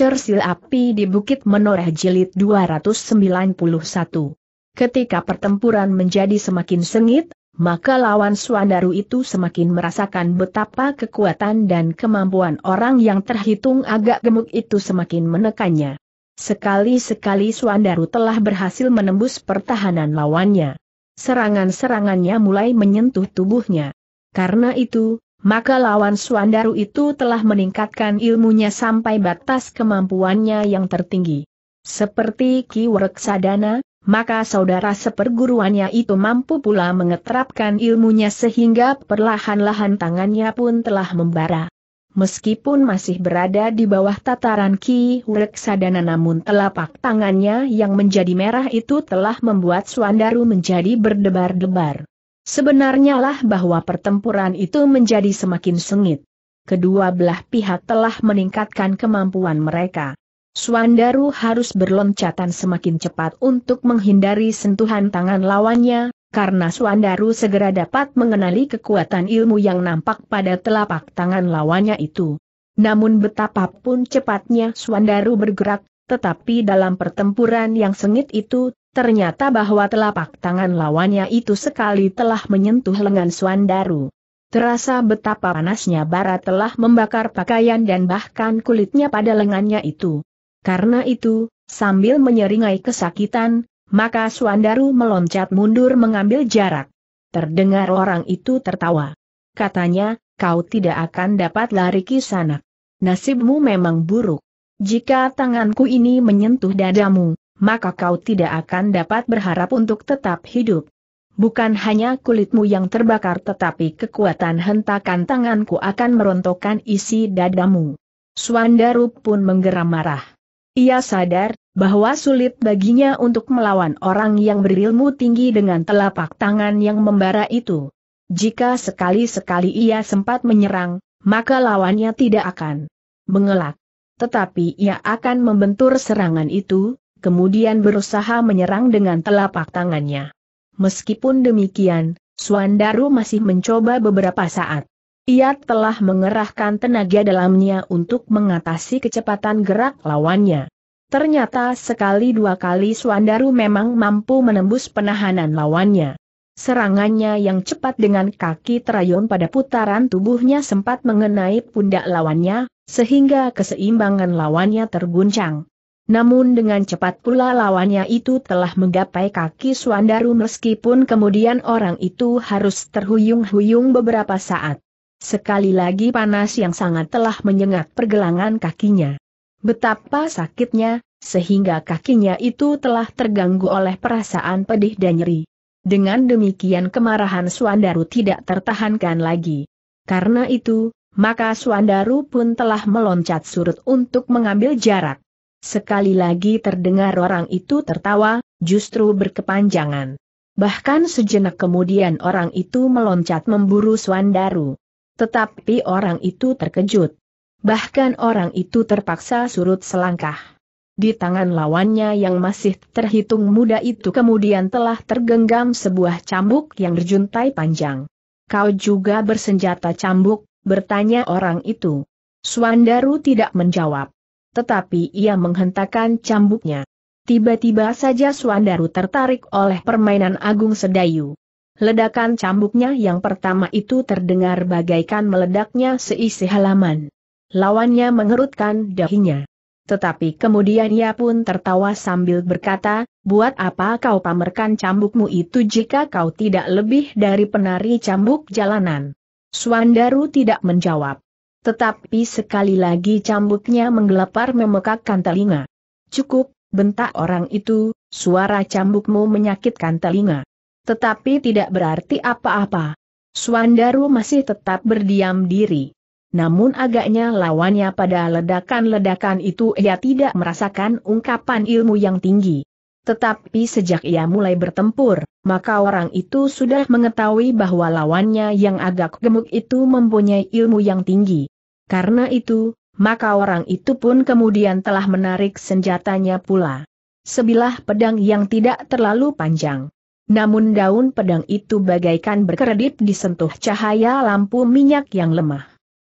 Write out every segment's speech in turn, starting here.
Sil Api di Bukit Menoreh Jilid 291. Ketika pertempuran menjadi semakin sengit, maka lawan Suandaru itu semakin merasakan betapa kekuatan dan kemampuan orang yang terhitung agak gemuk itu semakin menekannya. Sekali-sekali Suandaru telah berhasil menembus pertahanan lawannya. Serangan-serangannya mulai menyentuh tubuhnya. Karena itu, maka lawan Suandaru itu telah meningkatkan ilmunya sampai batas kemampuannya yang tertinggi. Seperti Ki Sadana, maka saudara seperguruannya itu mampu pula mengeterapkan ilmunya sehingga perlahan-lahan tangannya pun telah membara. Meskipun masih berada di bawah tataran Ki Sadana namun telapak tangannya yang menjadi merah itu telah membuat Suandaru menjadi berdebar-debar. Sebenarnya lah bahwa pertempuran itu menjadi semakin sengit. Kedua belah pihak telah meningkatkan kemampuan mereka. Suandaru harus berloncatan semakin cepat untuk menghindari sentuhan tangan lawannya, karena Suandaru segera dapat mengenali kekuatan ilmu yang nampak pada telapak tangan lawannya itu. Namun betapapun cepatnya Suandaru bergerak, tetapi dalam pertempuran yang sengit itu, Ternyata bahwa telapak tangan lawannya itu sekali telah menyentuh lengan Suandaru. Terasa betapa panasnya bara telah membakar pakaian dan bahkan kulitnya pada lengannya itu. Karena itu, sambil menyeringai kesakitan, maka Suandaru meloncat mundur mengambil jarak. Terdengar orang itu tertawa. Katanya, kau tidak akan dapat lari ke sana. Nasibmu memang buruk. Jika tanganku ini menyentuh dadamu, maka kau tidak akan dapat berharap untuk tetap hidup. Bukan hanya kulitmu yang terbakar tetapi kekuatan hentakan tanganku akan merontokkan isi dadamu. Suandaru pun menggeram marah. Ia sadar, bahwa sulit baginya untuk melawan orang yang berilmu tinggi dengan telapak tangan yang membara itu. Jika sekali-sekali ia sempat menyerang, maka lawannya tidak akan mengelak. Tetapi ia akan membentur serangan itu, kemudian berusaha menyerang dengan telapak tangannya. Meskipun demikian, Suandaru masih mencoba beberapa saat. Ia telah mengerahkan tenaga dalamnya untuk mengatasi kecepatan gerak lawannya. Ternyata sekali dua kali Suandaru memang mampu menembus penahanan lawannya. Serangannya yang cepat dengan kaki terayun pada putaran tubuhnya sempat mengenai pundak lawannya, sehingga keseimbangan lawannya terguncang. Namun dengan cepat pula lawannya itu telah menggapai kaki Suandaru meskipun kemudian orang itu harus terhuyung-huyung beberapa saat. Sekali lagi panas yang sangat telah menyengat pergelangan kakinya. Betapa sakitnya, sehingga kakinya itu telah terganggu oleh perasaan pedih dan nyeri. Dengan demikian kemarahan Suandaru tidak tertahankan lagi. Karena itu, maka Suandaru pun telah meloncat surut untuk mengambil jarak. Sekali lagi terdengar orang itu tertawa, justru berkepanjangan. Bahkan sejenak kemudian orang itu meloncat memburu Swandaru. Tetapi orang itu terkejut. Bahkan orang itu terpaksa surut selangkah. Di tangan lawannya yang masih terhitung muda itu kemudian telah tergenggam sebuah cambuk yang berjuntai panjang. Kau juga bersenjata cambuk, bertanya orang itu. Swandaru tidak menjawab tetapi ia menghentakkan cambuknya. Tiba-tiba saja Suandaru tertarik oleh permainan Agung Sedayu. Ledakan cambuknya yang pertama itu terdengar bagaikan meledaknya seisi halaman. Lawannya mengerutkan dahinya. Tetapi kemudian ia pun tertawa sambil berkata, buat apa kau pamerkan cambukmu itu jika kau tidak lebih dari penari cambuk jalanan? Suandaru tidak menjawab. Tetapi sekali lagi cambuknya menggelepar memekakkan telinga. Cukup, bentak orang itu, suara cambukmu menyakitkan telinga. Tetapi tidak berarti apa-apa. Suandaru masih tetap berdiam diri. Namun agaknya lawannya pada ledakan-ledakan itu ia tidak merasakan ungkapan ilmu yang tinggi. Tetapi sejak ia mulai bertempur, maka orang itu sudah mengetahui bahwa lawannya yang agak gemuk itu mempunyai ilmu yang tinggi. Karena itu, maka orang itu pun kemudian telah menarik senjatanya pula. Sebilah pedang yang tidak terlalu panjang. Namun daun pedang itu bagaikan berkeredip disentuh cahaya lampu minyak yang lemah.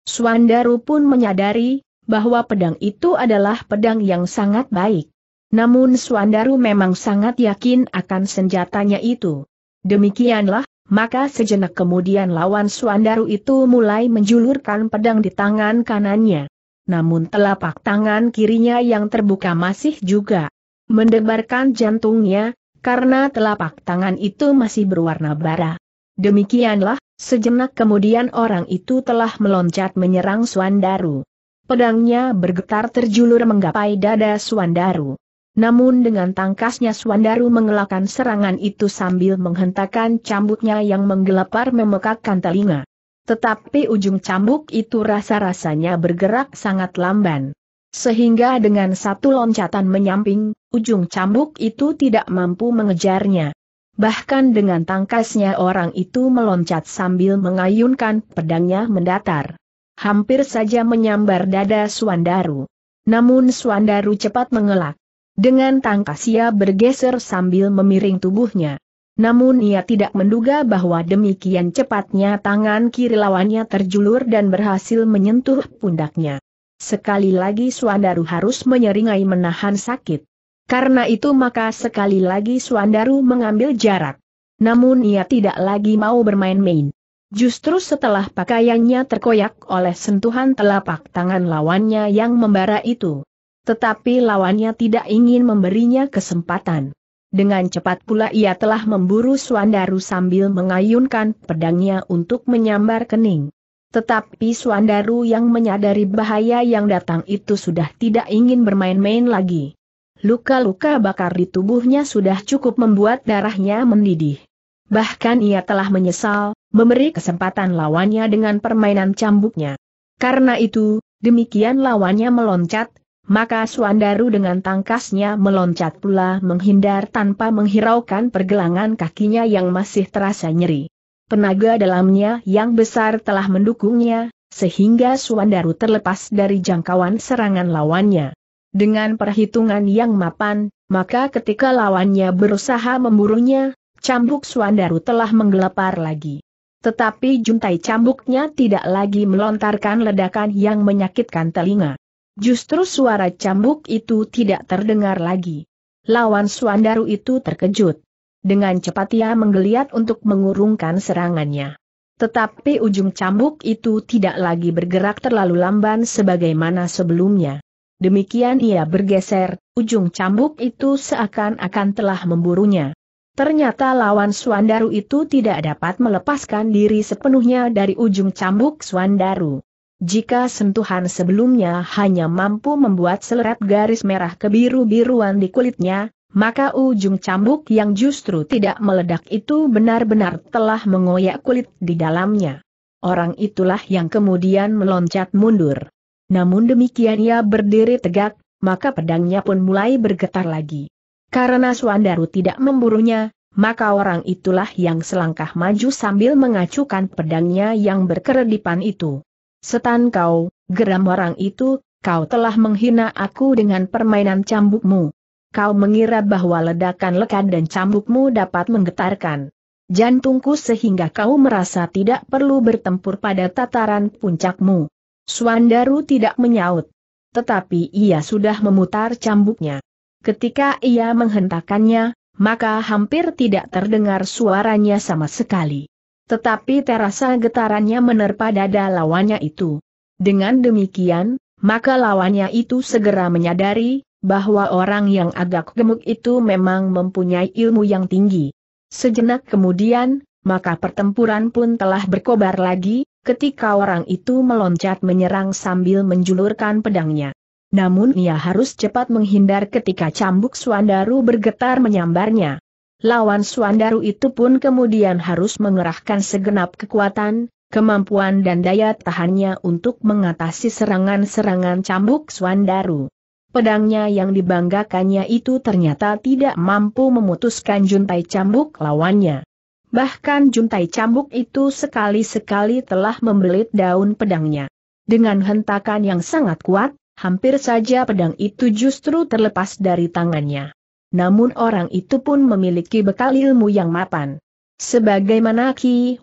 Suandaru pun menyadari bahwa pedang itu adalah pedang yang sangat baik. Namun Suandaru memang sangat yakin akan senjatanya itu. Demikianlah, maka sejenak kemudian lawan Suandaru itu mulai menjulurkan pedang di tangan kanannya. Namun telapak tangan kirinya yang terbuka masih juga mendebarkan jantungnya, karena telapak tangan itu masih berwarna bara. Demikianlah, sejenak kemudian orang itu telah meloncat menyerang Suandaru. Pedangnya bergetar terjulur menggapai dada Suandaru. Namun dengan tangkasnya Swandaru mengelakkan serangan itu sambil menghentakkan cambuknya yang menggelepar memekakkan telinga. Tetapi ujung cambuk itu rasa-rasanya bergerak sangat lamban. Sehingga dengan satu loncatan menyamping, ujung cambuk itu tidak mampu mengejarnya. Bahkan dengan tangkasnya orang itu meloncat sambil mengayunkan pedangnya mendatar. Hampir saja menyambar dada Swandaru. Namun Swandaru cepat mengelak. Dengan tangkas ia bergeser sambil memiring tubuhnya. Namun ia tidak menduga bahwa demikian cepatnya tangan kiri lawannya terjulur dan berhasil menyentuh pundaknya. Sekali lagi Suandaru harus menyeringai menahan sakit. Karena itu maka sekali lagi Suandaru mengambil jarak. Namun ia tidak lagi mau bermain-main. Justru setelah pakaiannya terkoyak oleh sentuhan telapak tangan lawannya yang membara itu, tetapi lawannya tidak ingin memberinya kesempatan. Dengan cepat pula ia telah memburu Suandaru sambil mengayunkan pedangnya untuk menyambar kening. Tetapi Suandaru yang menyadari bahaya yang datang itu sudah tidak ingin bermain-main lagi. Luka-luka bakar di tubuhnya sudah cukup membuat darahnya mendidih. Bahkan ia telah menyesal, memberi kesempatan lawannya dengan permainan cambuknya. Karena itu, demikian lawannya meloncat, maka Suandaru dengan tangkasnya meloncat pula menghindar tanpa menghiraukan pergelangan kakinya yang masih terasa nyeri. Tenaga dalamnya yang besar telah mendukungnya, sehingga Suandaru terlepas dari jangkauan serangan lawannya. Dengan perhitungan yang mapan, maka ketika lawannya berusaha memburunya, cambuk Suandaru telah menggelepar lagi. Tetapi juntai cambuknya tidak lagi melontarkan ledakan yang menyakitkan telinga. Justru suara cambuk itu tidak terdengar lagi. Lawan Suandaru itu terkejut. Dengan cepat ia menggeliat untuk mengurungkan serangannya. Tetapi ujung cambuk itu tidak lagi bergerak terlalu lamban sebagaimana sebelumnya. Demikian ia bergeser, ujung cambuk itu seakan-akan telah memburunya. Ternyata lawan Suandaru itu tidak dapat melepaskan diri sepenuhnya dari ujung cambuk Suandaru. Jika sentuhan sebelumnya hanya mampu membuat selerat garis merah kebiru-biruan di kulitnya, maka ujung cambuk yang justru tidak meledak itu benar-benar telah mengoyak kulit di dalamnya. Orang itulah yang kemudian meloncat mundur. Namun demikian ia berdiri tegak, maka pedangnya pun mulai bergetar lagi. Karena Suandaru tidak memburunya, maka orang itulah yang selangkah maju sambil mengacukan pedangnya yang berkeredipan itu. Setan kau, geram orang itu, kau telah menghina aku dengan permainan cambukmu. Kau mengira bahwa ledakan lekan dan cambukmu dapat menggetarkan jantungku sehingga kau merasa tidak perlu bertempur pada tataran puncakmu. Suandaru tidak menyaut. Tetapi ia sudah memutar cambuknya. Ketika ia menghentakannya, maka hampir tidak terdengar suaranya sama sekali. Tetapi terasa getarannya menerpa dada lawannya itu. Dengan demikian, maka lawannya itu segera menyadari bahwa orang yang agak gemuk itu memang mempunyai ilmu yang tinggi. Sejenak kemudian, maka pertempuran pun telah berkobar lagi, ketika orang itu meloncat menyerang sambil menjulurkan pedangnya. Namun ia harus cepat menghindar ketika cambuk Swandaru bergetar menyambarnya. Lawan Suandaru itu pun kemudian harus mengerahkan segenap kekuatan, kemampuan dan daya tahannya untuk mengatasi serangan-serangan cambuk Suandaru. Pedangnya yang dibanggakannya itu ternyata tidak mampu memutuskan juntai cambuk lawannya. Bahkan juntai cambuk itu sekali-sekali telah membelit daun pedangnya. Dengan hentakan yang sangat kuat, hampir saja pedang itu justru terlepas dari tangannya namun orang itu pun memiliki bekal ilmu yang mapan. Sebagaimana Ki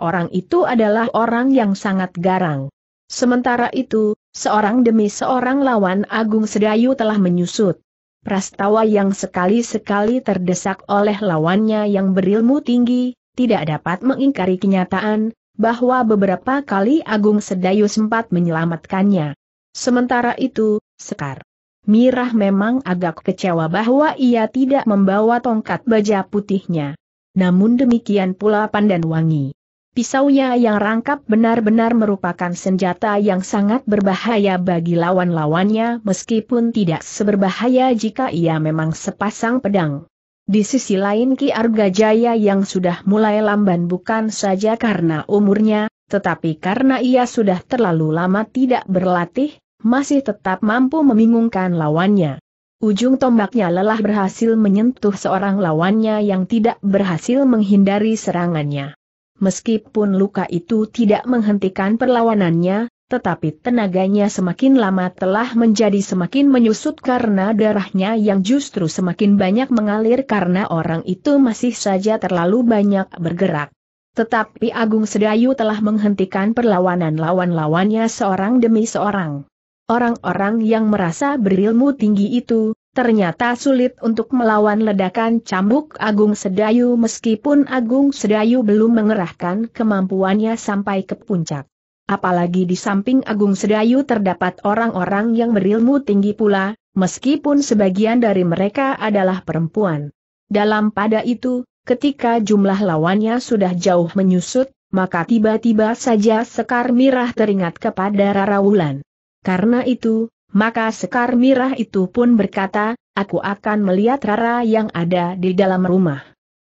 orang itu adalah orang yang sangat garang. Sementara itu, seorang demi seorang lawan Agung Sedayu telah menyusut. Prastawa yang sekali-sekali terdesak oleh lawannya yang berilmu tinggi, tidak dapat mengingkari kenyataan, bahwa beberapa kali Agung Sedayu sempat menyelamatkannya. Sementara itu, Sekar Mirah memang agak kecewa bahwa ia tidak membawa tongkat baja putihnya. Namun demikian pula Pandan Wangi. Pisaunya yang rangkap benar-benar merupakan senjata yang sangat berbahaya bagi lawan-lawannya meskipun tidak seberbahaya jika ia memang sepasang pedang. Di sisi lain Ki Arga Jaya yang sudah mulai lamban bukan saja karena umurnya, tetapi karena ia sudah terlalu lama tidak berlatih, masih tetap mampu membingungkan lawannya. Ujung tombaknya lelah berhasil menyentuh seorang lawannya yang tidak berhasil menghindari serangannya. Meskipun luka itu tidak menghentikan perlawanannya, tetapi tenaganya semakin lama telah menjadi semakin menyusut karena darahnya yang justru semakin banyak mengalir karena orang itu masih saja terlalu banyak bergerak. Tetapi Agung Sedayu telah menghentikan perlawanan lawan-lawannya seorang demi seorang. Orang-orang yang merasa berilmu tinggi itu, ternyata sulit untuk melawan ledakan cambuk Agung Sedayu meskipun Agung Sedayu belum mengerahkan kemampuannya sampai ke puncak. Apalagi di samping Agung Sedayu terdapat orang-orang yang berilmu tinggi pula, meskipun sebagian dari mereka adalah perempuan. Dalam pada itu, ketika jumlah lawannya sudah jauh menyusut, maka tiba-tiba saja Sekar Mirah teringat kepada Rara Wulan. Karena itu, maka Sekar Mirah itu pun berkata, aku akan melihat Rara yang ada di dalam rumah.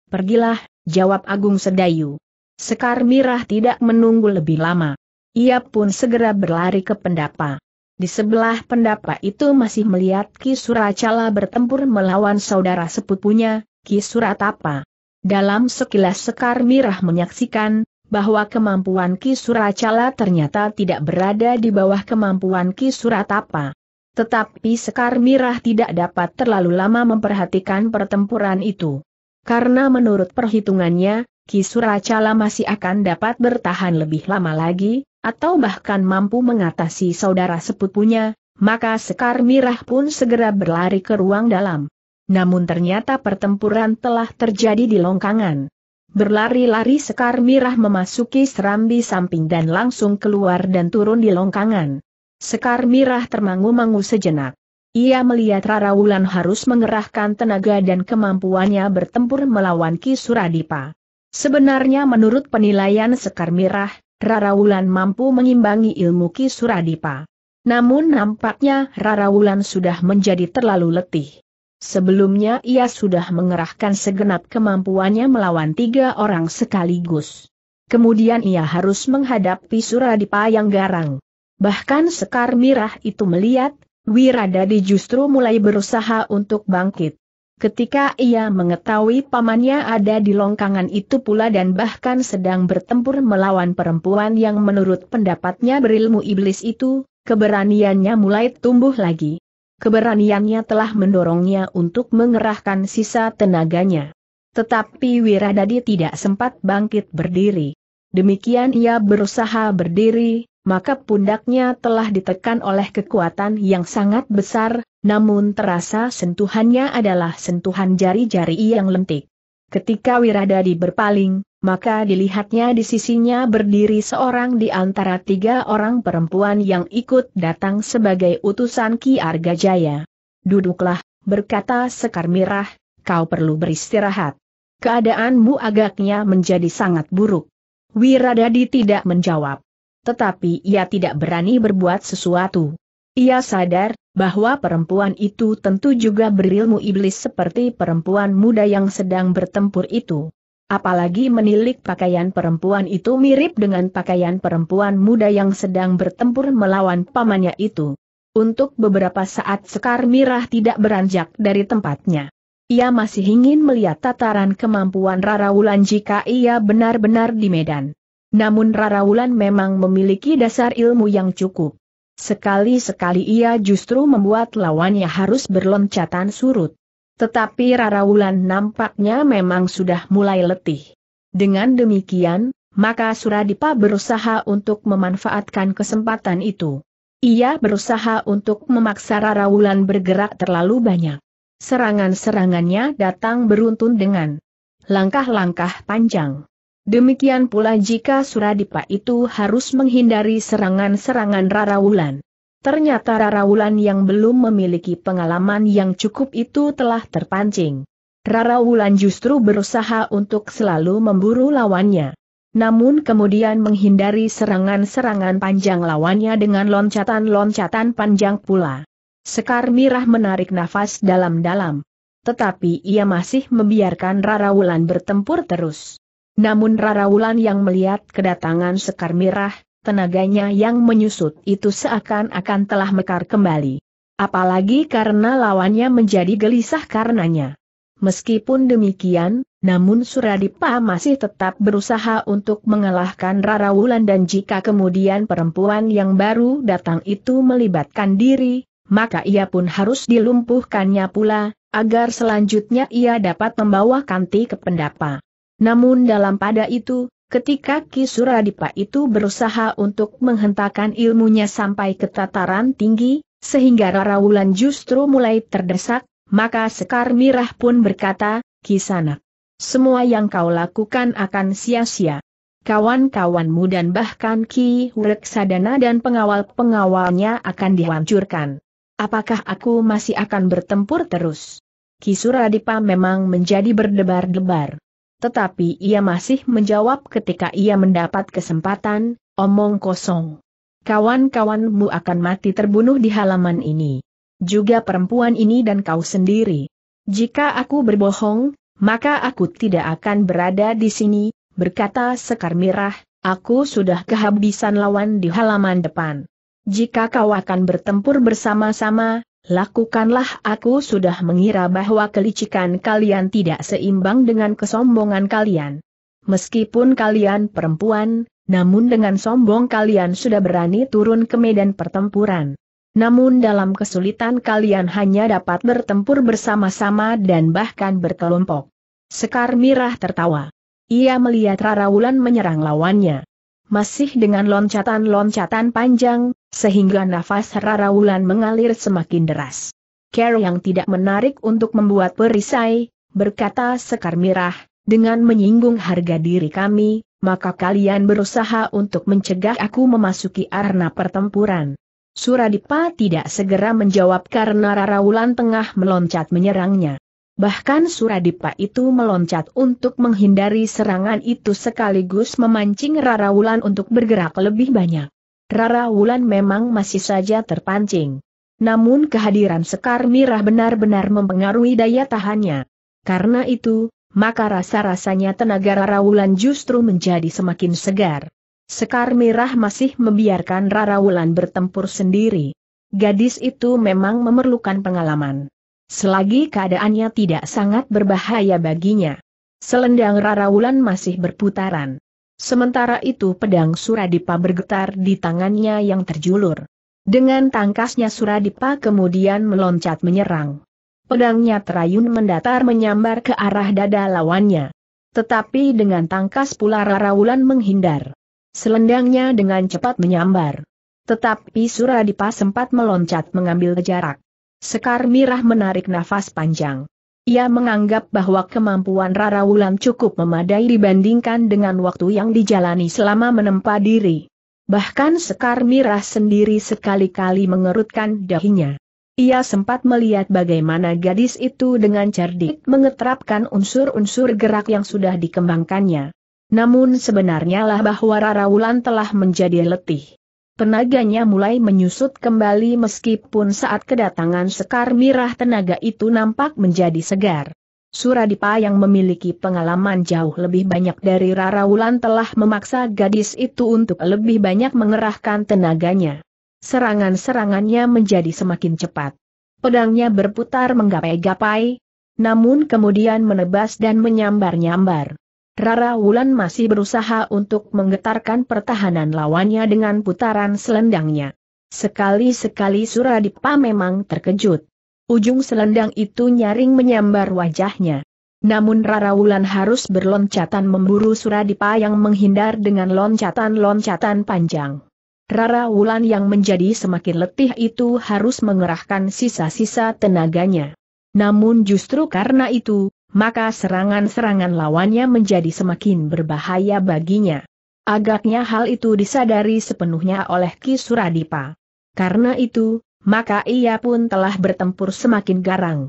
Pergilah, jawab Agung Sedayu. Sekar Mirah tidak menunggu lebih lama. Ia pun segera berlari ke pendapa. Di sebelah pendapa itu masih melihat Ki Suracala bertempur melawan saudara sepupunya, Ki Suratapa. Dalam sekilas Sekar Mirah menyaksikan, bahwa kemampuan Ki Suracala ternyata tidak berada di bawah kemampuan Ki Suratapa. Tetapi Sekar Mirah tidak dapat terlalu lama memperhatikan pertempuran itu. Karena menurut perhitungannya, Ki Suracala masih akan dapat bertahan lebih lama lagi, atau bahkan mampu mengatasi saudara sepupunya, maka Sekar Mirah pun segera berlari ke ruang dalam. Namun ternyata pertempuran telah terjadi di longkangan. Berlari-lari Sekar Mirah memasuki serambi samping dan langsung keluar dan turun di longkangan. Sekar Mirah termangu-mangu sejenak. Ia melihat Rara Wulan harus mengerahkan tenaga dan kemampuannya bertempur melawan Ki Suradipa. Sebenarnya menurut penilaian Sekar Mirah, Rara Wulan mampu mengimbangi ilmu Ki Suradipa. Namun nampaknya Rara Wulan sudah menjadi terlalu letih. Sebelumnya ia sudah mengerahkan segenap kemampuannya melawan tiga orang sekaligus. Kemudian ia harus menghadapi Suradipa yang garang. Bahkan Sekar Mirah itu melihat, Wiradadi justru mulai berusaha untuk bangkit. Ketika ia mengetahui pamannya ada di longkangan itu pula dan bahkan sedang bertempur melawan perempuan yang menurut pendapatnya berilmu iblis itu, keberaniannya mulai tumbuh lagi keberaniannya telah mendorongnya untuk mengerahkan sisa tenaganya. Tetapi Wiradadi tidak sempat bangkit berdiri. Demikian ia berusaha berdiri, maka pundaknya telah ditekan oleh kekuatan yang sangat besar, namun terasa sentuhannya adalah sentuhan jari-jari yang lentik. Ketika Wiradadi berpaling, maka dilihatnya di sisinya berdiri seorang di antara tiga orang perempuan yang ikut datang sebagai utusan Ki Arga Jaya. Duduklah, berkata Sekar Mirah, kau perlu beristirahat. Keadaanmu agaknya menjadi sangat buruk. Wiradadi tidak menjawab. Tetapi ia tidak berani berbuat sesuatu. Ia sadar, bahwa perempuan itu tentu juga berilmu iblis seperti perempuan muda yang sedang bertempur itu. Apalagi menilik pakaian perempuan itu mirip dengan pakaian perempuan muda yang sedang bertempur melawan pamannya itu. Untuk beberapa saat Sekar Mirah tidak beranjak dari tempatnya. Ia masih ingin melihat tataran kemampuan Rara Wulan jika ia benar-benar di Medan. Namun Rara Wulan memang memiliki dasar ilmu yang cukup. Sekali-sekali ia justru membuat lawannya harus berloncatan surut. Tetapi Rara Wulan nampaknya memang sudah mulai letih. Dengan demikian, maka Suradipa berusaha untuk memanfaatkan kesempatan itu. Ia berusaha untuk memaksa Rara Wulan bergerak terlalu banyak. Serangan-serangannya datang beruntun dengan langkah-langkah panjang. Demikian pula jika Suradipa itu harus menghindari serangan-serangan Rara Wulan. Ternyata Rara Wulan yang belum memiliki pengalaman yang cukup itu telah terpancing. Rara Wulan justru berusaha untuk selalu memburu lawannya. Namun kemudian menghindari serangan-serangan panjang lawannya dengan loncatan-loncatan panjang pula. Sekar Mirah menarik nafas dalam-dalam. Tetapi ia masih membiarkan Rara Wulan bertempur terus. Namun Rara Wulan yang melihat kedatangan Sekar Mirah, tenaganya yang menyusut itu seakan-akan telah mekar kembali. Apalagi karena lawannya menjadi gelisah karenanya. Meskipun demikian, namun Suradipa masih tetap berusaha untuk mengalahkan Rara Wulan dan jika kemudian perempuan yang baru datang itu melibatkan diri, maka ia pun harus dilumpuhkannya pula, agar selanjutnya ia dapat membawa Kanti ke pendapa. Namun dalam pada itu, Ketika Kisuradipah itu berusaha untuk menghentakkan ilmunya sampai ke tataran tinggi, sehingga Rarawulan justru mulai terdesak, maka Sekar Mirah pun berkata, Kisanak, semua yang kau lakukan akan sia-sia. Kawan-kawanmu dan bahkan Ki Reksadana dan pengawal-pengawalnya akan dihancurkan. Apakah aku masih akan bertempur terus? Kisuradipah memang menjadi berdebar-debar tetapi ia masih menjawab ketika ia mendapat kesempatan, omong kosong. Kawan-kawanmu akan mati terbunuh di halaman ini. Juga perempuan ini dan kau sendiri. Jika aku berbohong, maka aku tidak akan berada di sini, berkata Sekar Mirah, aku sudah kehabisan lawan di halaman depan. Jika kau akan bertempur bersama-sama, Lakukanlah aku sudah mengira bahwa kelicikan kalian tidak seimbang dengan kesombongan kalian. Meskipun kalian perempuan, namun dengan sombong kalian sudah berani turun ke medan pertempuran. Namun dalam kesulitan kalian hanya dapat bertempur bersama-sama dan bahkan berkelompok. Sekar Mirah tertawa. Ia melihat Rara Wulan menyerang lawannya. Masih dengan loncatan-loncatan panjang, sehingga nafas Rara Wulan mengalir semakin deras. Kero yang tidak menarik untuk membuat perisai, berkata Sekar Mirah, dengan menyinggung harga diri kami, maka kalian berusaha untuk mencegah aku memasuki arena pertempuran. Suradipa tidak segera menjawab karena Rara Wulan tengah meloncat menyerangnya. Bahkan Suradipa itu meloncat untuk menghindari serangan itu sekaligus memancing Rara Wulan untuk bergerak lebih banyak. Rara Wulan memang masih saja terpancing. Namun kehadiran Sekar Mirah benar-benar mempengaruhi daya tahannya. Karena itu, maka rasa-rasanya tenaga Rara Wulan justru menjadi semakin segar. Sekar Mirah masih membiarkan Rara Wulan bertempur sendiri. Gadis itu memang memerlukan pengalaman. Selagi keadaannya tidak sangat berbahaya baginya. Selendang Rara Wulan masih berputaran. Sementara itu pedang Suradipa bergetar di tangannya yang terjulur. Dengan tangkasnya Suradipa kemudian meloncat menyerang. Pedangnya terayun mendatar menyambar ke arah dada lawannya. Tetapi dengan tangkas pula Raraulan menghindar. Selendangnya dengan cepat menyambar. Tetapi Suradipa sempat meloncat mengambil jarak. Sekar Mirah menarik nafas panjang. Ia menganggap bahwa kemampuan Rara Wulan cukup memadai dibandingkan dengan waktu yang dijalani selama menempa diri. Bahkan Sekar Mirah sendiri sekali-kali mengerutkan dahinya. Ia sempat melihat bagaimana gadis itu dengan cerdik mengeterapkan unsur-unsur gerak yang sudah dikembangkannya. Namun sebenarnya lah bahwa Rara Wulan telah menjadi letih. Tenaganya mulai menyusut kembali meskipun saat kedatangan sekar mirah tenaga itu nampak menjadi segar. Suradipa yang memiliki pengalaman jauh lebih banyak dari Rara Wulan telah memaksa gadis itu untuk lebih banyak mengerahkan tenaganya. Serangan-serangannya menjadi semakin cepat. Pedangnya berputar menggapai-gapai, namun kemudian menebas dan menyambar-nyambar. Rara Wulan masih berusaha untuk menggetarkan pertahanan lawannya dengan putaran selendangnya. Sekali-sekali Suradipa memang terkejut. Ujung selendang itu nyaring menyambar wajahnya. Namun Rara Wulan harus berloncatan memburu Suradipa yang menghindar dengan loncatan-loncatan panjang. Rara Wulan yang menjadi semakin letih itu harus mengerahkan sisa-sisa tenaganya. Namun justru karena itu, maka serangan-serangan lawannya menjadi semakin berbahaya baginya. Agaknya hal itu disadari sepenuhnya oleh Ki Suradipa. Karena itu, maka ia pun telah bertempur semakin garang.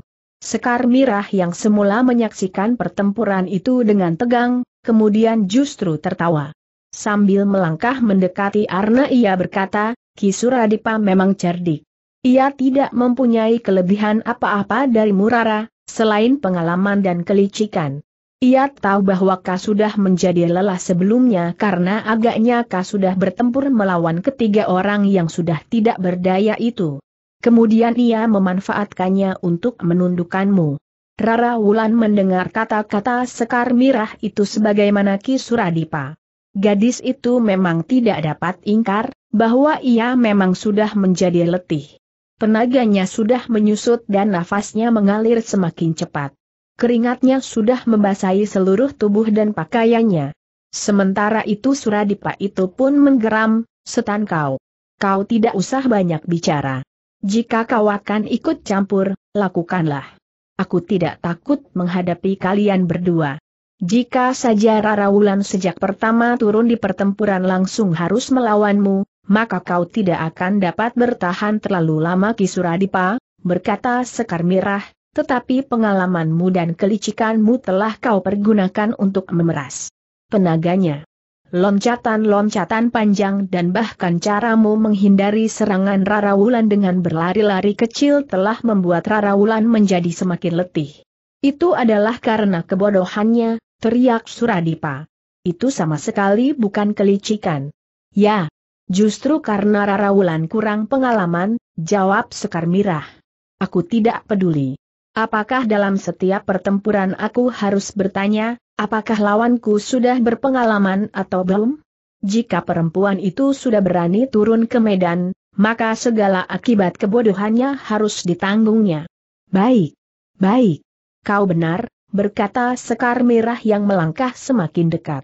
Sekar Mirah yang semula menyaksikan pertempuran itu dengan tegang, kemudian justru tertawa. Sambil melangkah mendekati Arna ia berkata, Suradipa memang cerdik. Ia tidak mempunyai kelebihan apa-apa dari Murara, selain pengalaman dan kelicikan. Ia tahu bahwa Ka sudah menjadi lelah sebelumnya karena agaknya Ka sudah bertempur melawan ketiga orang yang sudah tidak berdaya itu. Kemudian ia memanfaatkannya untuk menundukkanmu. Rara Wulan mendengar kata-kata Sekar Mirah itu sebagaimana Ki Suradipa. Gadis itu memang tidak dapat ingkar, bahwa ia memang sudah menjadi letih. Tenaganya sudah menyusut dan nafasnya mengalir semakin cepat. Keringatnya sudah membasahi seluruh tubuh dan pakaiannya. Sementara itu Suradipa itu pun menggeram, setan kau. Kau tidak usah banyak bicara. Jika kau akan ikut campur, lakukanlah. Aku tidak takut menghadapi kalian berdua. Jika saja Rara Wulan sejak pertama turun di pertempuran langsung harus melawanmu, maka kau tidak akan dapat bertahan terlalu lama Kisuradipa, berkata Sekar Mirah, tetapi pengalamanmu dan kelicikanmu telah kau pergunakan untuk memeras tenaganya. Loncatan-loncatan panjang dan bahkan caramu menghindari serangan Rara Wulan dengan berlari-lari kecil telah membuat Rara Wulan menjadi semakin letih. Itu adalah karena kebodohannya, teriak Suradipa. Itu sama sekali bukan kelicikan. Ya, Justru karena Rara Wulan kurang pengalaman, jawab Sekar Mirah. Aku tidak peduli. Apakah dalam setiap pertempuran aku harus bertanya, apakah lawanku sudah berpengalaman atau belum? Jika perempuan itu sudah berani turun ke medan, maka segala akibat kebodohannya harus ditanggungnya. Baik, baik. Kau benar, berkata Sekar Mirah yang melangkah semakin dekat.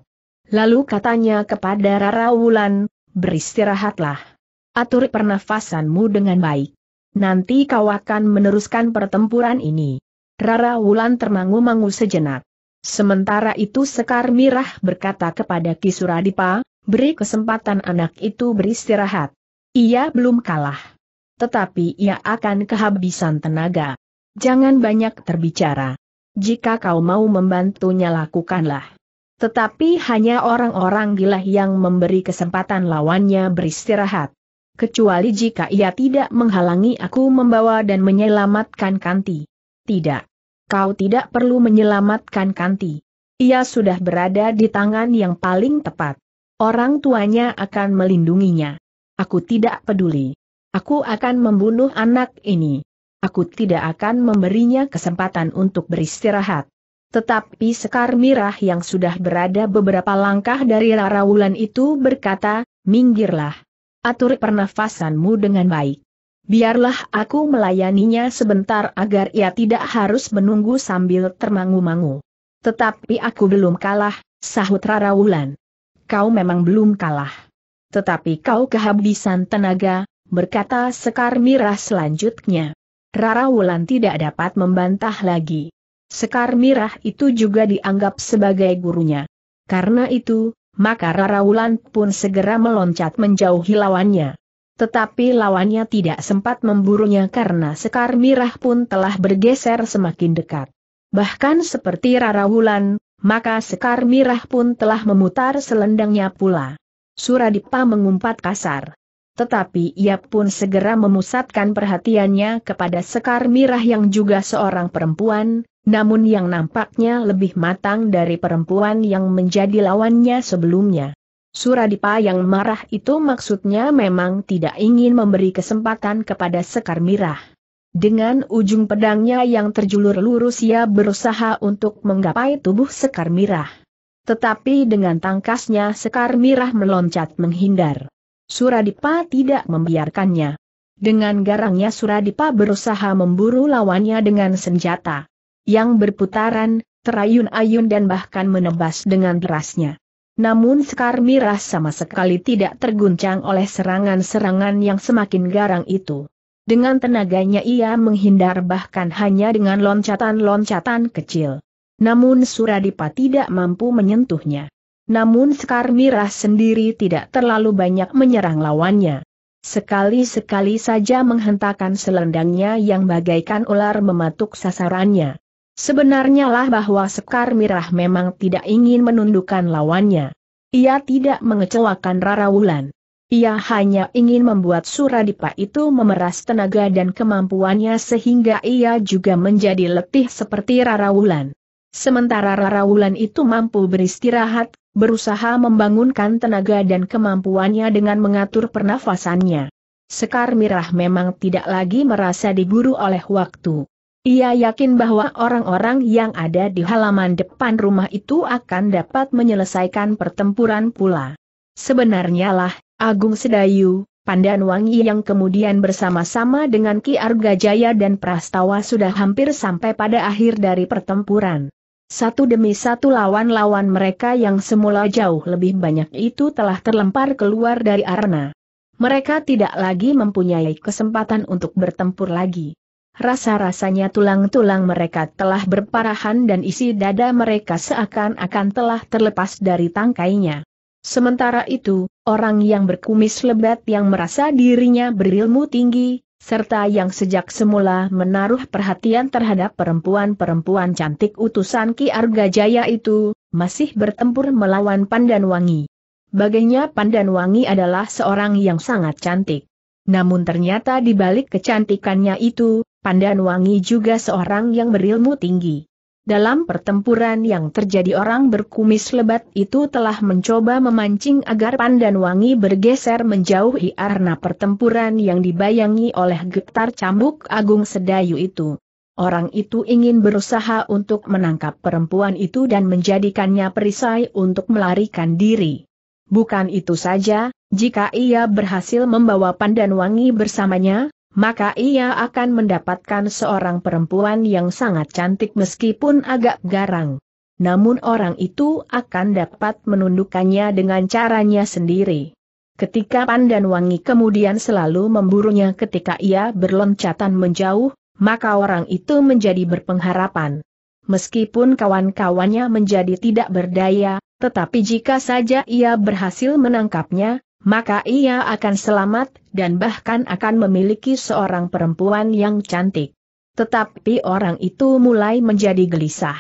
Lalu katanya kepada Rara Wulan, beristirahatlah. Atur pernafasanmu dengan baik. Nanti kau akan meneruskan pertempuran ini. Rara Wulan termangu-mangu sejenak. Sementara itu Sekar Mirah berkata kepada Kisuradipa, beri kesempatan anak itu beristirahat. Ia belum kalah. Tetapi ia akan kehabisan tenaga. Jangan banyak terbicara. Jika kau mau membantunya lakukanlah. Tetapi hanya orang-orang gila yang memberi kesempatan lawannya beristirahat. Kecuali jika ia tidak menghalangi aku membawa dan menyelamatkan Kanti. Tidak. Kau tidak perlu menyelamatkan Kanti. Ia sudah berada di tangan yang paling tepat. Orang tuanya akan melindunginya. Aku tidak peduli. Aku akan membunuh anak ini. Aku tidak akan memberinya kesempatan untuk beristirahat. Tetapi Sekar Mirah yang sudah berada beberapa langkah dari Larawulan itu berkata, minggirlah. Atur pernafasanmu dengan baik. Biarlah aku melayaninya sebentar agar ia tidak harus menunggu sambil termangu-mangu. Tetapi aku belum kalah, sahut Larawulan. Kau memang belum kalah. Tetapi kau kehabisan tenaga, berkata Sekar Mirah selanjutnya. Rara Wulan tidak dapat membantah lagi. Sekar Mirah itu juga dianggap sebagai gurunya. Karena itu, maka Rara Wulan pun segera meloncat menjauhi lawannya. Tetapi lawannya tidak sempat memburunya karena Sekar Mirah pun telah bergeser semakin dekat. Bahkan seperti Rara Wulan, maka Sekar Mirah pun telah memutar selendangnya pula. Suradipa mengumpat kasar. Tetapi ia pun segera memusatkan perhatiannya kepada Sekar Mirah yang juga seorang perempuan, namun yang nampaknya lebih matang dari perempuan yang menjadi lawannya sebelumnya. Suradipa yang marah itu maksudnya memang tidak ingin memberi kesempatan kepada Sekar Mirah. Dengan ujung pedangnya yang terjulur lurus ia berusaha untuk menggapai tubuh Sekar Mirah. Tetapi dengan tangkasnya Sekar Mirah meloncat menghindar. Suradipa tidak membiarkannya. Dengan garangnya Suradipa berusaha memburu lawannya dengan senjata yang berputaran, terayun-ayun dan bahkan menebas dengan derasnya. Namun Sekar Miras sama sekali tidak terguncang oleh serangan-serangan yang semakin garang itu. Dengan tenaganya ia menghindar bahkan hanya dengan loncatan-loncatan kecil. Namun Suradipa tidak mampu menyentuhnya. Namun Sekar Mirah sendiri tidak terlalu banyak menyerang lawannya. Sekali-sekali saja menghentakkan selendangnya yang bagaikan ular mematuk sasarannya. Sebenarnya lah bahwa Sekar Mirah memang tidak ingin menundukkan lawannya. Ia tidak mengecewakan Rara Wulan. Ia hanya ingin membuat Suradipa itu memeras tenaga dan kemampuannya sehingga ia juga menjadi letih seperti Rara Wulan. Sementara Rara Wulan itu mampu beristirahat berusaha membangunkan tenaga dan kemampuannya dengan mengatur pernafasannya. Sekar Mirah memang tidak lagi merasa diburu oleh waktu. Ia yakin bahwa orang-orang yang ada di halaman depan rumah itu akan dapat menyelesaikan pertempuran pula. Sebenarnya lah, Agung Sedayu, Pandan Wangi yang kemudian bersama-sama dengan Ki Arga Jaya dan Prastawa sudah hampir sampai pada akhir dari pertempuran. Satu demi satu lawan-lawan mereka yang semula jauh lebih banyak itu telah terlempar keluar dari arena. Mereka tidak lagi mempunyai kesempatan untuk bertempur lagi. Rasa-rasanya tulang-tulang mereka telah berparahan dan isi dada mereka seakan-akan telah terlepas dari tangkainya. Sementara itu, orang yang berkumis lebat yang merasa dirinya berilmu tinggi, serta yang sejak semula menaruh perhatian terhadap perempuan-perempuan cantik utusan Ki Arga Jaya itu, masih bertempur melawan Pandan Wangi. Baginya Pandan Wangi adalah seorang yang sangat cantik. Namun ternyata di balik kecantikannya itu, Pandan Wangi juga seorang yang berilmu tinggi. Dalam pertempuran yang terjadi orang berkumis lebat itu telah mencoba memancing agar Pandan Wangi bergeser menjauhi arna pertempuran yang dibayangi oleh getar cambuk Agung Sedayu itu. Orang itu ingin berusaha untuk menangkap perempuan itu dan menjadikannya perisai untuk melarikan diri. Bukan itu saja, jika ia berhasil membawa Pandan Wangi bersamanya, maka ia akan mendapatkan seorang perempuan yang sangat cantik meskipun agak garang. Namun orang itu akan dapat menundukkannya dengan caranya sendiri. Ketika pandan wangi kemudian selalu memburunya ketika ia berloncatan menjauh, maka orang itu menjadi berpengharapan. Meskipun kawan-kawannya menjadi tidak berdaya, tetapi jika saja ia berhasil menangkapnya, maka ia akan selamat dan bahkan akan memiliki seorang perempuan yang cantik. Tetapi orang itu mulai menjadi gelisah.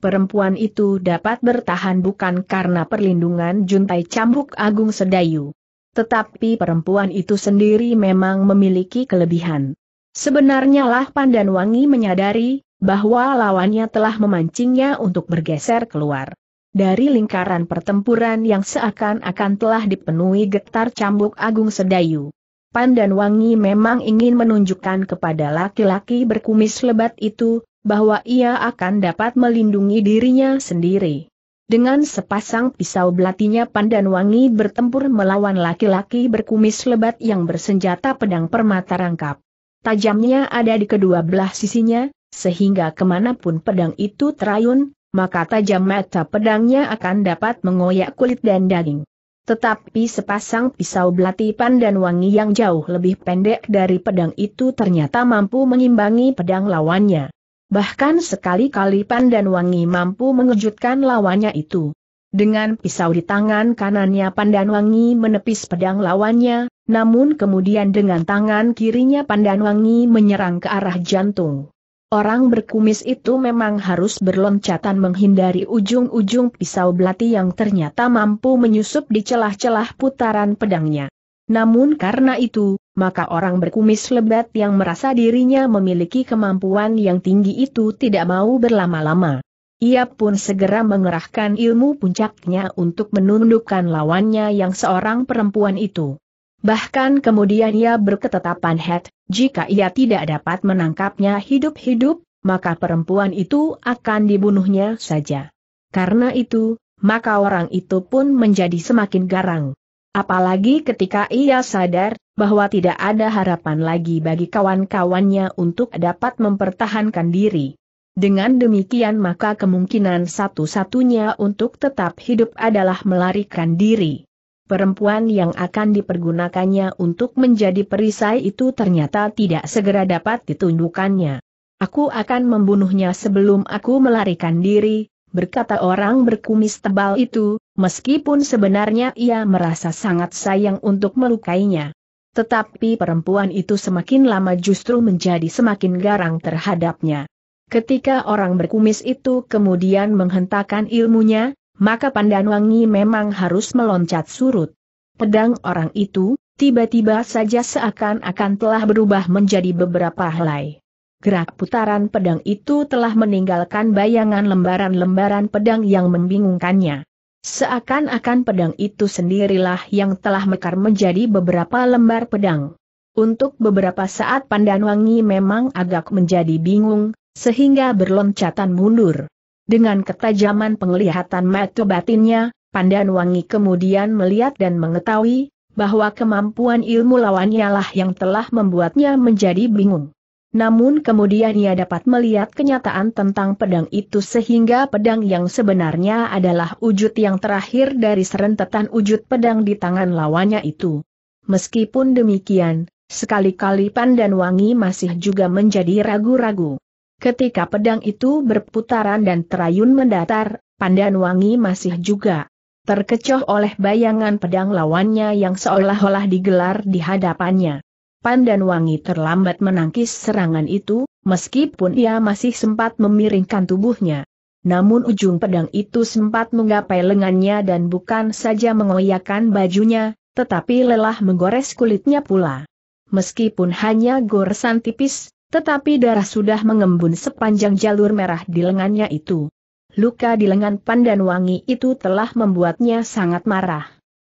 Perempuan itu dapat bertahan bukan karena perlindungan juntai cambuk agung sedayu. Tetapi perempuan itu sendiri memang memiliki kelebihan. Sebenarnya lah Wangi menyadari bahwa lawannya telah memancingnya untuk bergeser keluar. Dari lingkaran pertempuran yang seakan-akan telah dipenuhi getar cambuk Agung Sedayu. Pan dan Wangi memang ingin menunjukkan kepada laki-laki berkumis lebat itu, bahwa ia akan dapat melindungi dirinya sendiri. Dengan sepasang pisau belatinya Pan dan Wangi bertempur melawan laki-laki berkumis lebat yang bersenjata pedang permata rangkap. Tajamnya ada di kedua belah sisinya, sehingga kemanapun pedang itu terayun, maka tajam mata pedangnya akan dapat mengoyak kulit dan daging. Tetapi sepasang pisau belati pandan wangi yang jauh lebih pendek dari pedang itu ternyata mampu mengimbangi pedang lawannya. Bahkan sekali-kali pandan wangi mampu mengejutkan lawannya itu. Dengan pisau di tangan kanannya pandan wangi menepis pedang lawannya, namun kemudian dengan tangan kirinya pandan wangi menyerang ke arah jantung. Orang berkumis itu memang harus berloncatan menghindari ujung-ujung pisau belati yang ternyata mampu menyusup di celah-celah putaran pedangnya. Namun karena itu, maka orang berkumis lebat yang merasa dirinya memiliki kemampuan yang tinggi itu tidak mau berlama-lama. Ia pun segera mengerahkan ilmu puncaknya untuk menundukkan lawannya yang seorang perempuan itu. Bahkan kemudian ia berketetapan head, jika ia tidak dapat menangkapnya hidup-hidup, maka perempuan itu akan dibunuhnya saja. Karena itu, maka orang itu pun menjadi semakin garang. Apalagi ketika ia sadar bahwa tidak ada harapan lagi bagi kawan-kawannya untuk dapat mempertahankan diri. Dengan demikian maka kemungkinan satu-satunya untuk tetap hidup adalah melarikan diri perempuan yang akan dipergunakannya untuk menjadi perisai itu ternyata tidak segera dapat ditundukannya. Aku akan membunuhnya sebelum aku melarikan diri, berkata orang berkumis tebal itu, meskipun sebenarnya ia merasa sangat sayang untuk melukainya. Tetapi perempuan itu semakin lama justru menjadi semakin garang terhadapnya. Ketika orang berkumis itu kemudian menghentakkan ilmunya, maka pandan wangi memang harus meloncat surut. Pedang orang itu, tiba-tiba saja seakan-akan telah berubah menjadi beberapa helai. Gerak putaran pedang itu telah meninggalkan bayangan lembaran-lembaran pedang yang membingungkannya. Seakan-akan pedang itu sendirilah yang telah mekar menjadi beberapa lembar pedang. Untuk beberapa saat pandan wangi memang agak menjadi bingung, sehingga berloncatan mundur. Dengan ketajaman penglihatan mata batinnya, Pandan Wangi kemudian melihat dan mengetahui, bahwa kemampuan ilmu lawannya lah yang telah membuatnya menjadi bingung. Namun kemudian ia dapat melihat kenyataan tentang pedang itu sehingga pedang yang sebenarnya adalah wujud yang terakhir dari serentetan wujud pedang di tangan lawannya itu. Meskipun demikian, sekali-kali Pandan Wangi masih juga menjadi ragu-ragu. Ketika pedang itu berputaran dan terayun mendatar, Pandan Wangi masih juga terkecoh oleh bayangan pedang lawannya yang seolah-olah digelar di hadapannya. Pandan Wangi terlambat menangkis serangan itu, meskipun ia masih sempat memiringkan tubuhnya. Namun ujung pedang itu sempat menggapai lengannya dan bukan saja mengoyakkan bajunya, tetapi lelah menggores kulitnya pula. Meskipun hanya goresan tipis, tetapi darah sudah mengembun sepanjang jalur merah di lengannya itu. Luka di lengan Pandan Wangi itu telah membuatnya sangat marah.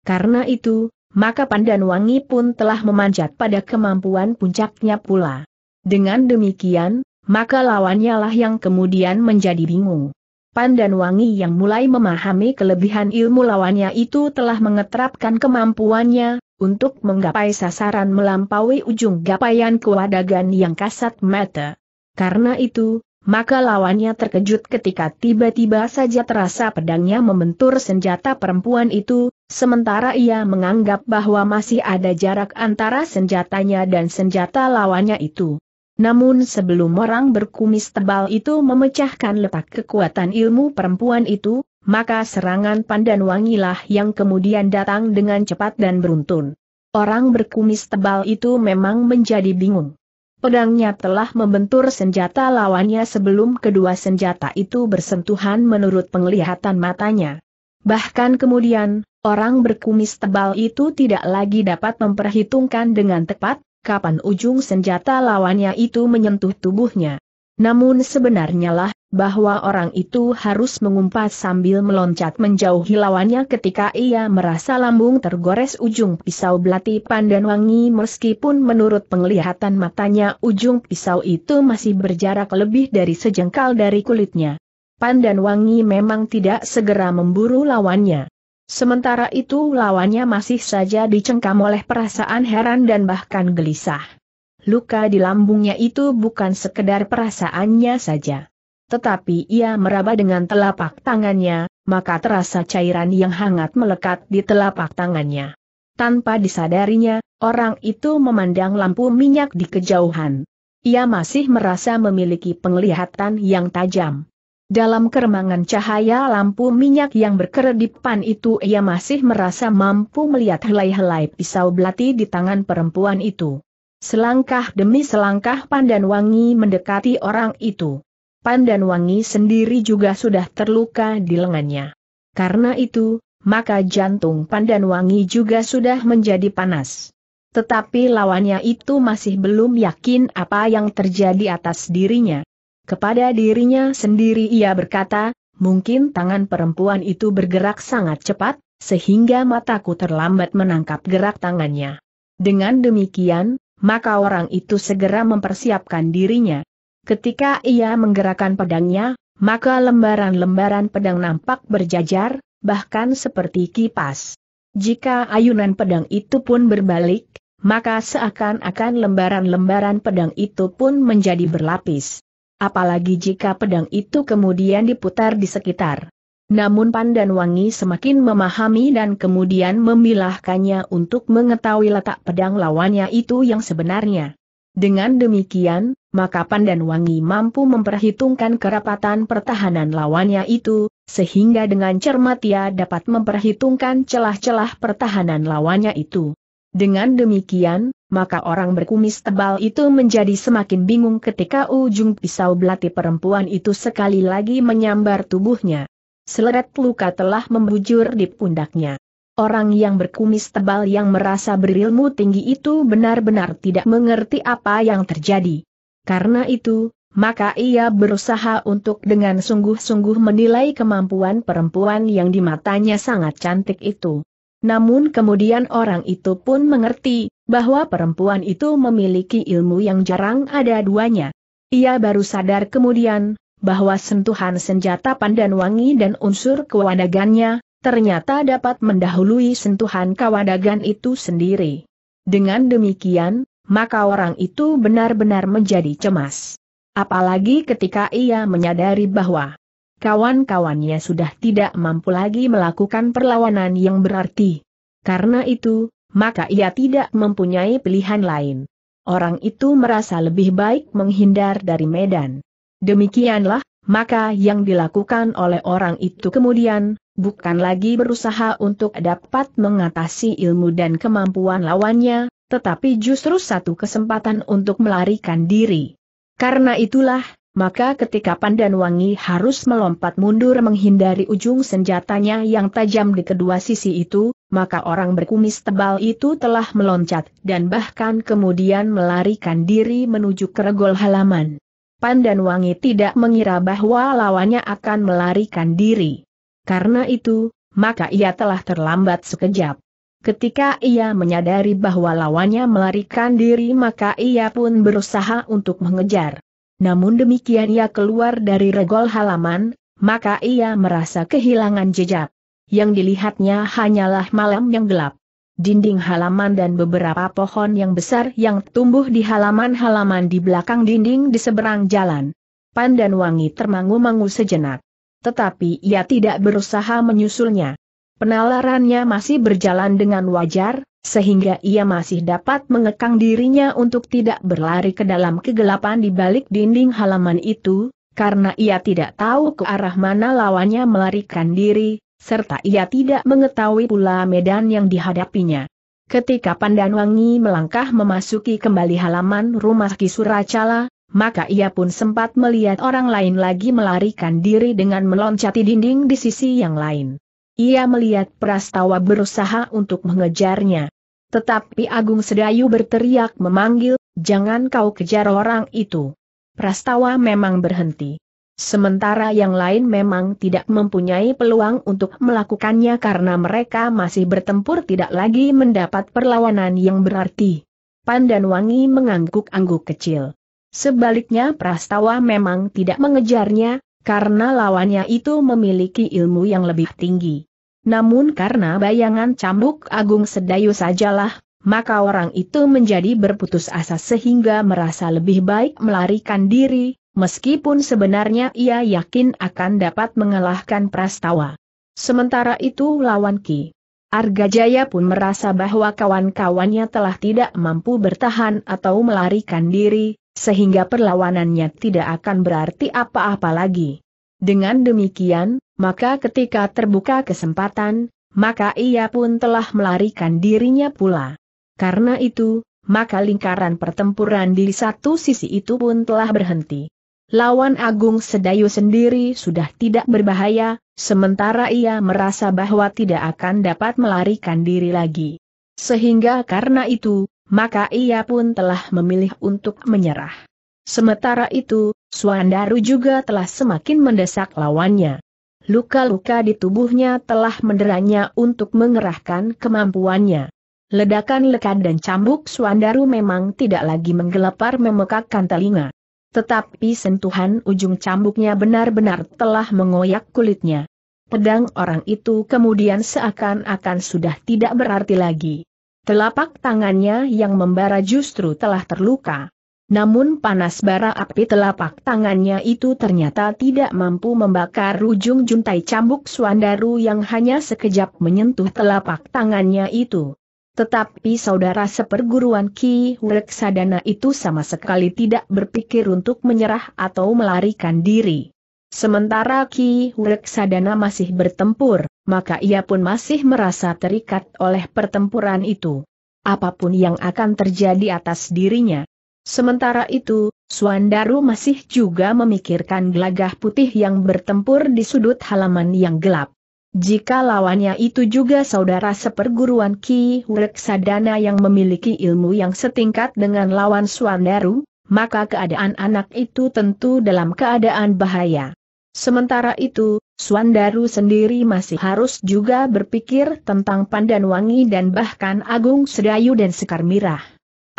Karena itu, maka Pandan Wangi pun telah memanjat pada kemampuan puncaknya pula. Dengan demikian, maka lawannya lah yang kemudian menjadi bingung. Pandan Wangi yang mulai memahami kelebihan ilmu lawannya itu telah mengeterapkan kemampuannya, untuk menggapai sasaran melampaui ujung gapaian kewadagan yang kasat mata. Karena itu, maka lawannya terkejut ketika tiba-tiba saja terasa pedangnya membentur senjata perempuan itu, sementara ia menganggap bahwa masih ada jarak antara senjatanya dan senjata lawannya itu. Namun sebelum orang berkumis tebal itu memecahkan letak kekuatan ilmu perempuan itu, maka serangan pandan wangilah yang kemudian datang dengan cepat dan beruntun. Orang berkumis tebal itu memang menjadi bingung. Pedangnya telah membentur senjata lawannya sebelum kedua senjata itu bersentuhan menurut penglihatan matanya. Bahkan kemudian, orang berkumis tebal itu tidak lagi dapat memperhitungkan dengan tepat, kapan ujung senjata lawannya itu menyentuh tubuhnya. Namun sebenarnya lah, bahwa orang itu harus mengumpat sambil meloncat menjauhi lawannya ketika ia merasa lambung tergores ujung pisau belati pandan wangi meskipun menurut penglihatan matanya ujung pisau itu masih berjarak lebih dari sejengkal dari kulitnya. Pandan wangi memang tidak segera memburu lawannya. Sementara itu lawannya masih saja dicengkam oleh perasaan heran dan bahkan gelisah luka di lambungnya itu bukan sekedar perasaannya saja. Tetapi ia meraba dengan telapak tangannya, maka terasa cairan yang hangat melekat di telapak tangannya. Tanpa disadarinya, orang itu memandang lampu minyak di kejauhan. Ia masih merasa memiliki penglihatan yang tajam. Dalam keremangan cahaya lampu minyak yang berkeredipan itu ia masih merasa mampu melihat helai-helai pisau belati di tangan perempuan itu. Selangkah demi selangkah Pandan Wangi mendekati orang itu. Pandan Wangi sendiri juga sudah terluka di lengannya. Karena itu, maka jantung Pandan Wangi juga sudah menjadi panas. Tetapi lawannya itu masih belum yakin apa yang terjadi atas dirinya. Kepada dirinya sendiri ia berkata, mungkin tangan perempuan itu bergerak sangat cepat, sehingga mataku terlambat menangkap gerak tangannya. Dengan demikian, maka orang itu segera mempersiapkan dirinya. Ketika ia menggerakkan pedangnya, maka lembaran-lembaran pedang nampak berjajar, bahkan seperti kipas. Jika ayunan pedang itu pun berbalik, maka seakan-akan lembaran-lembaran pedang itu pun menjadi berlapis. Apalagi jika pedang itu kemudian diputar di sekitar namun Wangi semakin memahami dan kemudian memilahkannya untuk mengetahui letak pedang lawannya itu yang sebenarnya. Dengan demikian, maka Wangi mampu memperhitungkan kerapatan pertahanan lawannya itu, sehingga dengan cermat ia dapat memperhitungkan celah-celah pertahanan lawannya itu. Dengan demikian, maka orang berkumis tebal itu menjadi semakin bingung ketika ujung pisau belati perempuan itu sekali lagi menyambar tubuhnya. Seleret luka telah membujur di pundaknya. Orang yang berkumis tebal yang merasa berilmu tinggi itu benar-benar tidak mengerti apa yang terjadi. Karena itu, maka ia berusaha untuk dengan sungguh-sungguh menilai kemampuan perempuan yang di matanya sangat cantik itu. Namun kemudian orang itu pun mengerti, bahwa perempuan itu memiliki ilmu yang jarang ada duanya. Ia baru sadar kemudian, bahwa sentuhan senjata pandan wangi dan unsur kewadagannya, ternyata dapat mendahului sentuhan kewadagan itu sendiri. Dengan demikian, maka orang itu benar-benar menjadi cemas. Apalagi ketika ia menyadari bahwa kawan-kawannya sudah tidak mampu lagi melakukan perlawanan yang berarti. Karena itu, maka ia tidak mempunyai pilihan lain. Orang itu merasa lebih baik menghindar dari medan. Demikianlah, maka yang dilakukan oleh orang itu kemudian, bukan lagi berusaha untuk dapat mengatasi ilmu dan kemampuan lawannya, tetapi justru satu kesempatan untuk melarikan diri. Karena itulah, maka ketika Pandan Wangi harus melompat mundur menghindari ujung senjatanya yang tajam di kedua sisi itu, maka orang berkumis tebal itu telah meloncat dan bahkan kemudian melarikan diri menuju keregol halaman. Pandan Wangi tidak mengira bahwa lawannya akan melarikan diri. Karena itu, maka ia telah terlambat sekejap. Ketika ia menyadari bahwa lawannya melarikan diri maka ia pun berusaha untuk mengejar. Namun demikian ia keluar dari regol halaman, maka ia merasa kehilangan jejak. Yang dilihatnya hanyalah malam yang gelap dinding halaman dan beberapa pohon yang besar yang tumbuh di halaman-halaman di belakang dinding di seberang jalan. Pan dan wangi termangu-mangu sejenak. Tetapi ia tidak berusaha menyusulnya. Penalarannya masih berjalan dengan wajar, sehingga ia masih dapat mengekang dirinya untuk tidak berlari ke dalam kegelapan di balik dinding halaman itu, karena ia tidak tahu ke arah mana lawannya melarikan diri, serta ia tidak mengetahui pula medan yang dihadapinya. Ketika Pandanwangi melangkah memasuki kembali halaman rumah Kisuracala, maka ia pun sempat melihat orang lain lagi melarikan diri dengan meloncati dinding di sisi yang lain. Ia melihat Prastawa berusaha untuk mengejarnya. Tetapi Agung Sedayu berteriak memanggil, jangan kau kejar orang itu. Prastawa memang berhenti. Sementara yang lain memang tidak mempunyai peluang untuk melakukannya karena mereka masih bertempur tidak lagi mendapat perlawanan yang berarti. Pandan Wangi mengangguk-angguk kecil. Sebaliknya Prastawa memang tidak mengejarnya, karena lawannya itu memiliki ilmu yang lebih tinggi. Namun karena bayangan cambuk agung sedayu sajalah maka orang itu menjadi berputus asa sehingga merasa lebih baik melarikan diri, meskipun sebenarnya ia yakin akan dapat mengalahkan Prastawa. Sementara itu lawan Ki Argajaya pun merasa bahwa kawan-kawannya telah tidak mampu bertahan atau melarikan diri, sehingga perlawanannya tidak akan berarti apa-apa lagi. Dengan demikian, maka ketika terbuka kesempatan, maka ia pun telah melarikan dirinya pula. Karena itu, maka lingkaran pertempuran di satu sisi itu pun telah berhenti. Lawan Agung Sedayu sendiri sudah tidak berbahaya, sementara ia merasa bahwa tidak akan dapat melarikan diri lagi. Sehingga karena itu, maka ia pun telah memilih untuk menyerah. Sementara itu, Suandaru juga telah semakin mendesak lawannya. Luka-luka di tubuhnya telah menderanya untuk mengerahkan kemampuannya. Ledakan lekat dan cambuk Suandaru memang tidak lagi menggelepar memekakkan telinga. Tetapi sentuhan ujung cambuknya benar-benar telah mengoyak kulitnya. Pedang orang itu kemudian seakan-akan sudah tidak berarti lagi. Telapak tangannya yang membara justru telah terluka. Namun panas bara api telapak tangannya itu ternyata tidak mampu membakar ujung juntai cambuk Suandaru yang hanya sekejap menyentuh telapak tangannya itu. Tetapi saudara seperguruan Ki Reksadana itu sama sekali tidak berpikir untuk menyerah atau melarikan diri. Sementara Ki Reksadana masih bertempur, maka ia pun masih merasa terikat oleh pertempuran itu. Apapun yang akan terjadi atas dirinya. Sementara itu, Suandaru masih juga memikirkan gelagah putih yang bertempur di sudut halaman yang gelap. Jika lawannya itu juga saudara seperguruan Ki Sadana yang memiliki ilmu yang setingkat dengan lawan Swandaru, maka keadaan anak itu tentu dalam keadaan bahaya. Sementara itu, Swandaru sendiri masih harus juga berpikir tentang Pandan Wangi dan bahkan Agung Sedayu dan Sekar Mirah.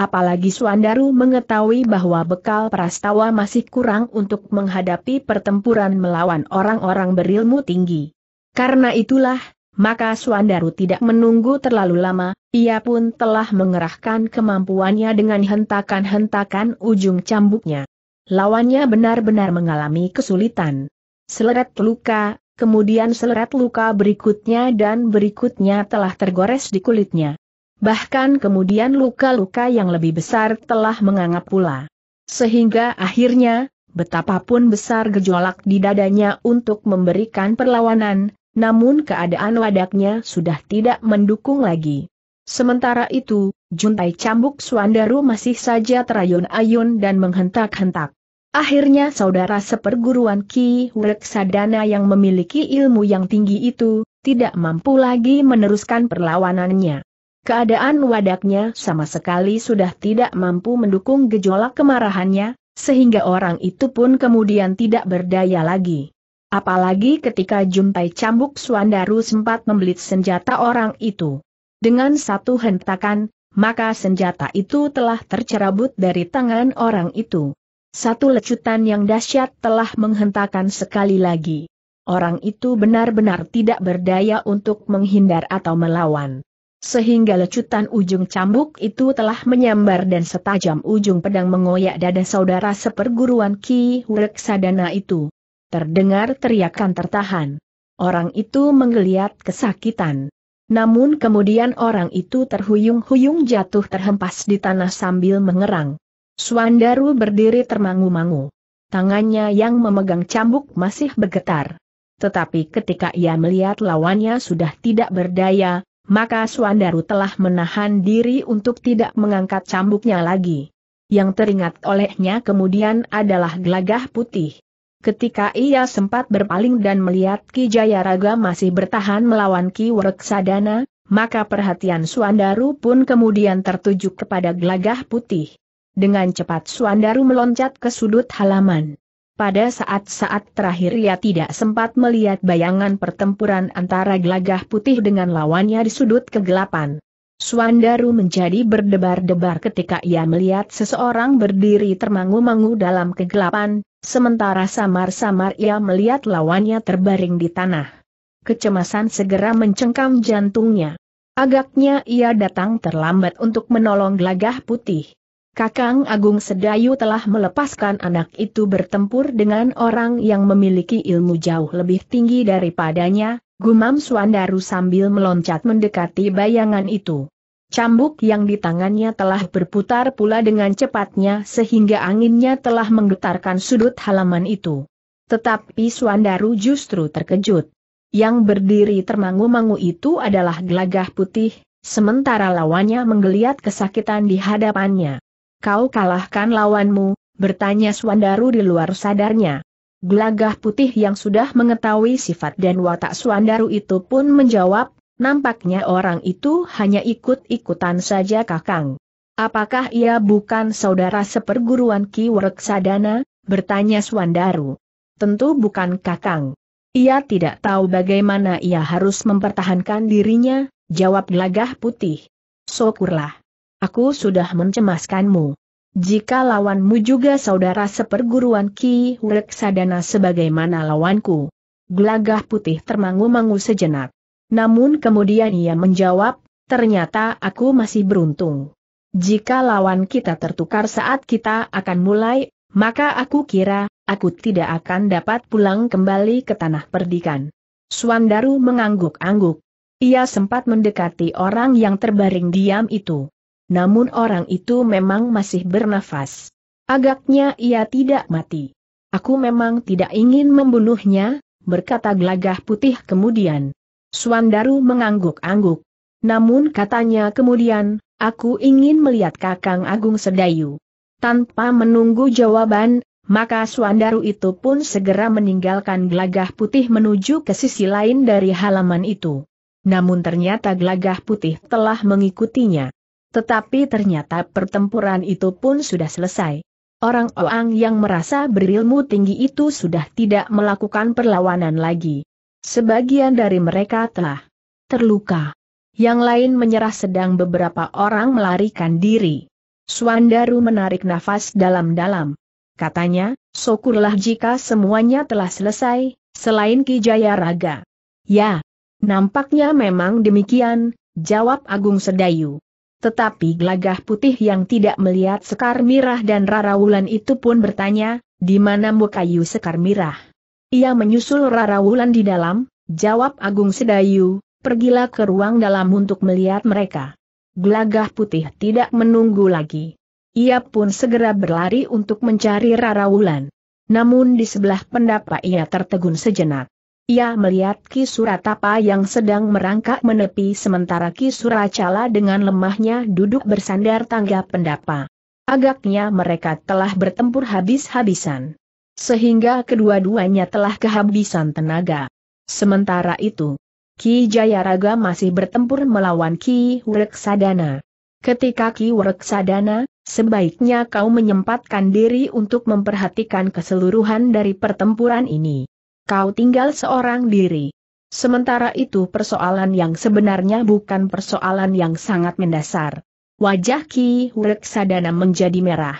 Apalagi Swandaru mengetahui bahwa bekal prastawa masih kurang untuk menghadapi pertempuran melawan orang-orang berilmu tinggi. Karena itulah, maka Suandaru tidak menunggu terlalu lama, ia pun telah mengerahkan kemampuannya dengan hentakan-hentakan ujung cambuknya. Lawannya benar-benar mengalami kesulitan. Seleret luka, kemudian seleret luka berikutnya dan berikutnya telah tergores di kulitnya. Bahkan kemudian luka-luka yang lebih besar telah mengangap pula. Sehingga akhirnya, betapapun besar gejolak di dadanya untuk memberikan perlawanan, namun keadaan wadaknya sudah tidak mendukung lagi. Sementara itu, juntai cambuk Suandaru masih saja terayun-ayun dan menghentak-hentak. Akhirnya saudara seperguruan Ki Wrek yang memiliki ilmu yang tinggi itu, tidak mampu lagi meneruskan perlawanannya. Keadaan wadaknya sama sekali sudah tidak mampu mendukung gejolak kemarahannya, sehingga orang itu pun kemudian tidak berdaya lagi. Apalagi ketika jumpai cambuk Suandaru sempat membelit senjata orang itu. Dengan satu hentakan, maka senjata itu telah tercerabut dari tangan orang itu. Satu lecutan yang dahsyat telah menghentakan sekali lagi. Orang itu benar-benar tidak berdaya untuk menghindar atau melawan sehingga lecutan ujung cambuk itu telah menyambar dan setajam ujung pedang mengoyak dada saudara seperguruan Ki Hureksadana itu. Terdengar teriakan tertahan. Orang itu menggeliat kesakitan. Namun kemudian orang itu terhuyung-huyung jatuh terhempas di tanah sambil mengerang. Suandaru berdiri termangu-mangu. Tangannya yang memegang cambuk masih bergetar. Tetapi ketika ia melihat lawannya sudah tidak berdaya, maka Suandaru telah menahan diri untuk tidak mengangkat cambuknya lagi. Yang teringat olehnya kemudian adalah gelagah putih. Ketika ia sempat berpaling dan melihat Ki Jayaraga masih bertahan melawan Ki Sadana, maka perhatian Suandaru pun kemudian tertuju kepada Glagah putih. Dengan cepat Suandaru meloncat ke sudut halaman. Pada saat-saat terakhir ia tidak sempat melihat bayangan pertempuran antara Glagah putih dengan lawannya di sudut kegelapan. Suandaru menjadi berdebar-debar ketika ia melihat seseorang berdiri termangu-mangu dalam kegelapan, sementara samar-samar ia melihat lawannya terbaring di tanah. Kecemasan segera mencengkam jantungnya. Agaknya ia datang terlambat untuk menolong gelagah putih. Kakang Agung Sedayu telah melepaskan anak itu bertempur dengan orang yang memiliki ilmu jauh lebih tinggi daripadanya, Gumam Suandaru sambil meloncat mendekati bayangan itu. Cambuk yang di tangannya telah berputar pula dengan cepatnya sehingga anginnya telah menggetarkan sudut halaman itu. Tetapi Suandaru justru terkejut. Yang berdiri termangu-mangu itu adalah gelagah putih, sementara lawannya menggeliat kesakitan di hadapannya. Kau kalahkan lawanmu, bertanya Suandaru di luar sadarnya. Gelagah putih yang sudah mengetahui sifat dan watak Suandaru itu pun menjawab, nampaknya orang itu hanya ikut-ikutan saja kakang. Apakah ia bukan saudara seperguruan Ki Sadana? bertanya Suandaru. Tentu bukan kakang. Ia tidak tahu bagaimana ia harus mempertahankan dirinya, jawab gelagah putih. Syukurlah. Aku sudah mencemaskanmu. Jika lawanmu juga saudara seperguruan Ki Reksadana sebagaimana lawanku. Gelagah putih termangu-mangu sejenak. Namun kemudian ia menjawab, ternyata aku masih beruntung. Jika lawan kita tertukar saat kita akan mulai, maka aku kira, aku tidak akan dapat pulang kembali ke tanah perdikan. Suandaru mengangguk-angguk. Ia sempat mendekati orang yang terbaring diam itu namun orang itu memang masih bernafas. Agaknya ia tidak mati. Aku memang tidak ingin membunuhnya, berkata Glagah putih kemudian. Suandaru mengangguk-angguk. Namun katanya kemudian, aku ingin melihat Kakang Agung Sedayu. Tanpa menunggu jawaban, maka Suandaru itu pun segera meninggalkan Glagah putih menuju ke sisi lain dari halaman itu. Namun ternyata Glagah putih telah mengikutinya. Tetapi ternyata pertempuran itu pun sudah selesai. Orang-orang yang merasa berilmu tinggi itu sudah tidak melakukan perlawanan lagi. Sebagian dari mereka telah terluka. Yang lain menyerah sedang beberapa orang melarikan diri. Suandaru menarik nafas dalam-dalam. Katanya, syukurlah jika semuanya telah selesai, selain Kijaya Raga. Ya, nampaknya memang demikian, jawab Agung Sedayu. Tetapi gelagah putih yang tidak melihat Sekar Mirah dan Rara Wulan itu pun bertanya, di mana Mukayu Sekar Mirah? Ia menyusul Rara Wulan di dalam, jawab Agung Sedayu, pergilah ke ruang dalam untuk melihat mereka. Gelagah putih tidak menunggu lagi. Ia pun segera berlari untuk mencari Rara Wulan. Namun di sebelah pendapa ia tertegun sejenak. Ia melihat Kisura Tapa yang sedang merangkak menepi sementara Kisura Cala dengan lemahnya duduk bersandar tangga pendapa. Agaknya mereka telah bertempur habis-habisan. Sehingga kedua-duanya telah kehabisan tenaga. Sementara itu, Ki Jayaraga masih bertempur melawan Ki Wreksadana. Ketika Ki Wreksadana, sebaiknya kau menyempatkan diri untuk memperhatikan keseluruhan dari pertempuran ini. Kau tinggal seorang diri. Sementara itu persoalan yang sebenarnya bukan persoalan yang sangat mendasar. Wajah Ki Hurek Sadana menjadi merah.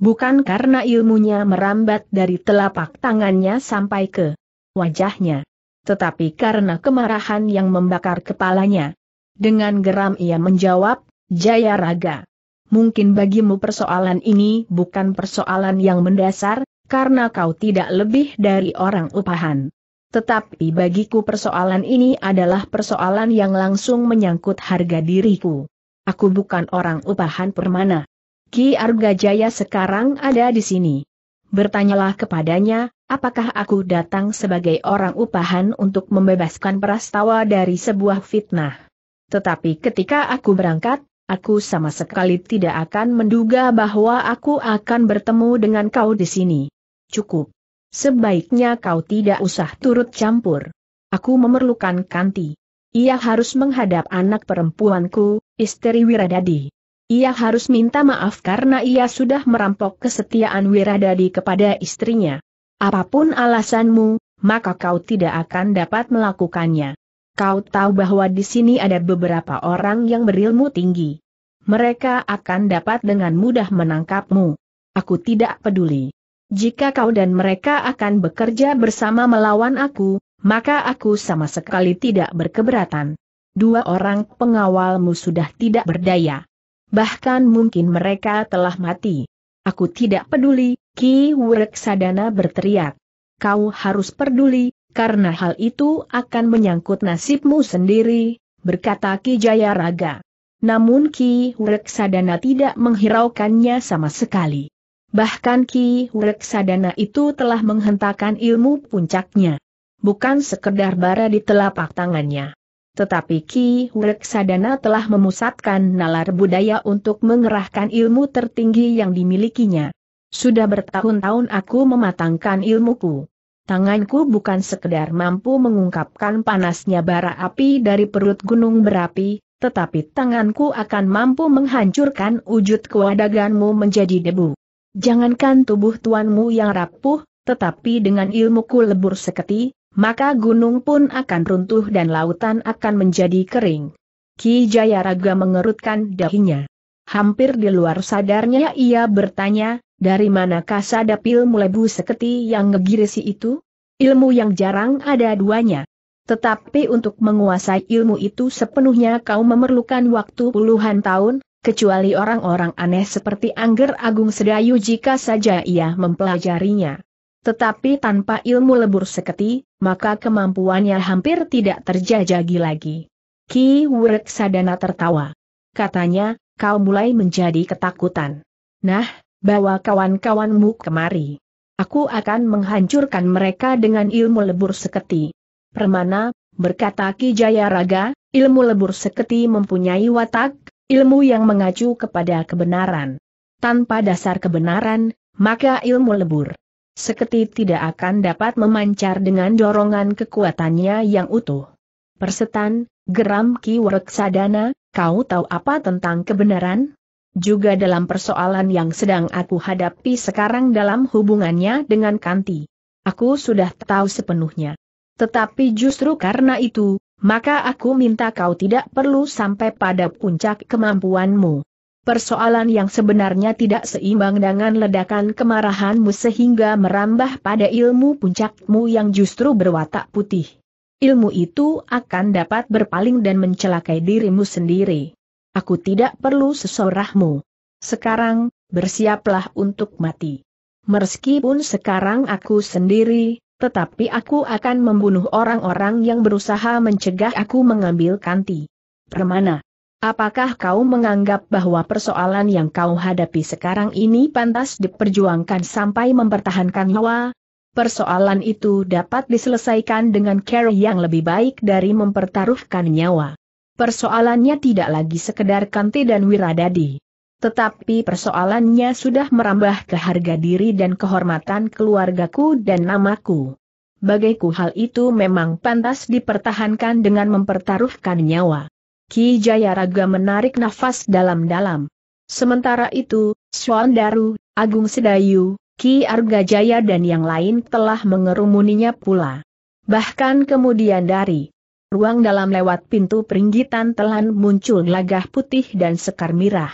Bukan karena ilmunya merambat dari telapak tangannya sampai ke wajahnya. Tetapi karena kemarahan yang membakar kepalanya. Dengan geram ia menjawab, Jaya Raga. Mungkin bagimu persoalan ini bukan persoalan yang mendasar, karena kau tidak lebih dari orang upahan. Tetapi bagiku persoalan ini adalah persoalan yang langsung menyangkut harga diriku. Aku bukan orang upahan permana. Ki Arga Jaya sekarang ada di sini. Bertanyalah kepadanya, apakah aku datang sebagai orang upahan untuk membebaskan Prastawa dari sebuah fitnah. Tetapi ketika aku berangkat, aku sama sekali tidak akan menduga bahwa aku akan bertemu dengan kau di sini cukup. Sebaiknya kau tidak usah turut campur. Aku memerlukan Kanti. Ia harus menghadap anak perempuanku, istri Wiradadi. Ia harus minta maaf karena ia sudah merampok kesetiaan Wiradadi kepada istrinya. Apapun alasanmu, maka kau tidak akan dapat melakukannya. Kau tahu bahwa di sini ada beberapa orang yang berilmu tinggi. Mereka akan dapat dengan mudah menangkapmu. Aku tidak peduli. Jika kau dan mereka akan bekerja bersama melawan aku, maka aku sama sekali tidak berkeberatan. Dua orang pengawalmu sudah tidak berdaya. Bahkan mungkin mereka telah mati. Aku tidak peduli, Ki Wurek Sadana berteriak. Kau harus peduli, karena hal itu akan menyangkut nasibmu sendiri, berkata Ki Jayaraga. Namun Ki Wurek Sadana tidak menghiraukannya sama sekali. Bahkan Ki Reksadana itu telah menghentakkan ilmu puncaknya. Bukan sekedar bara di telapak tangannya. Tetapi Ki Reksadana telah memusatkan nalar budaya untuk mengerahkan ilmu tertinggi yang dimilikinya. Sudah bertahun-tahun aku mematangkan ilmuku. Tanganku bukan sekedar mampu mengungkapkan panasnya bara api dari perut gunung berapi, tetapi tanganku akan mampu menghancurkan wujud kewadaganmu menjadi debu. Jangankan tubuh tuanmu yang rapuh, tetapi dengan ilmuku lebur seketi, maka gunung pun akan runtuh dan lautan akan menjadi kering. Ki Jayaraga mengerutkan dahinya. Hampir di luar sadarnya ia bertanya, dari manakah sadap ilmu lebu seketi yang ngegirisi itu? Ilmu yang jarang ada duanya. Tetapi untuk menguasai ilmu itu sepenuhnya kau memerlukan waktu puluhan tahun, kecuali orang-orang aneh seperti Angger Agung Sedayu jika saja ia mempelajarinya. Tetapi tanpa ilmu lebur seketi, maka kemampuannya hampir tidak terjajagi lagi. Ki Wurek Sadana tertawa. Katanya, kau mulai menjadi ketakutan. Nah, bawa kawan-kawanmu kemari. Aku akan menghancurkan mereka dengan ilmu lebur seketi. Permana, berkata Ki Jayaraga, ilmu lebur seketi mempunyai watak, Ilmu yang mengacu kepada kebenaran. Tanpa dasar kebenaran, maka ilmu lebur. Seketi tidak akan dapat memancar dengan dorongan kekuatannya yang utuh. Persetan, geram Ki Sadana, kau tahu apa tentang kebenaran? Juga dalam persoalan yang sedang aku hadapi sekarang dalam hubungannya dengan Kanti. Aku sudah tahu sepenuhnya. Tetapi justru karena itu, maka aku minta kau tidak perlu sampai pada puncak kemampuanmu. Persoalan yang sebenarnya tidak seimbang dengan ledakan kemarahanmu sehingga merambah pada ilmu puncakmu yang justru berwatak putih. Ilmu itu akan dapat berpaling dan mencelakai dirimu sendiri. Aku tidak perlu sesorahmu. Sekarang, bersiaplah untuk mati. Meskipun sekarang aku sendiri, tetapi aku akan membunuh orang-orang yang berusaha mencegah aku mengambil kanti. Permana. Apakah kau menganggap bahwa persoalan yang kau hadapi sekarang ini pantas diperjuangkan sampai mempertahankan nyawa? Persoalan itu dapat diselesaikan dengan care yang lebih baik dari mempertaruhkan nyawa. Persoalannya tidak lagi sekedar kanti dan wiradadi. Tetapi persoalannya sudah merambah ke harga diri dan kehormatan keluargaku dan namaku. Bagaiku hal itu memang pantas dipertahankan dengan mempertaruhkan nyawa. Ki Jayaraga menarik nafas dalam-dalam. Sementara itu, Swan Daru, Agung Sedayu, Ki Arga Jaya dan yang lain telah mengerumuninya pula. Bahkan kemudian dari ruang dalam lewat pintu peringgitan telan muncul lagah putih dan sekar mirah.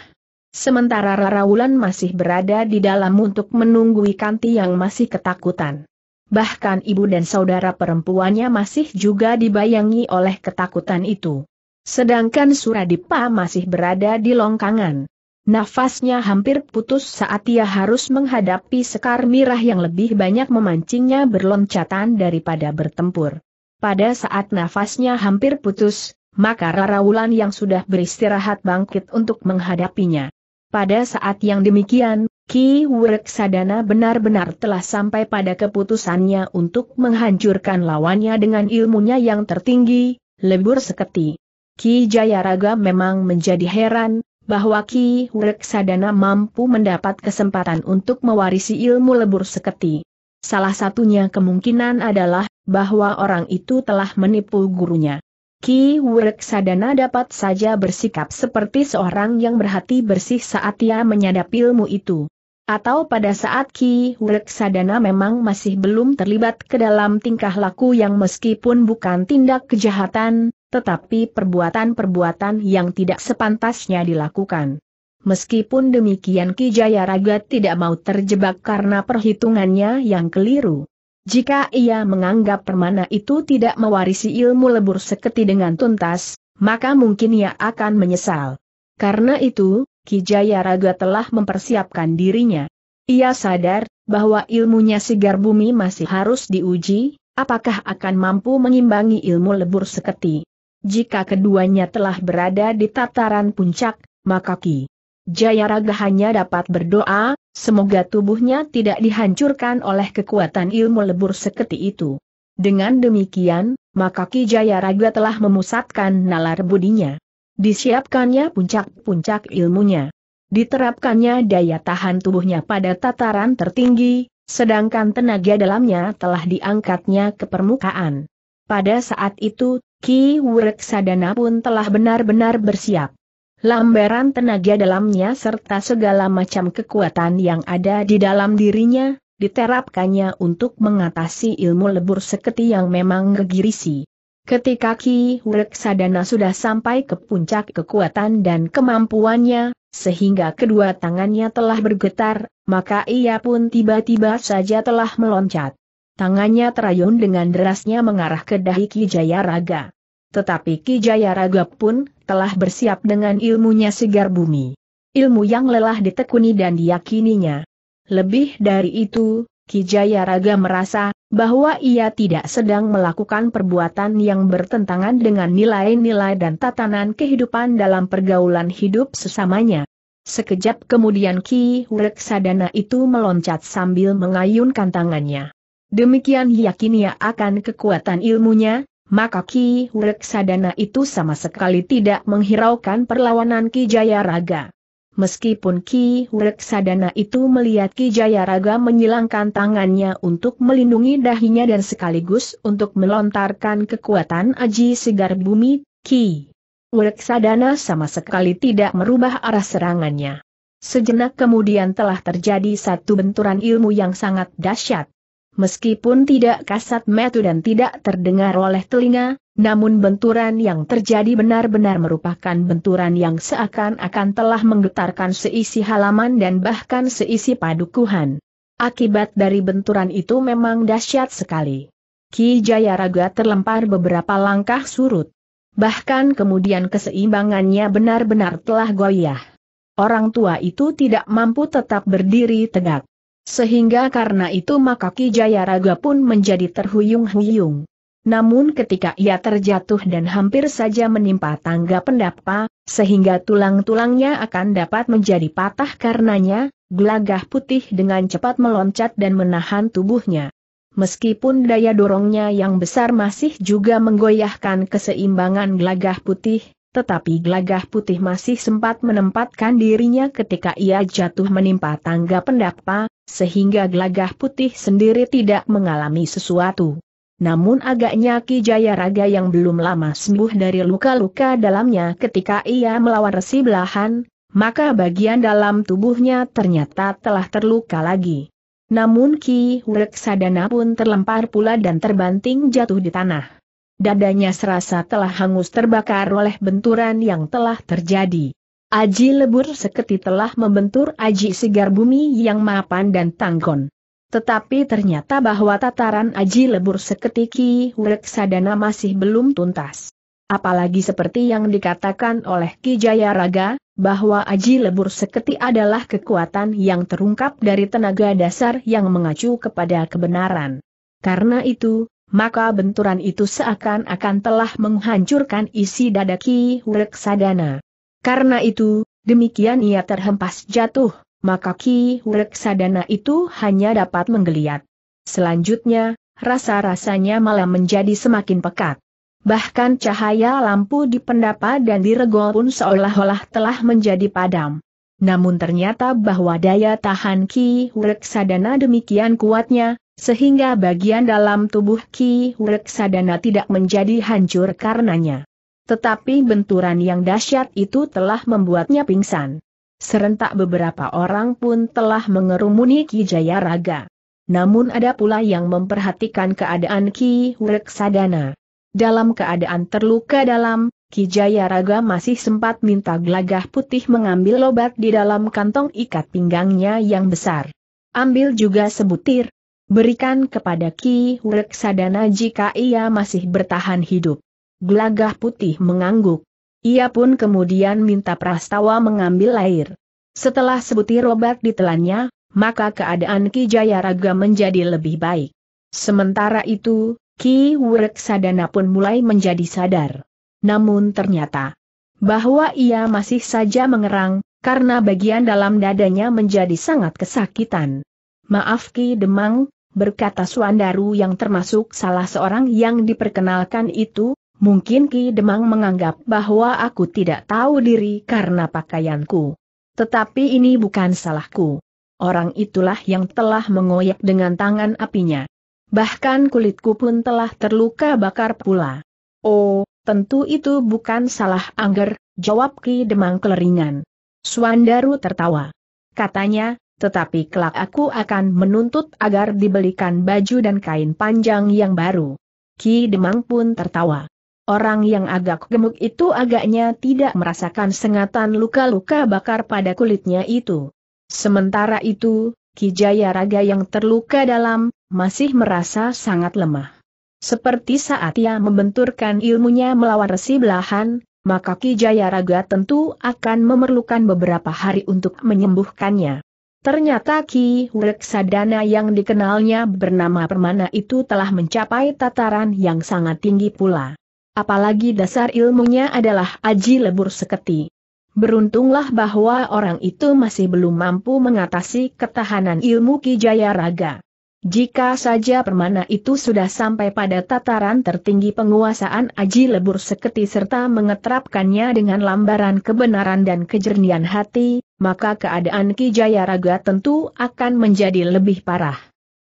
Sementara Rara Wulan masih berada di dalam untuk menunggu Kanti yang masih ketakutan. Bahkan ibu dan saudara perempuannya masih juga dibayangi oleh ketakutan itu. Sedangkan Suradipa masih berada di longkangan. Nafasnya hampir putus saat ia harus menghadapi sekar mirah yang lebih banyak memancingnya berloncatan daripada bertempur. Pada saat nafasnya hampir putus, maka Rara Wulan yang sudah beristirahat bangkit untuk menghadapinya. Pada saat yang demikian, Ki Werksadana benar-benar telah sampai pada keputusannya untuk menghancurkan lawannya dengan ilmunya yang tertinggi, lebur seketi. Ki Jayaraga memang menjadi heran, bahwa Ki Werksadana mampu mendapat kesempatan untuk mewarisi ilmu lebur seketi. Salah satunya kemungkinan adalah, bahwa orang itu telah menipu gurunya. Ki Wureksadana dapat saja bersikap seperti seorang yang berhati bersih saat ia menyadap ilmu itu. Atau pada saat Ki Wureksadana memang masih belum terlibat ke dalam tingkah laku yang meskipun bukan tindak kejahatan, tetapi perbuatan-perbuatan yang tidak sepantasnya dilakukan. Meskipun demikian Ki Jayaraga tidak mau terjebak karena perhitungannya yang keliru. Jika ia menganggap permana itu tidak mewarisi ilmu lebur seketi dengan tuntas, maka mungkin ia akan menyesal. Karena itu, Kijaya Raga telah mempersiapkan dirinya. Ia sadar bahwa ilmunya Sigar Bumi masih harus diuji, apakah akan mampu mengimbangi ilmu lebur seketi. Jika keduanya telah berada di tataran puncak, maka Ki Jayaraga hanya dapat berdoa, semoga tubuhnya tidak dihancurkan oleh kekuatan ilmu lebur seketi itu. Dengan demikian, maka Ki Jayaraga telah memusatkan nalar budinya. Disiapkannya puncak-puncak ilmunya. Diterapkannya daya tahan tubuhnya pada tataran tertinggi, sedangkan tenaga dalamnya telah diangkatnya ke permukaan. Pada saat itu, Ki Wureksadana pun telah benar-benar bersiap. Lambaran tenaga dalamnya serta segala macam kekuatan yang ada di dalam dirinya, diterapkannya untuk mengatasi ilmu lebur seketi yang memang gegirisi. Ketika Ki Hurek sudah sampai ke puncak kekuatan dan kemampuannya, sehingga kedua tangannya telah bergetar, maka ia pun tiba-tiba saja telah meloncat. Tangannya terayun dengan derasnya mengarah ke dahi Ki Jayaraga. Tetapi Kijaya Raga pun telah bersiap dengan ilmunya segar bumi. Ilmu yang lelah ditekuni dan diyakininya. Lebih dari itu, Kijaya Raga merasa bahwa ia tidak sedang melakukan perbuatan yang bertentangan dengan nilai-nilai dan tatanan kehidupan dalam pergaulan hidup sesamanya. Sekejap kemudian Ki Reksadana itu meloncat sambil mengayunkan tangannya. Demikian yakinnya akan kekuatan ilmunya, maka Ki Sadana itu sama sekali tidak menghiraukan perlawanan Ki Jayaraga. Meskipun Ki Sadana itu melihat Ki Jayaraga menyilangkan tangannya untuk melindungi dahinya dan sekaligus untuk melontarkan kekuatan Aji Segar Bumi, Ki Sadana sama sekali tidak merubah arah serangannya. Sejenak kemudian telah terjadi satu benturan ilmu yang sangat dahsyat. Meskipun tidak kasat mata dan tidak terdengar oleh telinga, namun benturan yang terjadi benar-benar merupakan benturan yang seakan-akan telah menggetarkan seisi halaman dan bahkan seisi padukuhan. Akibat dari benturan itu memang dahsyat sekali. Ki Jayaraga terlempar beberapa langkah surut. Bahkan kemudian keseimbangannya benar-benar telah goyah. Orang tua itu tidak mampu tetap berdiri tegak. Sehingga karena itu maka Ki Jayaraga pun menjadi terhuyung-huyung. Namun ketika ia terjatuh dan hampir saja menimpa tangga pendapa, sehingga tulang-tulangnya akan dapat menjadi patah karenanya, gelagah putih dengan cepat meloncat dan menahan tubuhnya. Meskipun daya dorongnya yang besar masih juga menggoyahkan keseimbangan gelagah putih, tetapi gelagah putih masih sempat menempatkan dirinya ketika ia jatuh menimpa tangga pendakpa, sehingga gelagah putih sendiri tidak mengalami sesuatu. Namun agaknya Ki Jaya Raga yang belum lama sembuh dari luka-luka dalamnya ketika ia melawan resi belahan, maka bagian dalam tubuhnya ternyata telah terluka lagi. Namun Ki Wrek pun terlempar pula dan terbanting jatuh di tanah. Dadanya serasa telah hangus terbakar oleh benturan yang telah terjadi. Aji lebur seketi telah membentur Aji segar bumi yang mapan dan tanggon. Tetapi ternyata bahwa tataran Aji lebur seketi Ki masih belum tuntas. Apalagi seperti yang dikatakan oleh Ki Jayaraga, bahwa Aji lebur seketi adalah kekuatan yang terungkap dari tenaga dasar yang mengacu kepada kebenaran. Karena itu, maka benturan itu seakan-akan telah menghancurkan isi dada Ki Hurek Karena itu, demikian ia terhempas jatuh, maka Ki Hurek itu hanya dapat menggeliat. Selanjutnya, rasa-rasanya malah menjadi semakin pekat. Bahkan cahaya lampu di pendapa dan di regol pun seolah-olah telah menjadi padam. Namun ternyata bahwa daya tahan Ki Hurek demikian kuatnya, sehingga bagian dalam tubuh Ki Reksadana tidak menjadi hancur karenanya. Tetapi benturan yang dahsyat itu telah membuatnya pingsan. Serentak beberapa orang pun telah mengerumuni Ki Jayaraga. Namun ada pula yang memperhatikan keadaan Ki Reksadana. Dalam keadaan terluka dalam, Ki Jayaraga masih sempat minta gelagah putih mengambil obat di dalam kantong ikat pinggangnya yang besar. Ambil juga sebutir, Berikan kepada Ki Reksadana jika ia masih bertahan hidup. Gelagah putih mengangguk. Ia pun kemudian minta Prastawa mengambil air. Setelah sebutir obat ditelannya, maka keadaan Ki Jayaraga menjadi lebih baik. Sementara itu, Ki Reksadana pun mulai menjadi sadar. Namun ternyata, bahwa ia masih saja mengerang, karena bagian dalam dadanya menjadi sangat kesakitan. Maaf Ki Demang, berkata Suandaru yang termasuk salah seorang yang diperkenalkan itu, mungkin Ki Demang menganggap bahwa aku tidak tahu diri karena pakaianku. Tetapi ini bukan salahku. Orang itulah yang telah mengoyak dengan tangan apinya. Bahkan kulitku pun telah terluka bakar pula. Oh, tentu itu bukan salah Angger, jawab Ki Demang keleringan. Suandaru tertawa. Katanya, tetapi kelak aku akan menuntut agar dibelikan baju dan kain panjang yang baru. Ki Demang pun tertawa. Orang yang agak gemuk itu agaknya tidak merasakan sengatan luka-luka bakar pada kulitnya itu. Sementara itu, Ki Jaya Raga yang terluka dalam, masih merasa sangat lemah. Seperti saat ia membenturkan ilmunya melawan resi belahan, maka Ki Jaya Raga tentu akan memerlukan beberapa hari untuk menyembuhkannya. Ternyata Ki Reksadana yang dikenalnya bernama Permana itu telah mencapai tataran yang sangat tinggi pula. Apalagi dasar ilmunya adalah aji lebur seketi. Beruntunglah bahwa orang itu masih belum mampu mengatasi ketahanan ilmu Ki Jaya Raga. Jika saja permana itu sudah sampai pada tataran tertinggi penguasaan Aji Lebur Seketi serta mengeterapkannya dengan lambaran kebenaran dan kejernihan hati, maka keadaan Ki Jayaraga tentu akan menjadi lebih parah.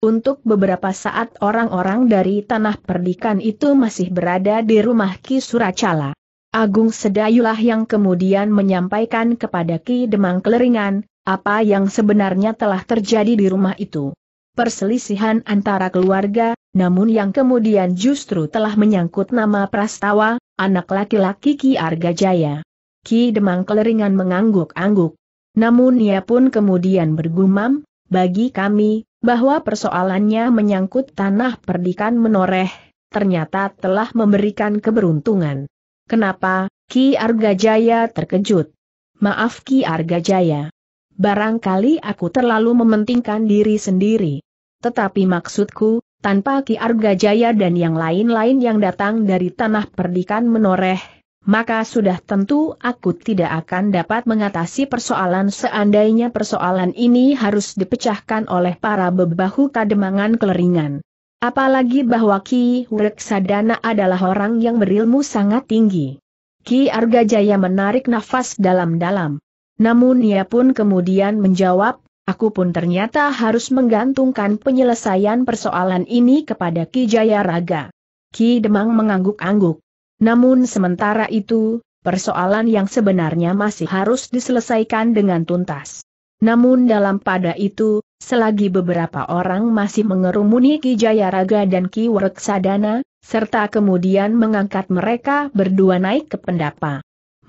Untuk beberapa saat orang-orang dari tanah perdikan itu masih berada di rumah Ki Suracala. Agung Sedayulah yang kemudian menyampaikan kepada Ki Demang Keleringan, apa yang sebenarnya telah terjadi di rumah itu perselisihan antara keluarga, namun yang kemudian justru telah menyangkut nama Prastawa, anak laki-laki Ki Arga Jaya. Ki Demang Keleringan mengangguk-angguk. Namun ia pun kemudian bergumam, bagi kami, bahwa persoalannya menyangkut tanah perdikan menoreh, ternyata telah memberikan keberuntungan. Kenapa, Ki Arga Jaya terkejut? Maaf Ki Arga Jaya barangkali aku terlalu mementingkan diri sendiri. Tetapi maksudku, tanpa Ki Arga Jaya dan yang lain-lain yang datang dari tanah perdikan menoreh, maka sudah tentu aku tidak akan dapat mengatasi persoalan seandainya persoalan ini harus dipecahkan oleh para bebahu kademangan keleringan. Apalagi bahwa Ki Reksadana adalah orang yang berilmu sangat tinggi. Ki Arga Jaya menarik nafas dalam-dalam. Namun ia pun kemudian menjawab, aku pun ternyata harus menggantungkan penyelesaian persoalan ini kepada Ki Jaya Raga. Ki Demang mengangguk-angguk. Namun sementara itu, persoalan yang sebenarnya masih harus diselesaikan dengan tuntas. Namun dalam pada itu, selagi beberapa orang masih mengerumuni Ki Jayaraga dan Ki Wreksadana, serta kemudian mengangkat mereka berdua naik ke pendapa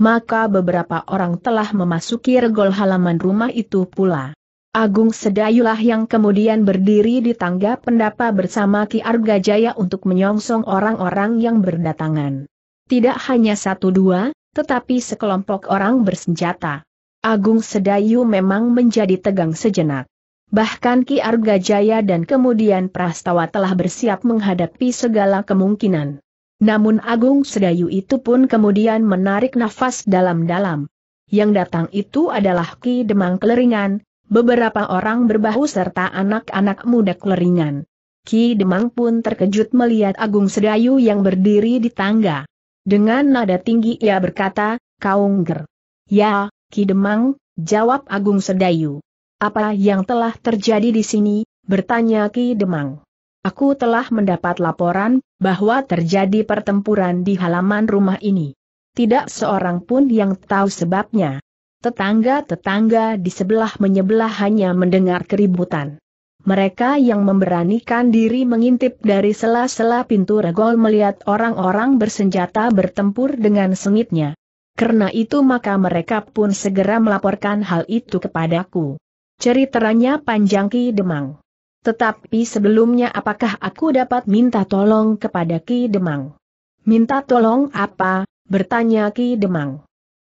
maka beberapa orang telah memasuki regol halaman rumah itu pula. Agung Sedayulah yang kemudian berdiri di tangga pendapa bersama Ki Arga Jaya untuk menyongsong orang-orang yang berdatangan. Tidak hanya satu dua, tetapi sekelompok orang bersenjata. Agung Sedayu memang menjadi tegang sejenak. Bahkan Ki Arga Jaya dan kemudian Prastawa telah bersiap menghadapi segala kemungkinan. Namun Agung Sedayu itu pun kemudian menarik nafas dalam-dalam. Yang datang itu adalah Ki Demang Keleringan, beberapa orang berbahu serta anak-anak muda Keleringan. Ki Demang pun terkejut melihat Agung Sedayu yang berdiri di tangga. Dengan nada tinggi ia berkata, Kaungger. Ya, Ki Demang, jawab Agung Sedayu. Apa yang telah terjadi di sini, bertanya Ki Demang. Aku telah mendapat laporan bahwa terjadi pertempuran di halaman rumah ini. Tidak seorang pun yang tahu sebabnya. Tetangga-tetangga di sebelah menyebelah hanya mendengar keributan. Mereka yang memberanikan diri mengintip dari sela-sela pintu regol melihat orang-orang bersenjata bertempur dengan sengitnya. Karena itu maka mereka pun segera melaporkan hal itu kepadaku. Ceritanya panjang Ki Demang. Tetapi sebelumnya apakah aku dapat minta tolong kepada Ki Demang? Minta tolong apa? bertanya Ki Demang.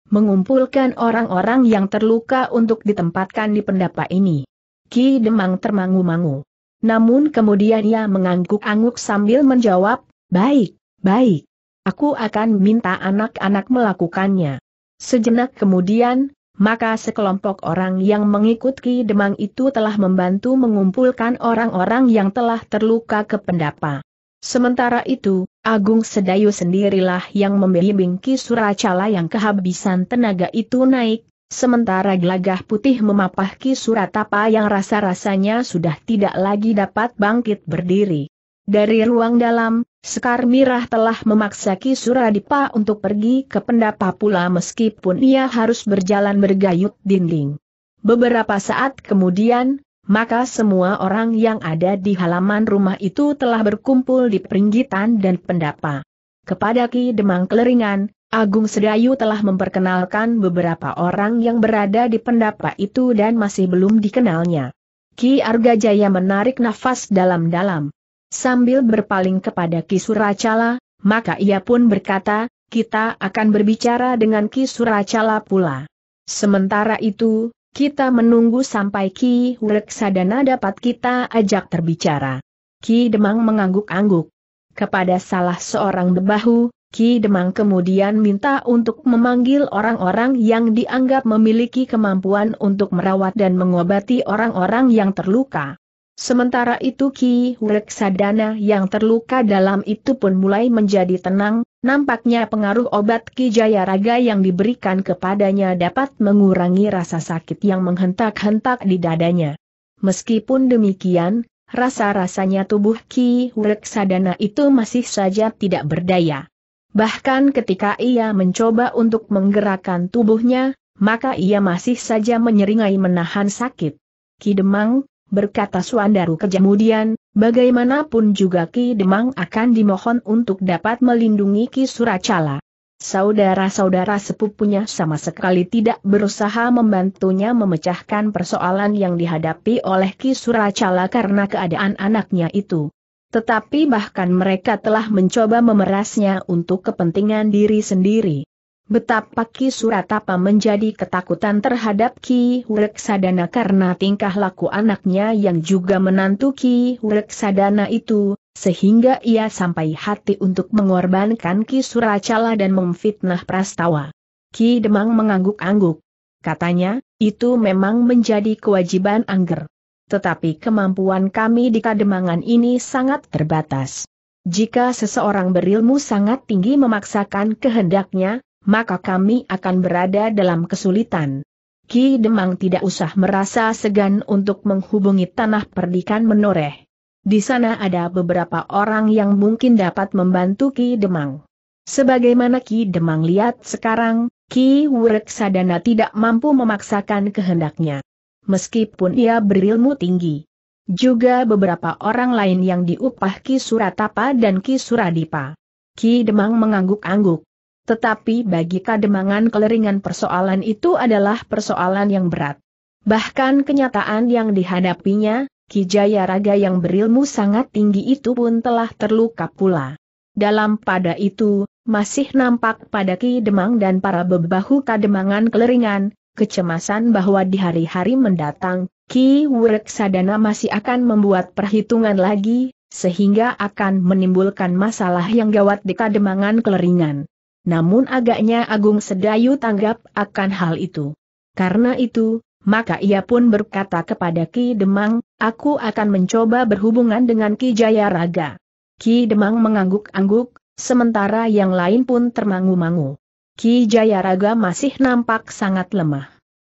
Mengumpulkan orang-orang yang terluka untuk ditempatkan di pendapa ini. Ki Demang termangu-mangu. Namun kemudian ia mengangguk-angguk sambil menjawab, baik, baik. Aku akan minta anak-anak melakukannya. Sejenak kemudian, maka sekelompok orang yang mengikut Demang itu telah membantu mengumpulkan orang-orang yang telah terluka ke pendapa. Sementara itu, Agung Sedayu sendirilah yang membimbing Ki Suracala yang kehabisan tenaga itu naik, sementara gelagah putih memapah Ki Suratapa yang rasa-rasanya sudah tidak lagi dapat bangkit berdiri. Dari ruang dalam, Sekar Mirah telah memaksa Ki Suradipa untuk pergi ke pendapa pula meskipun ia harus berjalan bergayut dinding. Beberapa saat kemudian, maka semua orang yang ada di halaman rumah itu telah berkumpul di peringgitan dan pendapa. Kepada Ki Demang Keleringan, Agung Sedayu telah memperkenalkan beberapa orang yang berada di pendapa itu dan masih belum dikenalnya. Ki Argajaya menarik nafas dalam-dalam. Sambil berpaling kepada Kisuracala, maka ia pun berkata, kita akan berbicara dengan Kisuracala pula. Sementara itu, kita menunggu sampai Ki Hureksadana dapat kita ajak terbicara. Ki Demang mengangguk-angguk. Kepada salah seorang bebahu, Ki Demang kemudian minta untuk memanggil orang-orang yang dianggap memiliki kemampuan untuk merawat dan mengobati orang-orang yang terluka. Sementara itu Ki Sadana yang terluka dalam itu pun mulai menjadi tenang, nampaknya pengaruh obat Ki Jayaraga yang diberikan kepadanya dapat mengurangi rasa sakit yang menghentak-hentak di dadanya. Meskipun demikian, rasa-rasanya tubuh Ki Sadana itu masih saja tidak berdaya. Bahkan ketika ia mencoba untuk menggerakkan tubuhnya, maka ia masih saja menyeringai menahan sakit. Ki Demang, berkata Suandaru kemudian, bagaimanapun juga Ki Demang akan dimohon untuk dapat melindungi Ki Suracala. Saudara-saudara sepupunya sama sekali tidak berusaha membantunya memecahkan persoalan yang dihadapi oleh Ki Suracala karena keadaan anaknya itu. Tetapi bahkan mereka telah mencoba memerasnya untuk kepentingan diri sendiri. Betapa Ki Suratapa menjadi ketakutan terhadap Ki Wreksadana karena tingkah laku anaknya yang juga menantu Ki Wreksadana itu, sehingga ia sampai hati untuk mengorbankan Ki Suracala dan memfitnah Prastawa. Ki Demang mengangguk-angguk. Katanya, itu memang menjadi kewajiban Angger. Tetapi kemampuan kami di Kademangan ini sangat terbatas. Jika seseorang berilmu sangat tinggi memaksakan kehendaknya, maka kami akan berada dalam kesulitan. Ki Demang tidak usah merasa segan untuk menghubungi tanah perdikan menoreh. Di sana ada beberapa orang yang mungkin dapat membantu Ki Demang. Sebagaimana Ki Demang lihat sekarang, Ki Sadana tidak mampu memaksakan kehendaknya. Meskipun ia berilmu tinggi. Juga beberapa orang lain yang diupah Ki Suratapa dan Ki Suradipa. Ki Demang mengangguk-angguk. Tetapi bagi kademangan keleringan persoalan itu adalah persoalan yang berat. Bahkan kenyataan yang dihadapinya, Kijaya Raga yang berilmu sangat tinggi itu pun telah terluka pula. Dalam pada itu, masih nampak pada Ki Demang dan para bebahu kademangan keleringan, kecemasan bahwa di hari-hari mendatang, Ki Sadana masih akan membuat perhitungan lagi, sehingga akan menimbulkan masalah yang gawat di kademangan keleringan namun agaknya Agung Sedayu tanggap akan hal itu. Karena itu, maka ia pun berkata kepada Ki Demang, aku akan mencoba berhubungan dengan Ki Jayaraga. Ki Demang mengangguk-angguk, sementara yang lain pun termangu-mangu. Ki Jayaraga masih nampak sangat lemah.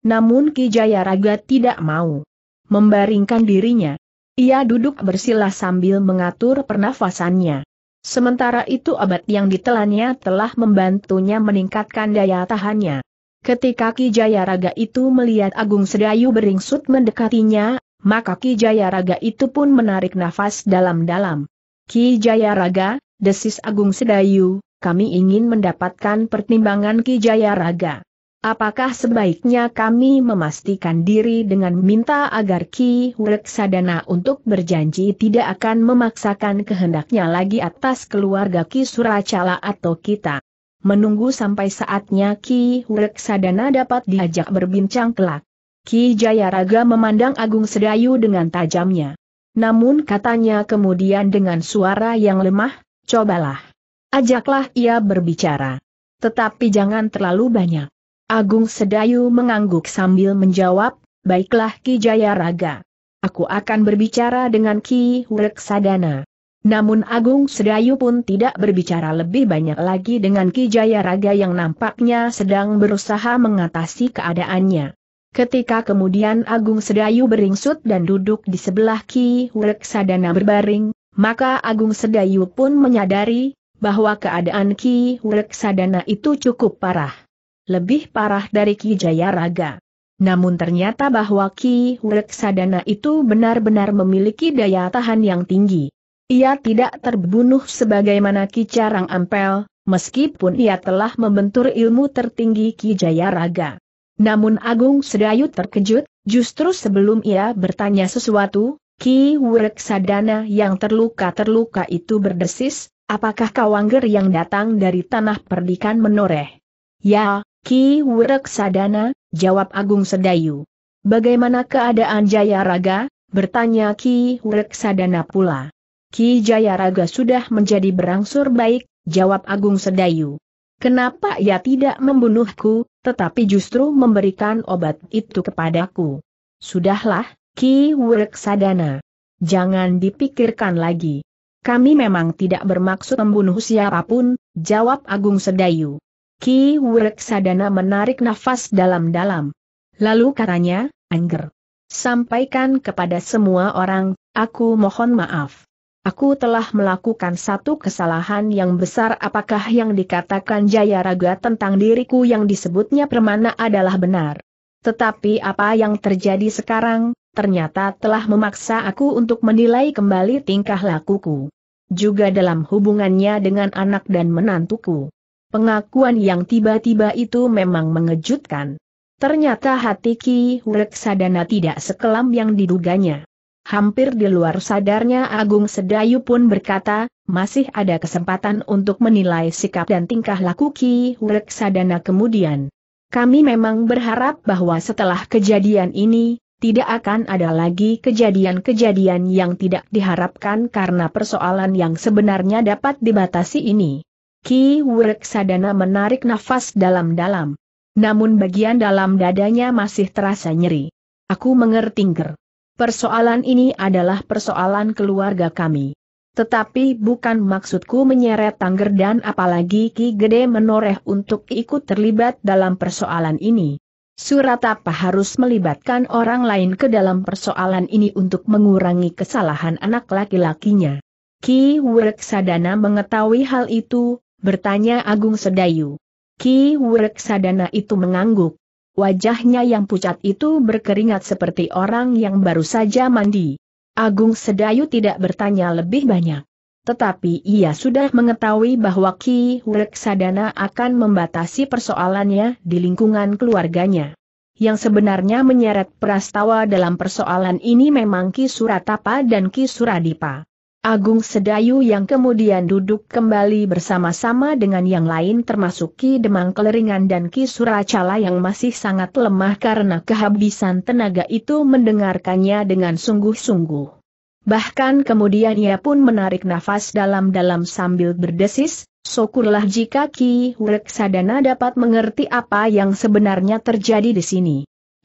Namun Ki Jayaraga tidak mau membaringkan dirinya. Ia duduk bersila sambil mengatur pernafasannya. Sementara itu obat yang ditelannya telah membantunya meningkatkan daya tahannya. Ketika Ki Jayaraga itu melihat Agung Sedayu beringsut mendekatinya, maka Ki Jayaraga itu pun menarik nafas dalam-dalam. Ki Jayaraga, desis Agung Sedayu, kami ingin mendapatkan pertimbangan Ki Jayaraga. Apakah sebaiknya kami memastikan diri dengan minta agar Ki Wurek untuk berjanji tidak akan memaksakan kehendaknya lagi atas keluarga Ki Suracala atau kita? Menunggu sampai saatnya Ki Wurek dapat diajak berbincang kelak. Ki Jayaraga memandang Agung Sedayu dengan tajamnya. Namun katanya kemudian dengan suara yang lemah, cobalah. Ajaklah ia berbicara. Tetapi jangan terlalu banyak. Agung Sedayu mengangguk sambil menjawab, baiklah Ki Jayaraga. Aku akan berbicara dengan Ki Reksadana. Namun Agung Sedayu pun tidak berbicara lebih banyak lagi dengan Ki Jayaraga yang nampaknya sedang berusaha mengatasi keadaannya. Ketika kemudian Agung Sedayu beringsut dan duduk di sebelah Ki Reksadana berbaring, maka Agung Sedayu pun menyadari bahwa keadaan Ki Reksadana itu cukup parah lebih parah dari Ki Jayaraga. Namun ternyata bahwa Ki Reksadana itu benar-benar memiliki daya tahan yang tinggi. Ia tidak terbunuh sebagaimana Ki Carang Ampel, meskipun ia telah membentur ilmu tertinggi Ki Jayaraga. Namun Agung Sedayu terkejut, justru sebelum ia bertanya sesuatu, Ki Reksadana yang terluka-terluka itu berdesis, apakah Kawangger yang datang dari tanah perdikan menoreh? Ya, Ki Wurek Sadana, jawab Agung Sedayu. Bagaimana keadaan Jayaraga? bertanya Ki Wurek Sadana pula. Ki Jayaraga sudah menjadi berangsur baik, jawab Agung Sedayu. Kenapa ia tidak membunuhku, tetapi justru memberikan obat itu kepadaku? Sudahlah, Ki Wurek Sadana. Jangan dipikirkan lagi. Kami memang tidak bermaksud membunuh siapapun, jawab Agung Sedayu. Ki Wurek Sadana menarik nafas dalam-dalam. Lalu katanya, Angger. Sampaikan kepada semua orang, aku mohon maaf. Aku telah melakukan satu kesalahan yang besar apakah yang dikatakan Jaya Raga tentang diriku yang disebutnya permana adalah benar. Tetapi apa yang terjadi sekarang, ternyata telah memaksa aku untuk menilai kembali tingkah lakuku. Juga dalam hubungannya dengan anak dan menantuku. Pengakuan yang tiba-tiba itu memang mengejutkan. Ternyata hati Ki Hurek Sadana tidak sekelam yang diduganya. Hampir di luar sadarnya Agung Sedayu pun berkata, masih ada kesempatan untuk menilai sikap dan tingkah laku Ki Hurek Sadana kemudian. Kami memang berharap bahwa setelah kejadian ini, tidak akan ada lagi kejadian-kejadian yang tidak diharapkan karena persoalan yang sebenarnya dapat dibatasi ini. Ki Sadana menarik nafas dalam-dalam. Namun bagian dalam dadanya masih terasa nyeri. Aku mengerti ger. Persoalan ini adalah persoalan keluarga kami. Tetapi bukan maksudku menyeret Tangger dan apalagi Ki Gede menoreh untuk ikut terlibat dalam persoalan ini. Surat apa harus melibatkan orang lain ke dalam persoalan ini untuk mengurangi kesalahan anak laki-lakinya. Ki Sadana mengetahui hal itu, Bertanya Agung Sedayu. Ki Wureksadana itu mengangguk. Wajahnya yang pucat itu berkeringat seperti orang yang baru saja mandi. Agung Sedayu tidak bertanya lebih banyak. Tetapi ia sudah mengetahui bahwa Ki Wureksadana akan membatasi persoalannya di lingkungan keluarganya. Yang sebenarnya menyeret Prastawa dalam persoalan ini memang Ki Suratapa dan Ki Suradipa. Agung Sedayu yang kemudian duduk kembali bersama-sama dengan yang lain termasuk Ki Demang Keleringan dan Ki Suracala yang masih sangat lemah karena kehabisan tenaga itu mendengarkannya dengan sungguh-sungguh. Bahkan kemudian ia pun menarik nafas dalam-dalam sambil berdesis, syukurlah jika Ki Wreksadana dapat mengerti apa yang sebenarnya terjadi di sini.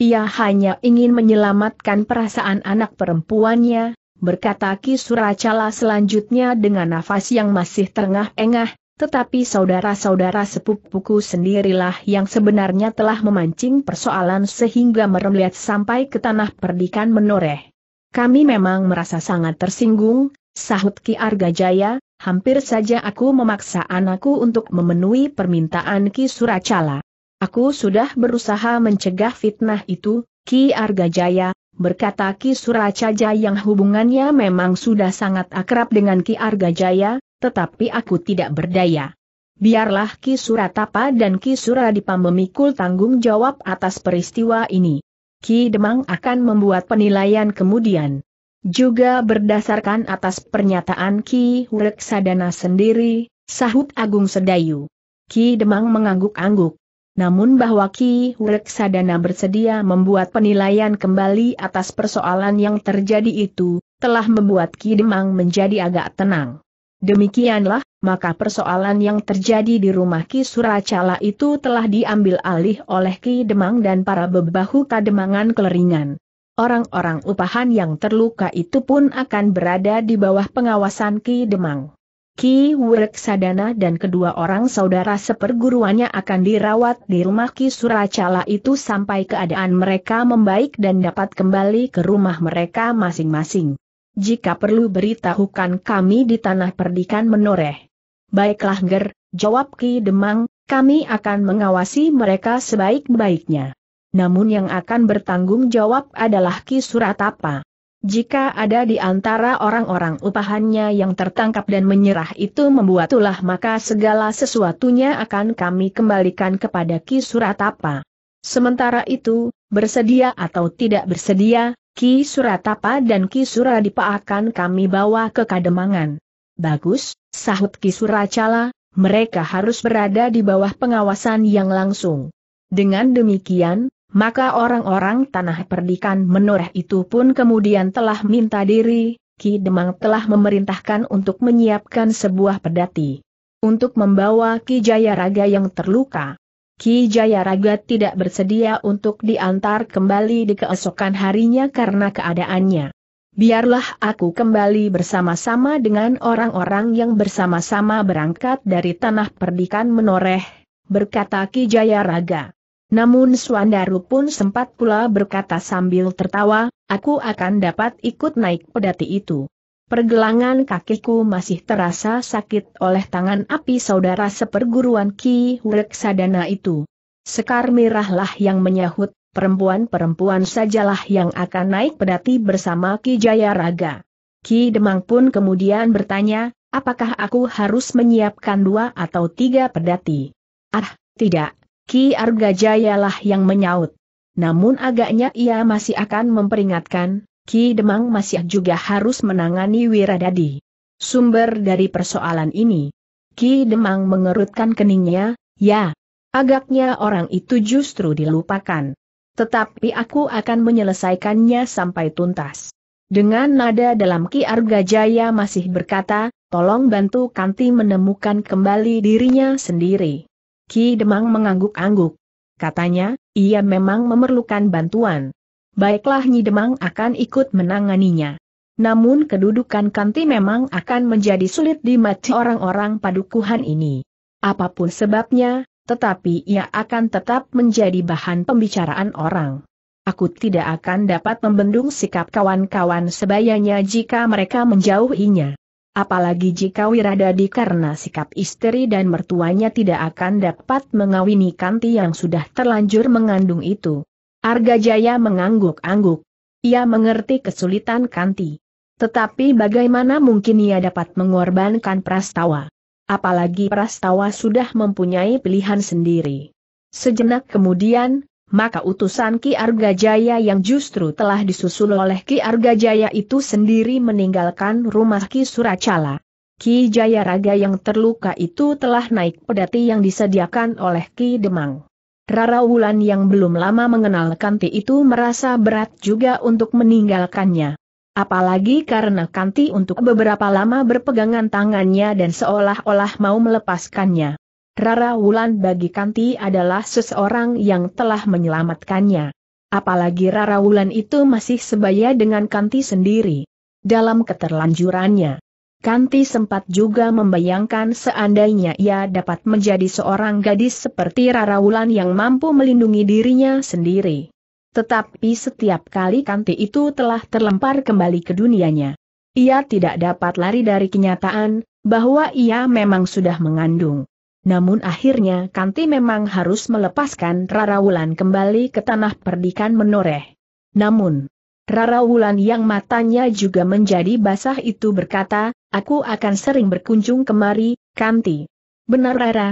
Ia hanya ingin menyelamatkan perasaan anak perempuannya, berkata Ki Suracala selanjutnya dengan nafas yang masih terengah-engah, tetapi saudara-saudara sepupuku sendirilah yang sebenarnya telah memancing persoalan sehingga merembet sampai ke tanah perdikan menoreh. Kami memang merasa sangat tersinggung, sahut Ki Argajaya, hampir saja aku memaksa anakku untuk memenuhi permintaan Ki Suracala. Aku sudah berusaha mencegah fitnah itu, Ki Argajaya, berkata Ki Suracaja yang hubungannya memang sudah sangat akrab dengan Ki Argajaya, tetapi aku tidak berdaya. Biarlah Ki Suratapa dan Ki Suradipa memikul tanggung jawab atas peristiwa ini. Ki Demang akan membuat penilaian kemudian. Juga berdasarkan atas pernyataan Ki Hureksadana sendiri, sahut Agung Sedayu. Ki Demang mengangguk-angguk namun bahwa Ki Reksadana bersedia membuat penilaian kembali atas persoalan yang terjadi itu, telah membuat Ki Demang menjadi agak tenang. Demikianlah, maka persoalan yang terjadi di rumah Ki Suracala itu telah diambil alih oleh Ki Demang dan para bebahu kademangan keleringan. Orang-orang upahan yang terluka itu pun akan berada di bawah pengawasan Ki Demang. Ki Sadana dan kedua orang saudara seperguruannya akan dirawat di rumah Ki Suracala itu sampai keadaan mereka membaik dan dapat kembali ke rumah mereka masing-masing. Jika perlu beritahukan kami di tanah perdikan menoreh. Baiklah Ger, jawab Ki Demang, kami akan mengawasi mereka sebaik-baiknya. Namun yang akan bertanggung jawab adalah Ki Suratapa. Jika ada di antara orang-orang upahannya yang tertangkap dan menyerah itu membuat ulah maka segala sesuatunya akan kami kembalikan kepada Ki Suratapa. Sementara itu, bersedia atau tidak bersedia, Ki Suratapa dan Ki Suradipa akan kami bawa ke Kademangan. Bagus, sahut Ki Suracala, mereka harus berada di bawah pengawasan yang langsung. Dengan demikian, maka orang-orang tanah perdikan menoreh itu pun kemudian telah minta diri, Ki Demang telah memerintahkan untuk menyiapkan sebuah pedati. Untuk membawa Ki Jayaraga yang terluka. Ki Jayaraga tidak bersedia untuk diantar kembali di keesokan harinya karena keadaannya. Biarlah aku kembali bersama-sama dengan orang-orang yang bersama-sama berangkat dari tanah perdikan menoreh, berkata Ki Jayaraga. Namun Suandaru pun sempat pula berkata sambil tertawa, aku akan dapat ikut naik pedati itu. Pergelangan kakiku masih terasa sakit oleh tangan api saudara seperguruan Ki Wreksadana itu. Sekar mirahlah yang menyahut, perempuan-perempuan sajalah yang akan naik pedati bersama Ki Jayaraga. Ki Demang pun kemudian bertanya, apakah aku harus menyiapkan dua atau tiga pedati? Ah, tidak, Ki Argajayalah yang menyaut. Namun agaknya ia masih akan memperingatkan, Ki Demang masih juga harus menangani Wiradadi. Sumber dari persoalan ini. Ki Demang mengerutkan keningnya, ya, agaknya orang itu justru dilupakan. Tetapi aku akan menyelesaikannya sampai tuntas. Dengan nada dalam Ki Argajaya masih berkata, tolong bantu Kanti menemukan kembali dirinya sendiri. Ki Demang mengangguk-angguk. Katanya, ia memang memerlukan bantuan. Baiklah Nyi Demang akan ikut menanganinya. Namun kedudukan Kanti memang akan menjadi sulit di mata orang-orang padukuhan ini. Apapun sebabnya, tetapi ia akan tetap menjadi bahan pembicaraan orang. Aku tidak akan dapat membendung sikap kawan-kawan sebayanya jika mereka menjauhinya. Apalagi jika Wiradadi karena sikap istri dan mertuanya tidak akan dapat mengawini Kanti yang sudah terlanjur mengandung itu. Arga Jaya mengangguk-angguk. Ia mengerti kesulitan Kanti. Tetapi bagaimana mungkin ia dapat mengorbankan Prastawa? Apalagi Prastawa sudah mempunyai pilihan sendiri. Sejenak kemudian, maka utusan Ki Arga Jaya yang justru telah disusul oleh Ki Arga Jaya itu sendiri meninggalkan rumah Ki Suracala. Ki Jayaraga yang terluka itu telah naik pedati yang disediakan oleh Ki Demang. Rara Wulan yang belum lama mengenal Kanti itu merasa berat juga untuk meninggalkannya. Apalagi karena Kanti untuk beberapa lama berpegangan tangannya dan seolah-olah mau melepaskannya. Rara Wulan bagi Kanti adalah seseorang yang telah menyelamatkannya. Apalagi Rara Wulan itu masih sebaya dengan Kanti sendiri. Dalam keterlanjurannya, Kanti sempat juga membayangkan seandainya ia dapat menjadi seorang gadis seperti Rara Wulan yang mampu melindungi dirinya sendiri. Tetapi setiap kali Kanti itu telah terlempar kembali ke dunianya. Ia tidak dapat lari dari kenyataan, bahwa ia memang sudah mengandung. Namun akhirnya Kanti memang harus melepaskan Rara Wulan kembali ke tanah perdikan menoreh. Namun, Rara Wulan yang matanya juga menjadi basah itu berkata, aku akan sering berkunjung kemari, Kanti. Benar Rara?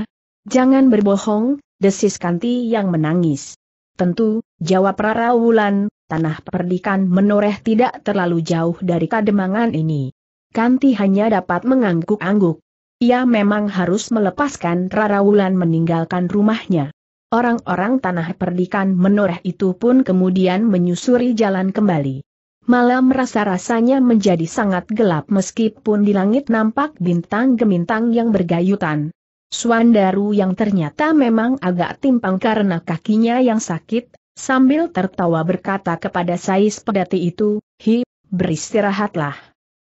Jangan berbohong, desis Kanti yang menangis. Tentu, jawab Rara Wulan, tanah perdikan menoreh tidak terlalu jauh dari kademangan ini. Kanti hanya dapat mengangguk-angguk. Ia memang harus melepaskan Rara Wulan meninggalkan rumahnya. Orang-orang tanah perdikan menoreh itu pun kemudian menyusuri jalan kembali. Malam rasa-rasanya menjadi sangat gelap meskipun di langit nampak bintang gemintang yang bergayutan. Suandaru yang ternyata memang agak timpang karena kakinya yang sakit, sambil tertawa berkata kepada Sais Pedati itu, Hi, beristirahatlah.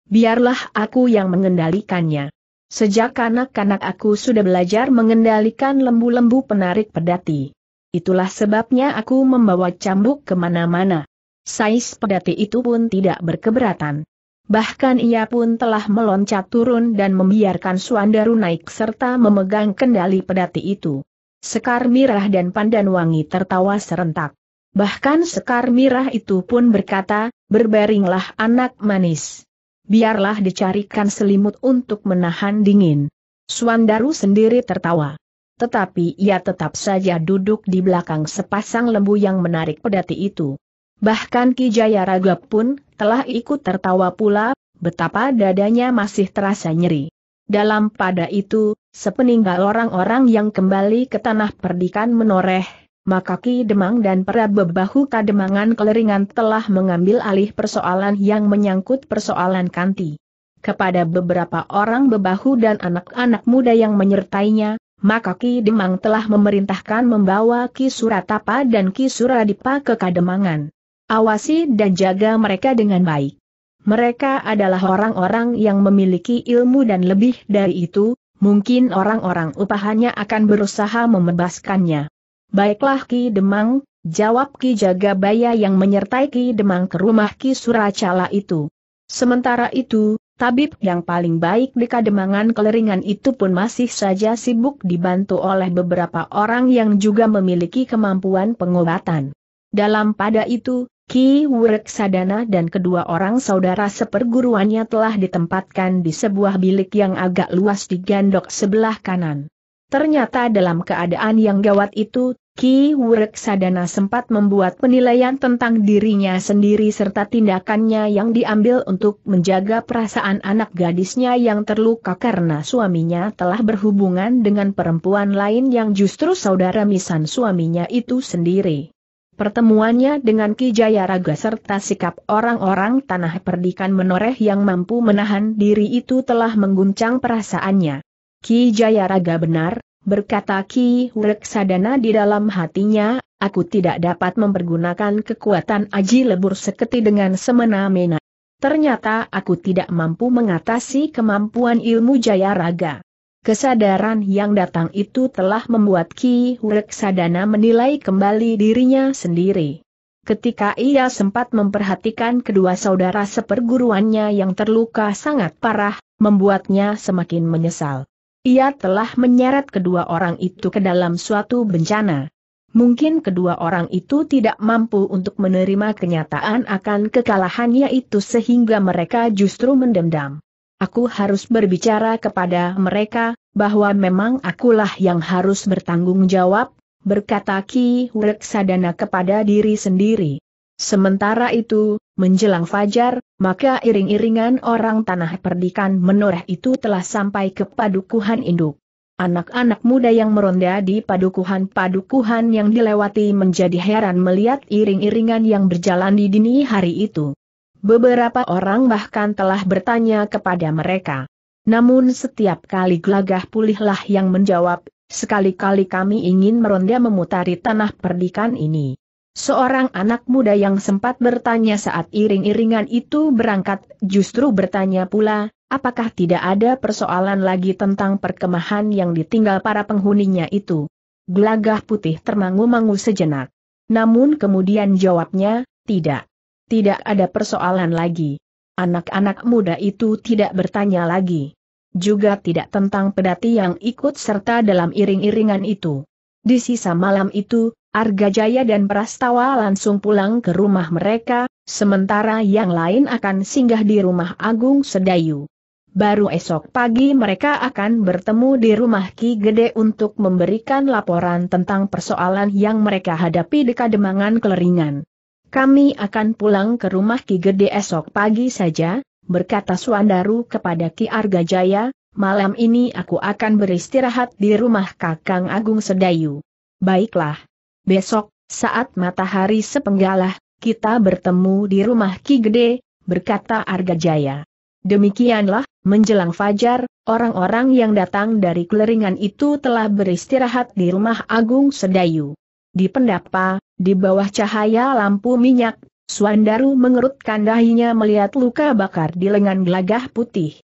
Biarlah aku yang mengendalikannya. Sejak kanak-kanak aku sudah belajar mengendalikan lembu-lembu penarik pedati. Itulah sebabnya aku membawa cambuk kemana-mana. Sais pedati itu pun tidak berkeberatan. Bahkan ia pun telah meloncat turun dan membiarkan Suandaru naik serta memegang kendali pedati itu. Sekar Mirah dan Pandan Wangi tertawa serentak. Bahkan Sekar Mirah itu pun berkata, berbaringlah anak manis biarlah dicarikan selimut untuk menahan dingin. Suandaru sendiri tertawa. Tetapi ia tetap saja duduk di belakang sepasang lembu yang menarik pedati itu. Bahkan Ki Jayaraga pun telah ikut tertawa pula, betapa dadanya masih terasa nyeri. Dalam pada itu, sepeninggal orang-orang yang kembali ke tanah perdikan menoreh, maka Ki Demang dan para bebahu Kademangan Keleringan telah mengambil alih persoalan yang menyangkut persoalan Kanti. Kepada beberapa orang bebahu dan anak-anak muda yang menyertainya, maka Ki Demang telah memerintahkan membawa Ki Suratapa dan Ki Suradipa ke Kademangan. Awasi dan jaga mereka dengan baik. Mereka adalah orang-orang yang memiliki ilmu dan lebih dari itu, mungkin orang-orang upahannya akan berusaha membebaskannya. Baiklah Ki Demang, jawab Ki Jagabaya yang menyertai Ki Demang ke rumah Ki Suracala itu. Sementara itu, tabib yang paling baik di Kademangan Keleringan itu pun masih saja sibuk dibantu oleh beberapa orang yang juga memiliki kemampuan pengobatan. Dalam pada itu, Ki Wurek Sadana dan kedua orang saudara seperguruannya telah ditempatkan di sebuah bilik yang agak luas di gandok sebelah kanan. Ternyata dalam keadaan yang gawat itu, Ki Wurek Sadana sempat membuat penilaian tentang dirinya sendiri serta tindakannya yang diambil untuk menjaga perasaan anak gadisnya yang terluka karena suaminya telah berhubungan dengan perempuan lain yang justru saudara misan suaminya itu sendiri. Pertemuannya dengan Ki Jayaraga serta sikap orang-orang tanah perdikan menoreh yang mampu menahan diri itu telah mengguncang perasaannya. Ki Jayaraga benar, berkata Ki Wreksadana di dalam hatinya, aku tidak dapat mempergunakan kekuatan aji lebur seketi dengan semena-mena. Ternyata aku tidak mampu mengatasi kemampuan ilmu Jayaraga. Kesadaran yang datang itu telah membuat Ki Wreksadana menilai kembali dirinya sendiri. Ketika ia sempat memperhatikan kedua saudara seperguruannya yang terluka sangat parah, membuatnya semakin menyesal. Ia telah menyeret kedua orang itu ke dalam suatu bencana. Mungkin kedua orang itu tidak mampu untuk menerima kenyataan akan kekalahannya itu sehingga mereka justru mendendam. Aku harus berbicara kepada mereka, bahwa memang akulah yang harus bertanggung jawab, berkata Ki Wreksadana kepada diri sendiri. Sementara itu, menjelang fajar, maka iring-iringan orang tanah perdikan menoreh itu telah sampai ke padukuhan induk. Anak-anak muda yang meronda di padukuhan-padukuhan yang dilewati menjadi heran melihat iring-iringan yang berjalan di dini hari itu. Beberapa orang bahkan telah bertanya kepada mereka. Namun setiap kali gelagah pulihlah yang menjawab, sekali-kali kami ingin meronda memutari tanah perdikan ini. Seorang anak muda yang sempat bertanya saat iring-iringan itu berangkat, justru bertanya pula, apakah tidak ada persoalan lagi tentang perkemahan yang ditinggal para penghuninya itu. Gelagah putih termangu-mangu sejenak. Namun kemudian jawabnya, tidak. Tidak ada persoalan lagi. Anak-anak muda itu tidak bertanya lagi. Juga tidak tentang pedati yang ikut serta dalam iring-iringan itu. Di sisa malam itu, Argajaya dan Prastawa langsung pulang ke rumah mereka, sementara yang lain akan singgah di rumah Agung Sedayu. Baru esok pagi mereka akan bertemu di rumah Ki Gede untuk memberikan laporan tentang persoalan yang mereka hadapi di Kademangan Keleringan. Kami akan pulang ke rumah Ki Gede esok pagi saja, berkata Suandaru kepada Ki Argajaya, malam ini aku akan beristirahat di rumah Kakang Agung Sedayu. Baiklah. Besok, saat matahari sepenggalah, kita bertemu di rumah Ki Gede, berkata Arga Jaya. Demikianlah, menjelang fajar, orang-orang yang datang dari keleringan itu telah beristirahat di rumah Agung Sedayu. Di pendapa, di bawah cahaya lampu minyak, Suandaru mengerutkan dahinya melihat luka bakar di lengan gelagah putih.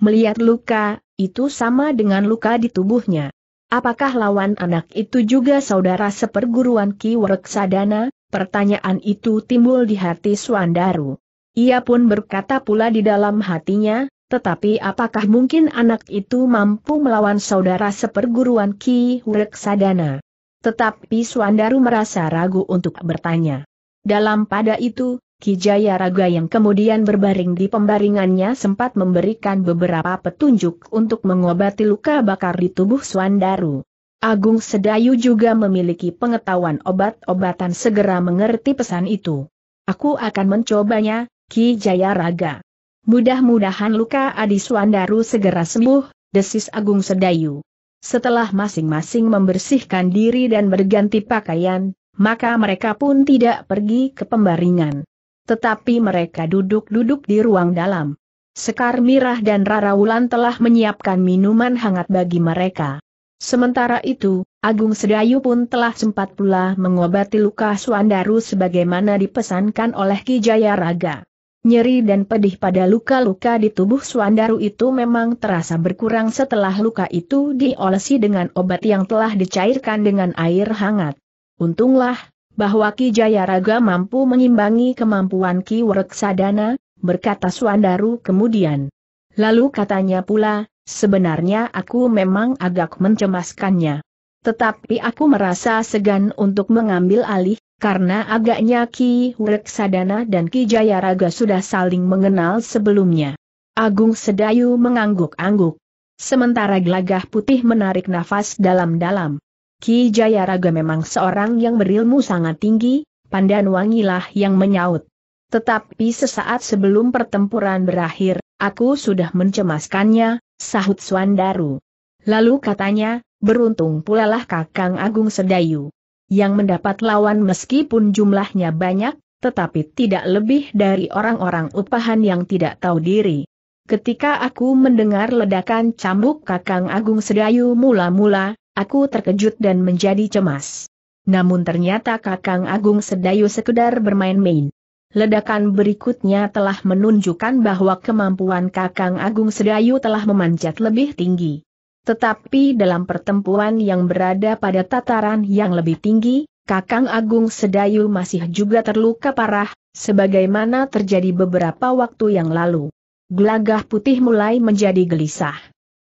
Melihat luka, itu sama dengan luka di tubuhnya. Apakah lawan anak itu juga saudara seperguruan Ki Sadana? Pertanyaan itu timbul di hati Suandaru. Ia pun berkata pula di dalam hatinya, tetapi apakah mungkin anak itu mampu melawan saudara seperguruan Ki Sadana? Tetapi Suandaru merasa ragu untuk bertanya. Dalam pada itu, Kijaya Raga yang kemudian berbaring di pembaringannya sempat memberikan beberapa petunjuk untuk mengobati luka bakar di tubuh Swandaru. Agung Sedayu juga memiliki pengetahuan obat-obatan segera mengerti pesan itu. Aku akan mencobanya, Ki Jaya Raga. Mudah-mudahan luka Adi Swandaru segera sembuh, desis Agung Sedayu. Setelah masing-masing membersihkan diri dan berganti pakaian, maka mereka pun tidak pergi ke pembaringan. Tetapi mereka duduk-duduk di ruang dalam. Sekar Mirah dan Rara Wulan telah menyiapkan minuman hangat bagi mereka. Sementara itu, Agung Sedayu pun telah sempat pula mengobati luka Suandaru sebagaimana dipesankan oleh Ki Raga. Nyeri dan pedih pada luka-luka di tubuh Suandaru itu memang terasa berkurang setelah luka itu diolesi dengan obat yang telah dicairkan dengan air hangat. Untunglah, bahwa Ki Jayaraga mampu mengimbangi kemampuan Ki Werksadana, berkata Suandaru kemudian. Lalu katanya pula, sebenarnya aku memang agak mencemaskannya. Tetapi aku merasa segan untuk mengambil alih, karena agaknya Ki Sadana dan Ki Jayaraga sudah saling mengenal sebelumnya. Agung Sedayu mengangguk-angguk. Sementara gelagah putih menarik nafas dalam-dalam. Ki Jayaraga memang seorang yang berilmu sangat tinggi, pandan wangilah yang menyaut. Tetapi sesaat sebelum pertempuran berakhir, aku sudah mencemaskannya, sahut Swandaru. Lalu katanya, beruntung pula lah Kakang Agung Sedayu. Yang mendapat lawan meskipun jumlahnya banyak, tetapi tidak lebih dari orang-orang upahan yang tidak tahu diri. Ketika aku mendengar ledakan cambuk Kakang Agung Sedayu mula-mula, Aku terkejut dan menjadi cemas. Namun ternyata Kakang Agung Sedayu sekedar bermain-main. Ledakan berikutnya telah menunjukkan bahwa kemampuan Kakang Agung Sedayu telah memanjat lebih tinggi. Tetapi dalam pertempuran yang berada pada tataran yang lebih tinggi, Kakang Agung Sedayu masih juga terluka parah, sebagaimana terjadi beberapa waktu yang lalu. Gelagah putih mulai menjadi gelisah.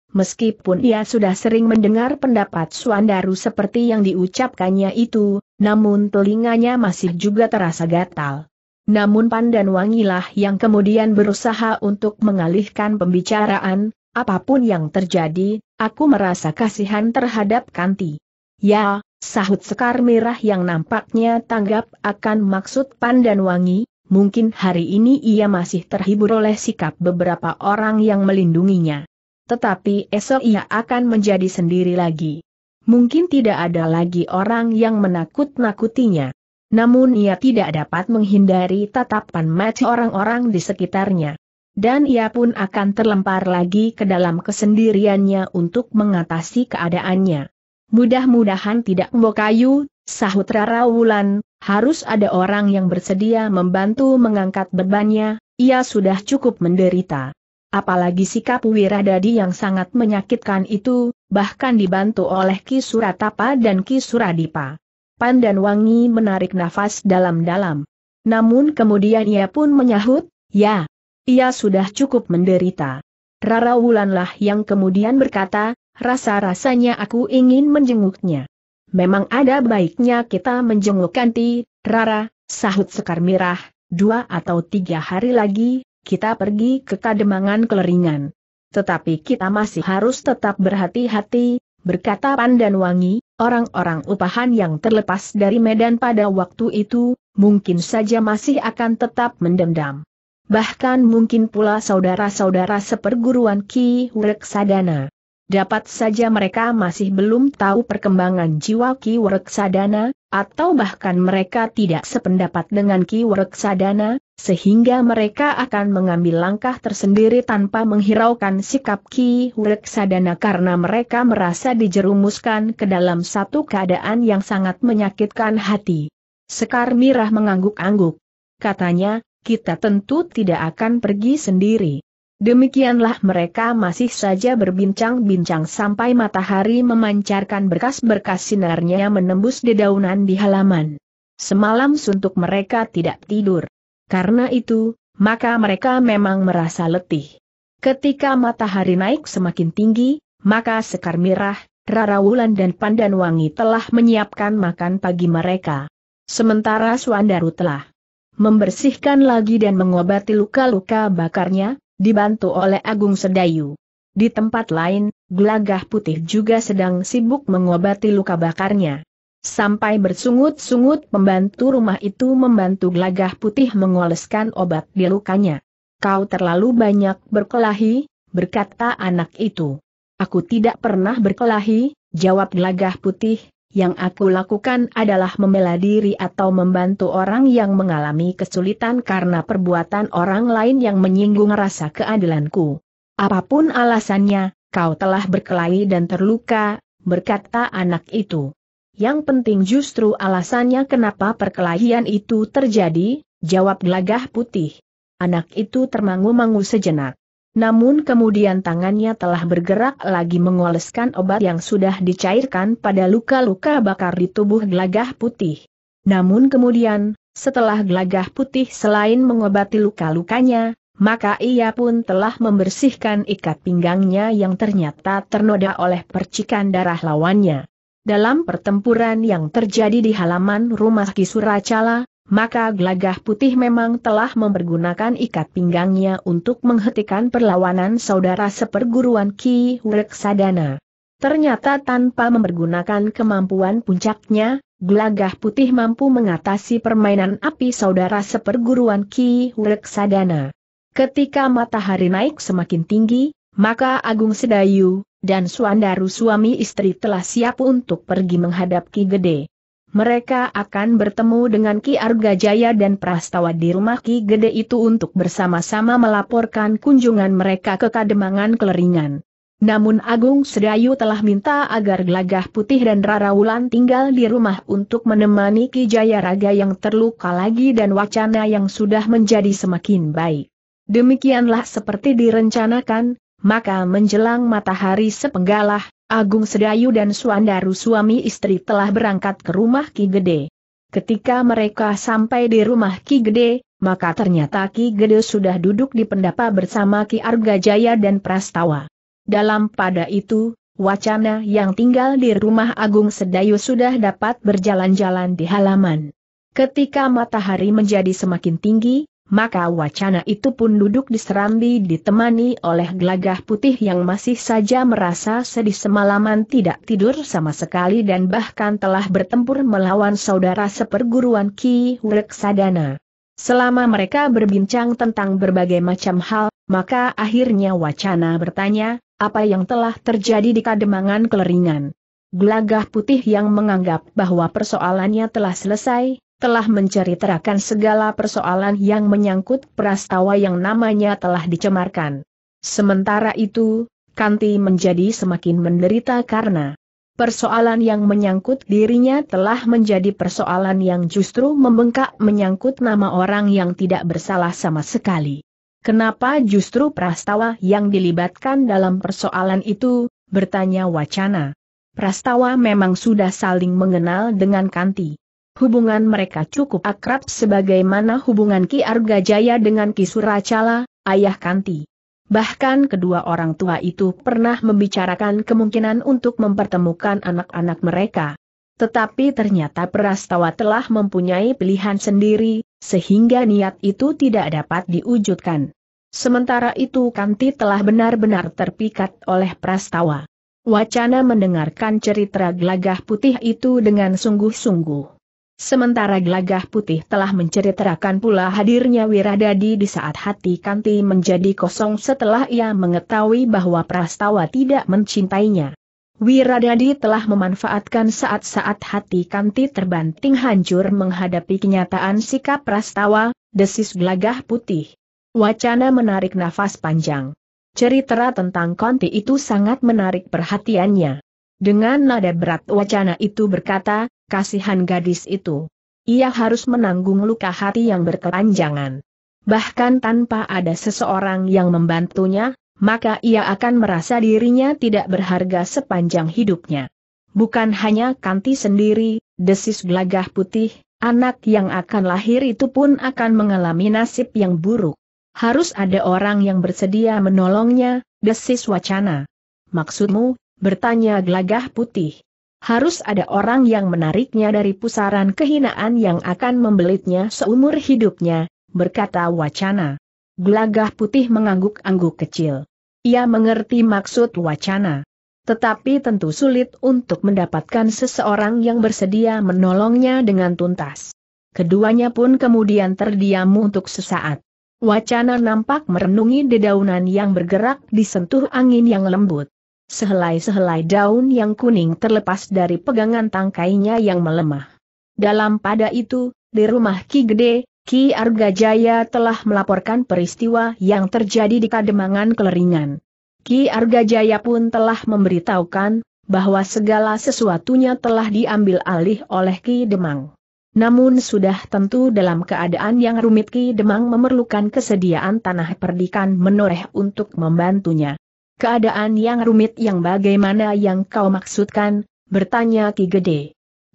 Meskipun ia sudah sering mendengar pendapat Suandaru seperti yang diucapkannya itu, namun telinganya masih juga terasa gatal. Namun Pandan Wangilah yang kemudian berusaha untuk mengalihkan pembicaraan, apapun yang terjadi, aku merasa kasihan terhadap Kanti. Ya, sahut Sekar Merah yang nampaknya tanggap akan maksud Pandan Wangi, mungkin hari ini ia masih terhibur oleh sikap beberapa orang yang melindunginya tetapi esok ia akan menjadi sendiri lagi. Mungkin tidak ada lagi orang yang menakut-nakutinya. Namun ia tidak dapat menghindari tatapan mata orang-orang di sekitarnya. Dan ia pun akan terlempar lagi ke dalam kesendiriannya untuk mengatasi keadaannya. Mudah-mudahan tidak mbokayu, sahut Rara Wulan, harus ada orang yang bersedia membantu mengangkat bebannya, ia sudah cukup menderita. Apalagi sikap Wiradadi yang sangat menyakitkan itu, bahkan dibantu oleh Ki Suratapa dan Ki Suradipa. Pan dan Wangi menarik nafas dalam-dalam. Namun kemudian ia pun menyahut, ya, ia sudah cukup menderita. Rara Wulanlah yang kemudian berkata, rasa-rasanya aku ingin menjenguknya. Memang ada baiknya kita menjenguk Kanti, Rara, sahut Sekar Mirah, dua atau tiga hari lagi, kita pergi ke Kademangan Keleringan. Tetapi kita masih harus tetap berhati-hati, berkata Pandan wangi, orang-orang upahan yang terlepas dari Medan pada waktu itu, mungkin saja masih akan tetap mendendam. Bahkan mungkin pula saudara-saudara seperguruan Ki Wurek Sadana. Dapat saja mereka masih belum tahu perkembangan jiwa Ki Wurek Sadana, atau bahkan mereka tidak sependapat dengan Ki Wurek Sadana, sehingga mereka akan mengambil langkah tersendiri tanpa menghiraukan sikap Ki Hurek karena mereka merasa dijerumuskan ke dalam satu keadaan yang sangat menyakitkan hati. Sekar Mirah mengangguk-angguk. Katanya, kita tentu tidak akan pergi sendiri. Demikianlah mereka masih saja berbincang-bincang sampai matahari memancarkan berkas-berkas sinarnya menembus dedaunan di halaman. Semalam suntuk mereka tidak tidur. Karena itu, maka mereka memang merasa letih. Ketika matahari naik semakin tinggi, maka Sekar Mirah, Rara Wulan dan Pandan Wangi telah menyiapkan makan pagi mereka. Sementara Suandaru telah membersihkan lagi dan mengobati luka-luka bakarnya, dibantu oleh Agung Sedayu. Di tempat lain, Glagah Putih juga sedang sibuk mengobati luka bakarnya. Sampai bersungut-sungut pembantu rumah itu membantu gelagah putih mengoleskan obat di lukanya. Kau terlalu banyak berkelahi, berkata anak itu. Aku tidak pernah berkelahi, jawab gelagah putih, yang aku lakukan adalah membela diri atau membantu orang yang mengalami kesulitan karena perbuatan orang lain yang menyinggung rasa keadilanku. Apapun alasannya, kau telah berkelahi dan terluka, berkata anak itu yang penting justru alasannya kenapa perkelahian itu terjadi, jawab gelagah putih. Anak itu termangu-mangu sejenak. Namun kemudian tangannya telah bergerak lagi mengoleskan obat yang sudah dicairkan pada luka-luka bakar di tubuh gelagah putih. Namun kemudian, setelah gelagah putih selain mengobati luka-lukanya, maka ia pun telah membersihkan ikat pinggangnya yang ternyata ternoda oleh percikan darah lawannya dalam pertempuran yang terjadi di halaman rumah Kisuracala, maka Glagah putih memang telah mempergunakan ikat pinggangnya untuk menghentikan perlawanan saudara seperguruan Ki Reksadana. Ternyata tanpa mempergunakan kemampuan puncaknya, Glagah putih mampu mengatasi permainan api saudara seperguruan Ki Reksadana. Ketika matahari naik semakin tinggi, maka Agung Sedayu, dan Suandaru suami istri telah siap untuk pergi menghadap Ki Gede. Mereka akan bertemu dengan Ki Arga Jaya dan Prastawa di rumah Ki Gede itu untuk bersama-sama melaporkan kunjungan mereka ke Kademangan Keleringan. Namun Agung Sedayu telah minta agar Gelagah Putih dan Rara Wulan tinggal di rumah untuk menemani Ki Jaya Raga yang terluka lagi dan wacana yang sudah menjadi semakin baik. Demikianlah seperti direncanakan, maka menjelang matahari sepenggalah, Agung Sedayu dan Suandaru suami istri telah berangkat ke rumah Ki Gede. Ketika mereka sampai di rumah Ki Gede, maka ternyata Ki Gede sudah duduk di pendapa bersama Ki Arga Jaya dan Prastawa. Dalam pada itu, wacana yang tinggal di rumah Agung Sedayu sudah dapat berjalan-jalan di halaman. Ketika matahari menjadi semakin tinggi, maka wacana itu pun duduk di serambi ditemani oleh gelagah putih yang masih saja merasa sedih semalaman tidak tidur sama sekali dan bahkan telah bertempur melawan saudara seperguruan Ki Hurek Selama mereka berbincang tentang berbagai macam hal, maka akhirnya wacana bertanya, apa yang telah terjadi di kademangan keleringan. Gelagah putih yang menganggap bahwa persoalannya telah selesai, telah menceritakan segala persoalan yang menyangkut prastawa yang namanya telah dicemarkan. Sementara itu, Kanti menjadi semakin menderita karena persoalan yang menyangkut dirinya telah menjadi persoalan yang justru membengkak menyangkut nama orang yang tidak bersalah sama sekali. Kenapa justru Prastawa yang dilibatkan dalam persoalan itu, bertanya wacana. Prastawa memang sudah saling mengenal dengan Kanti hubungan mereka cukup akrab sebagaimana hubungan Ki Arga Jaya dengan Ki Suracala, ayah Kanti. Bahkan kedua orang tua itu pernah membicarakan kemungkinan untuk mempertemukan anak-anak mereka. Tetapi ternyata Prastawa telah mempunyai pilihan sendiri, sehingga niat itu tidak dapat diwujudkan. Sementara itu Kanti telah benar-benar terpikat oleh Prastawa. Wacana mendengarkan cerita gelagah putih itu dengan sungguh-sungguh. Sementara Glagah putih telah menceritakan pula hadirnya Wiradadi di saat hati Kanti menjadi kosong setelah ia mengetahui bahwa Prastawa tidak mencintainya. Wiradadi telah memanfaatkan saat-saat hati Kanti terbanting hancur menghadapi kenyataan sikap Prastawa, desis Glagah putih. Wacana menarik nafas panjang. Cerita tentang Kanti itu sangat menarik perhatiannya. Dengan nada berat wacana itu berkata, Kasihan gadis itu. Ia harus menanggung luka hati yang berkepanjangan. Bahkan tanpa ada seseorang yang membantunya, maka ia akan merasa dirinya tidak berharga sepanjang hidupnya. Bukan hanya Kanti sendiri, desis gelagah putih, anak yang akan lahir itu pun akan mengalami nasib yang buruk. Harus ada orang yang bersedia menolongnya, desis wacana. Maksudmu, bertanya gelagah putih harus ada orang yang menariknya dari pusaran kehinaan yang akan membelitnya seumur hidupnya, berkata wacana. Gelagah putih mengangguk-angguk kecil. Ia mengerti maksud wacana. Tetapi tentu sulit untuk mendapatkan seseorang yang bersedia menolongnya dengan tuntas. Keduanya pun kemudian terdiam untuk sesaat. Wacana nampak merenungi dedaunan yang bergerak disentuh angin yang lembut. Sehelai-sehelai daun yang kuning terlepas dari pegangan tangkainya yang melemah. Dalam pada itu, di rumah Ki Gede, Ki Arga Jaya telah melaporkan peristiwa yang terjadi di Kademangan Keleringan. Ki Arga Jaya pun telah memberitahukan bahwa segala sesuatunya telah diambil alih oleh Ki Demang. Namun sudah tentu dalam keadaan yang rumit Ki Demang memerlukan kesediaan tanah perdikan menoreh untuk membantunya. Keadaan yang rumit yang bagaimana yang kau maksudkan, bertanya Ki Gede.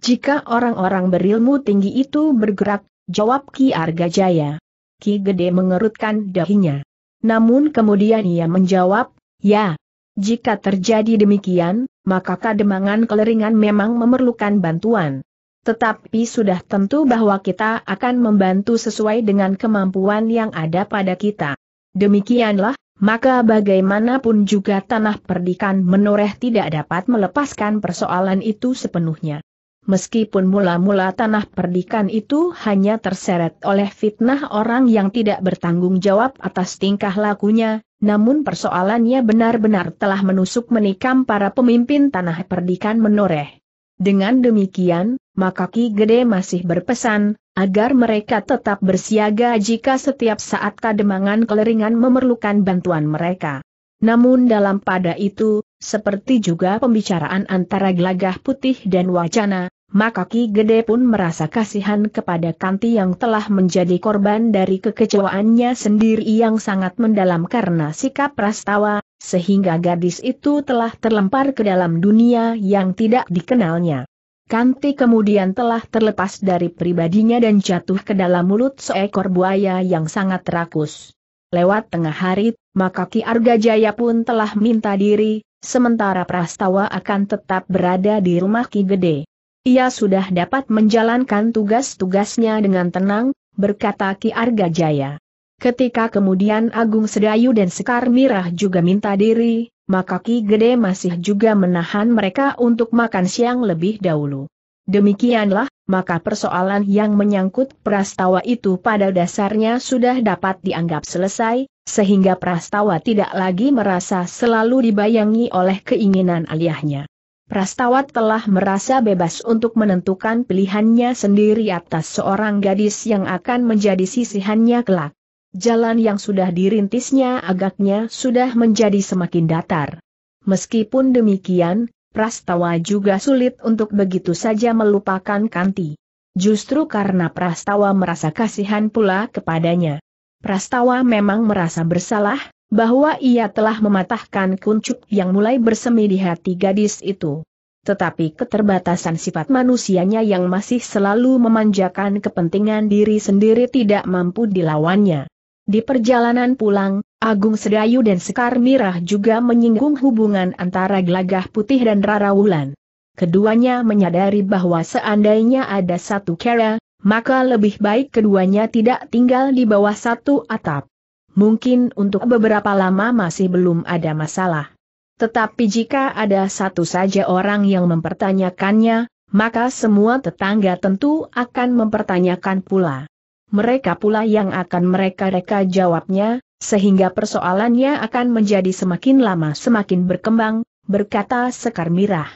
Jika orang-orang berilmu tinggi itu bergerak, jawab Ki Arga Jaya. Ki Gede mengerutkan dahinya. Namun kemudian ia menjawab, ya. Jika terjadi demikian, maka kademangan keleringan memang memerlukan bantuan. Tetapi sudah tentu bahwa kita akan membantu sesuai dengan kemampuan yang ada pada kita. Demikianlah, maka bagaimanapun juga tanah perdikan menoreh tidak dapat melepaskan persoalan itu sepenuhnya. Meskipun mula-mula tanah perdikan itu hanya terseret oleh fitnah orang yang tidak bertanggung jawab atas tingkah lakunya, namun persoalannya benar-benar telah menusuk menikam para pemimpin tanah perdikan menoreh. Dengan demikian, maka Ki Gede masih berpesan, agar mereka tetap bersiaga jika setiap saat kademangan keleringan memerlukan bantuan mereka. Namun dalam pada itu, seperti juga pembicaraan antara gelagah putih dan wacana, maka Ki Gede pun merasa kasihan kepada Kanti yang telah menjadi korban dari kekecewaannya sendiri yang sangat mendalam karena sikap Prastawa, sehingga gadis itu telah terlempar ke dalam dunia yang tidak dikenalnya. Kanti kemudian telah terlepas dari pribadinya dan jatuh ke dalam mulut seekor buaya yang sangat rakus. Lewat tengah hari, maka Ki Argajaya pun telah minta diri, sementara Prastawa akan tetap berada di rumah Ki Gede. Ia sudah dapat menjalankan tugas-tugasnya dengan tenang, berkata Ki Argajaya. Ketika kemudian Agung Sedayu dan Sekar Mirah juga minta diri, maka Ki Gede masih juga menahan mereka untuk makan siang lebih dahulu. Demikianlah, maka persoalan yang menyangkut prastawa itu pada dasarnya sudah dapat dianggap selesai, sehingga prastawa tidak lagi merasa selalu dibayangi oleh keinginan aliahnya. Prastawa telah merasa bebas untuk menentukan pilihannya sendiri atas seorang gadis yang akan menjadi sisihannya kelak jalan yang sudah dirintisnya agaknya sudah menjadi semakin datar. Meskipun demikian, Prastawa juga sulit untuk begitu saja melupakan Kanti. Justru karena Prastawa merasa kasihan pula kepadanya. Prastawa memang merasa bersalah, bahwa ia telah mematahkan kuncup yang mulai bersemi di hati gadis itu. Tetapi keterbatasan sifat manusianya yang masih selalu memanjakan kepentingan diri sendiri tidak mampu dilawannya. Di perjalanan pulang, Agung Sedayu dan Sekar Mirah juga menyinggung hubungan antara Gelagah Putih dan Rara Wulan. Keduanya menyadari bahwa seandainya ada satu kera, maka lebih baik keduanya tidak tinggal di bawah satu atap. Mungkin untuk beberapa lama masih belum ada masalah. Tetapi jika ada satu saja orang yang mempertanyakannya, maka semua tetangga tentu akan mempertanyakan pula mereka pula yang akan mereka reka jawabnya, sehingga persoalannya akan menjadi semakin lama semakin berkembang, berkata Sekar Mirah.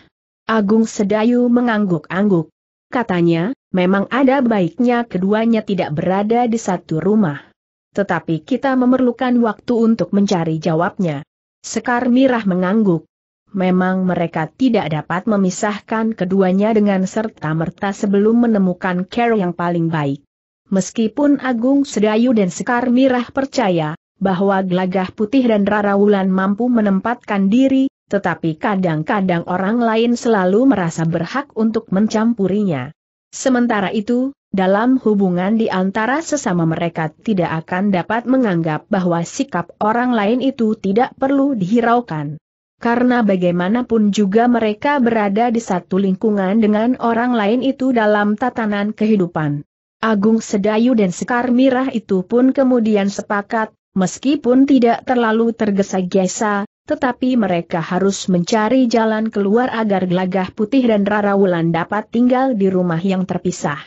Agung Sedayu mengangguk-angguk. Katanya, memang ada baiknya keduanya tidak berada di satu rumah. Tetapi kita memerlukan waktu untuk mencari jawabnya. Sekar Mirah mengangguk. Memang mereka tidak dapat memisahkan keduanya dengan serta-merta sebelum menemukan care yang paling baik. Meskipun Agung Sedayu dan Sekar Mirah percaya, bahwa Gelagah Putih dan Rara Wulan mampu menempatkan diri, tetapi kadang-kadang orang lain selalu merasa berhak untuk mencampurinya. Sementara itu, dalam hubungan di antara sesama mereka tidak akan dapat menganggap bahwa sikap orang lain itu tidak perlu dihiraukan. Karena bagaimanapun juga mereka berada di satu lingkungan dengan orang lain itu dalam tatanan kehidupan. Agung Sedayu dan Sekar Mirah itu pun kemudian sepakat, meskipun tidak terlalu tergesa-gesa, tetapi mereka harus mencari jalan keluar agar Gelagah Putih dan Rara Wulan dapat tinggal di rumah yang terpisah.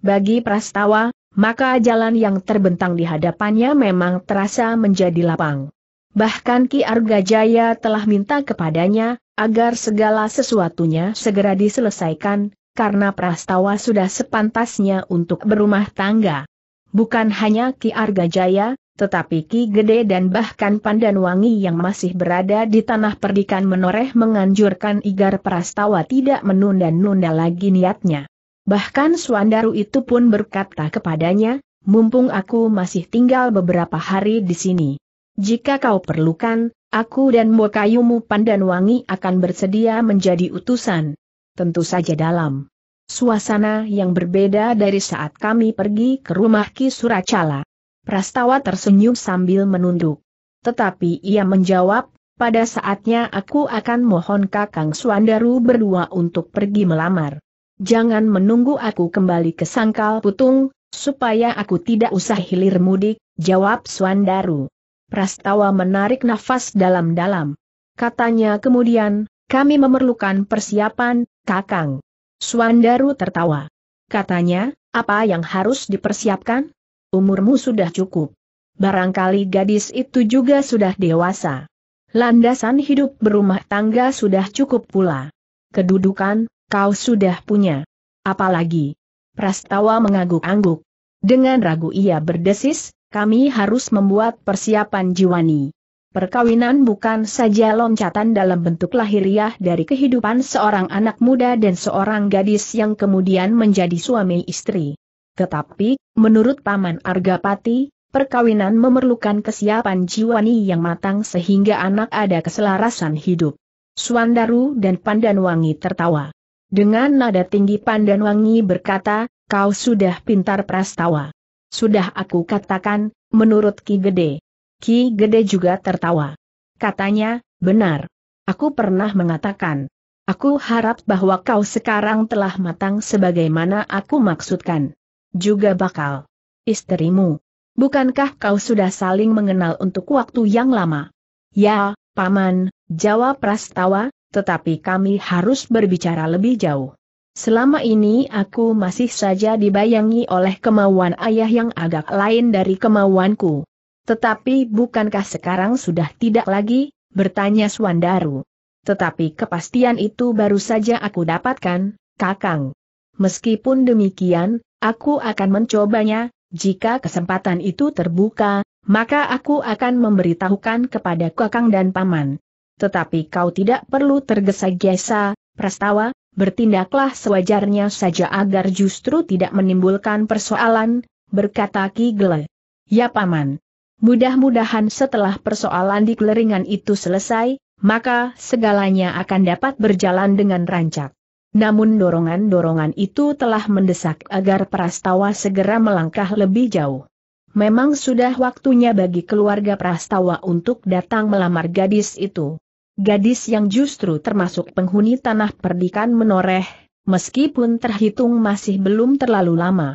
Bagi Prastawa, maka jalan yang terbentang di hadapannya memang terasa menjadi lapang. Bahkan Ki Arga Jaya telah minta kepadanya, agar segala sesuatunya segera diselesaikan, karena Prastawa sudah sepantasnya untuk berumah tangga. Bukan hanya Ki Arga Jaya, tetapi Ki Gede dan bahkan Pandanwangi yang masih berada di tanah perdikan menoreh menganjurkan Igar Prastawa tidak menunda-nunda lagi niatnya. Bahkan Suandaru itu pun berkata kepadanya, mumpung aku masih tinggal beberapa hari di sini. Jika kau perlukan, aku dan Mbokayumu Pandanwangi akan bersedia menjadi utusan tentu saja dalam suasana yang berbeda dari saat kami pergi ke rumah Ki Suracala. Prastawa tersenyum sambil menunduk. Tetapi ia menjawab, pada saatnya aku akan mohon Kakang Suandaru berdua untuk pergi melamar. Jangan menunggu aku kembali ke Sangkal Putung, supaya aku tidak usah hilir mudik, jawab Suandaru. Prastawa menarik nafas dalam-dalam. Katanya kemudian, kami memerlukan persiapan, Kakang. Suandaru tertawa. Katanya, apa yang harus dipersiapkan? Umurmu sudah cukup. Barangkali gadis itu juga sudah dewasa. Landasan hidup berumah tangga sudah cukup pula. Kedudukan, kau sudah punya. Apalagi? Prastawa mengangguk-angguk. Dengan ragu ia berdesis, kami harus membuat persiapan jiwani. Perkawinan bukan saja loncatan dalam bentuk lahiriah dari kehidupan seorang anak muda dan seorang gadis yang kemudian menjadi suami istri. Tetapi, menurut Paman Argapati, perkawinan memerlukan kesiapan jiwani yang matang sehingga anak ada keselarasan hidup. Suandaru dan Pandanwangi tertawa. Dengan nada tinggi Pandanwangi berkata, kau sudah pintar prastawa. Sudah aku katakan, menurut Ki Gede Ki Gede juga tertawa. Katanya, benar. Aku pernah mengatakan. Aku harap bahwa kau sekarang telah matang sebagaimana aku maksudkan. Juga bakal. Istrimu. Bukankah kau sudah saling mengenal untuk waktu yang lama? Ya, Paman, jawab Prastawa, tetapi kami harus berbicara lebih jauh. Selama ini aku masih saja dibayangi oleh kemauan ayah yang agak lain dari kemauanku. Tetapi bukankah sekarang sudah tidak lagi? Bertanya Suandaru. Tetapi kepastian itu baru saja aku dapatkan, Kakang. Meskipun demikian, aku akan mencobanya, jika kesempatan itu terbuka, maka aku akan memberitahukan kepada Kakang dan Paman. Tetapi kau tidak perlu tergesa-gesa, Prastawa, bertindaklah sewajarnya saja agar justru tidak menimbulkan persoalan, berkata Kigle. Ya Paman, Mudah-mudahan setelah persoalan di keleringan itu selesai, maka segalanya akan dapat berjalan dengan rancak. Namun dorongan-dorongan itu telah mendesak agar Prastawa segera melangkah lebih jauh. Memang sudah waktunya bagi keluarga Prastawa untuk datang melamar gadis itu. Gadis yang justru termasuk penghuni tanah perdikan menoreh, meskipun terhitung masih belum terlalu lama.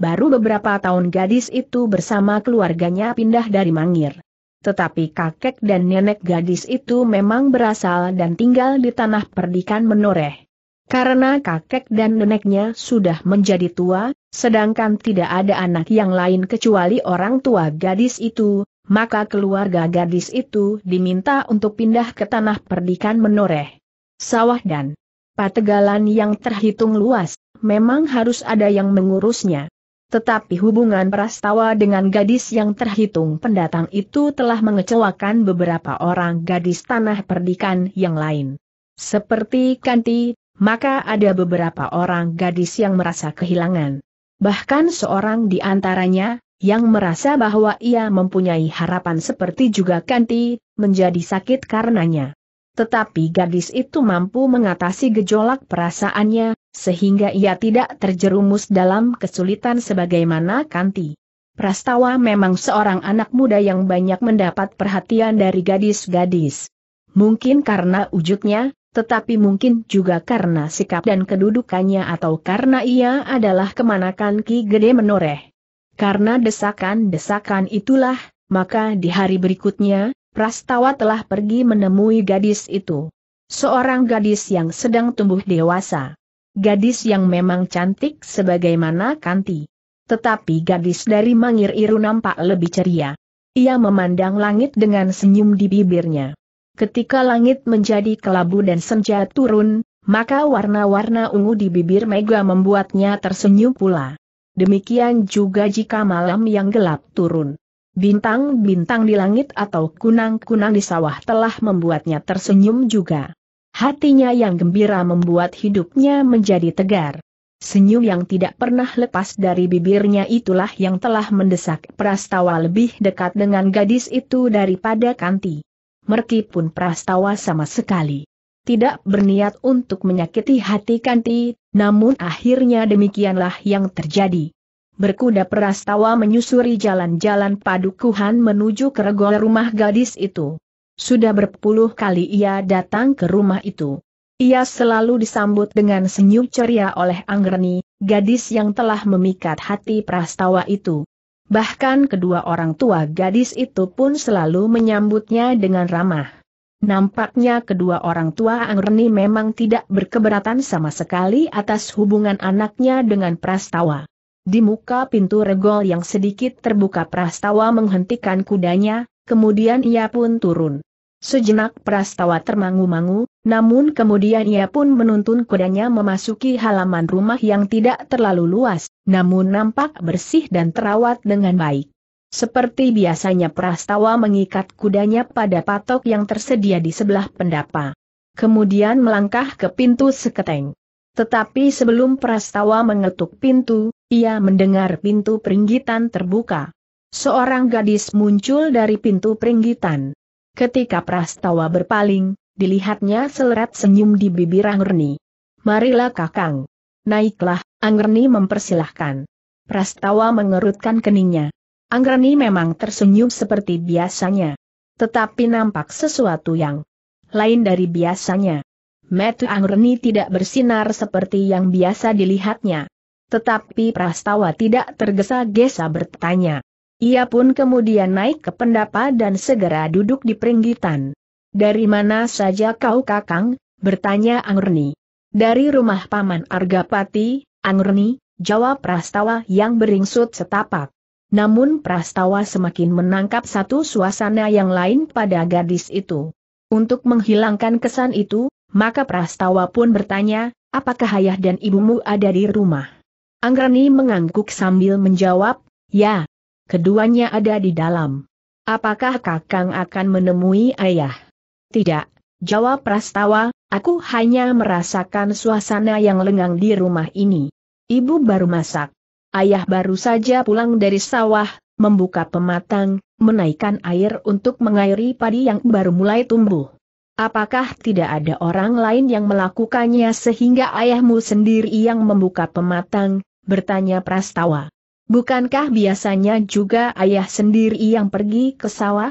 Baru beberapa tahun gadis itu bersama keluarganya pindah dari Mangir. Tetapi kakek dan nenek gadis itu memang berasal dan tinggal di tanah perdikan menoreh. Karena kakek dan neneknya sudah menjadi tua, sedangkan tidak ada anak yang lain kecuali orang tua gadis itu, maka keluarga gadis itu diminta untuk pindah ke tanah perdikan menoreh. Sawah dan pategalan yang terhitung luas, memang harus ada yang mengurusnya. Tetapi hubungan prastawa dengan gadis yang terhitung pendatang itu telah mengecewakan beberapa orang gadis tanah perdikan yang lain. Seperti Kanti, maka ada beberapa orang gadis yang merasa kehilangan. Bahkan seorang di antaranya, yang merasa bahwa ia mempunyai harapan seperti juga Kanti, menjadi sakit karenanya. Tetapi gadis itu mampu mengatasi gejolak perasaannya, sehingga ia tidak terjerumus dalam kesulitan sebagaimana Kanti. Prastawa memang seorang anak muda yang banyak mendapat perhatian dari gadis-gadis. Mungkin karena wujudnya, tetapi mungkin juga karena sikap dan kedudukannya atau karena ia adalah kemanakan Ki Gede Menoreh. Karena desakan-desakan itulah, maka di hari berikutnya, Prastawa telah pergi menemui gadis itu. Seorang gadis yang sedang tumbuh dewasa. Gadis yang memang cantik sebagaimana Kanti. Tetapi gadis dari Mangir Iru nampak lebih ceria. Ia memandang langit dengan senyum di bibirnya. Ketika langit menjadi kelabu dan senja turun, maka warna-warna ungu di bibir Mega membuatnya tersenyum pula. Demikian juga jika malam yang gelap turun. Bintang-bintang di langit atau kunang-kunang di sawah telah membuatnya tersenyum juga. Hatinya yang gembira membuat hidupnya menjadi tegar. Senyum yang tidak pernah lepas dari bibirnya itulah yang telah mendesak Prastawa lebih dekat dengan gadis itu daripada Kanti. Meskipun Prastawa sama sekali. Tidak berniat untuk menyakiti hati Kanti, namun akhirnya demikianlah yang terjadi. Berkuda Prastawa menyusuri jalan-jalan padukuhan menuju ke regol rumah gadis itu. Sudah berpuluh kali ia datang ke rumah itu. Ia selalu disambut dengan senyum ceria oleh Anggreni, gadis yang telah memikat hati prastawa itu. Bahkan kedua orang tua gadis itu pun selalu menyambutnya dengan ramah. Nampaknya kedua orang tua Anggreni memang tidak berkeberatan sama sekali atas hubungan anaknya dengan Prastawa. Di muka pintu regol yang sedikit terbuka Prastawa menghentikan kudanya, kemudian ia pun turun. Sejenak prastawa termangu-mangu, namun kemudian ia pun menuntun kudanya memasuki halaman rumah yang tidak terlalu luas, namun nampak bersih dan terawat dengan baik. Seperti biasanya prastawa mengikat kudanya pada patok yang tersedia di sebelah pendapa. Kemudian melangkah ke pintu seketeng. Tetapi sebelum prastawa mengetuk pintu, ia mendengar pintu peringgitan terbuka. Seorang gadis muncul dari pintu peringgitan. Ketika Prastawa berpaling, dilihatnya seleret senyum di bibir Anggerni. Marilah kakang. Naiklah, Anggerni mempersilahkan. Prastawa mengerutkan keningnya. Anggerni memang tersenyum seperti biasanya. Tetapi nampak sesuatu yang lain dari biasanya. Metu Anggerni tidak bersinar seperti yang biasa dilihatnya. Tetapi Prastawa tidak tergesa-gesa bertanya. Ia pun kemudian naik ke pendapa dan segera duduk di peringgitan. Dari mana saja kau kakang? bertanya Angurni. Dari rumah paman Argapati, Angurni, jawab Prastawa yang beringsut setapak. Namun Prastawa semakin menangkap satu suasana yang lain pada gadis itu. Untuk menghilangkan kesan itu, maka Prastawa pun bertanya, apakah ayah dan ibumu ada di rumah? Anggreni mengangguk sambil menjawab, ya, Keduanya ada di dalam. Apakah Kakang akan menemui ayah? Tidak, jawab Prastawa, aku hanya merasakan suasana yang lengang di rumah ini. Ibu baru masak. Ayah baru saja pulang dari sawah, membuka pematang, menaikkan air untuk mengairi padi yang baru mulai tumbuh. Apakah tidak ada orang lain yang melakukannya sehingga ayahmu sendiri yang membuka pematang? Bertanya Prastawa. Bukankah biasanya juga ayah sendiri yang pergi ke sawah?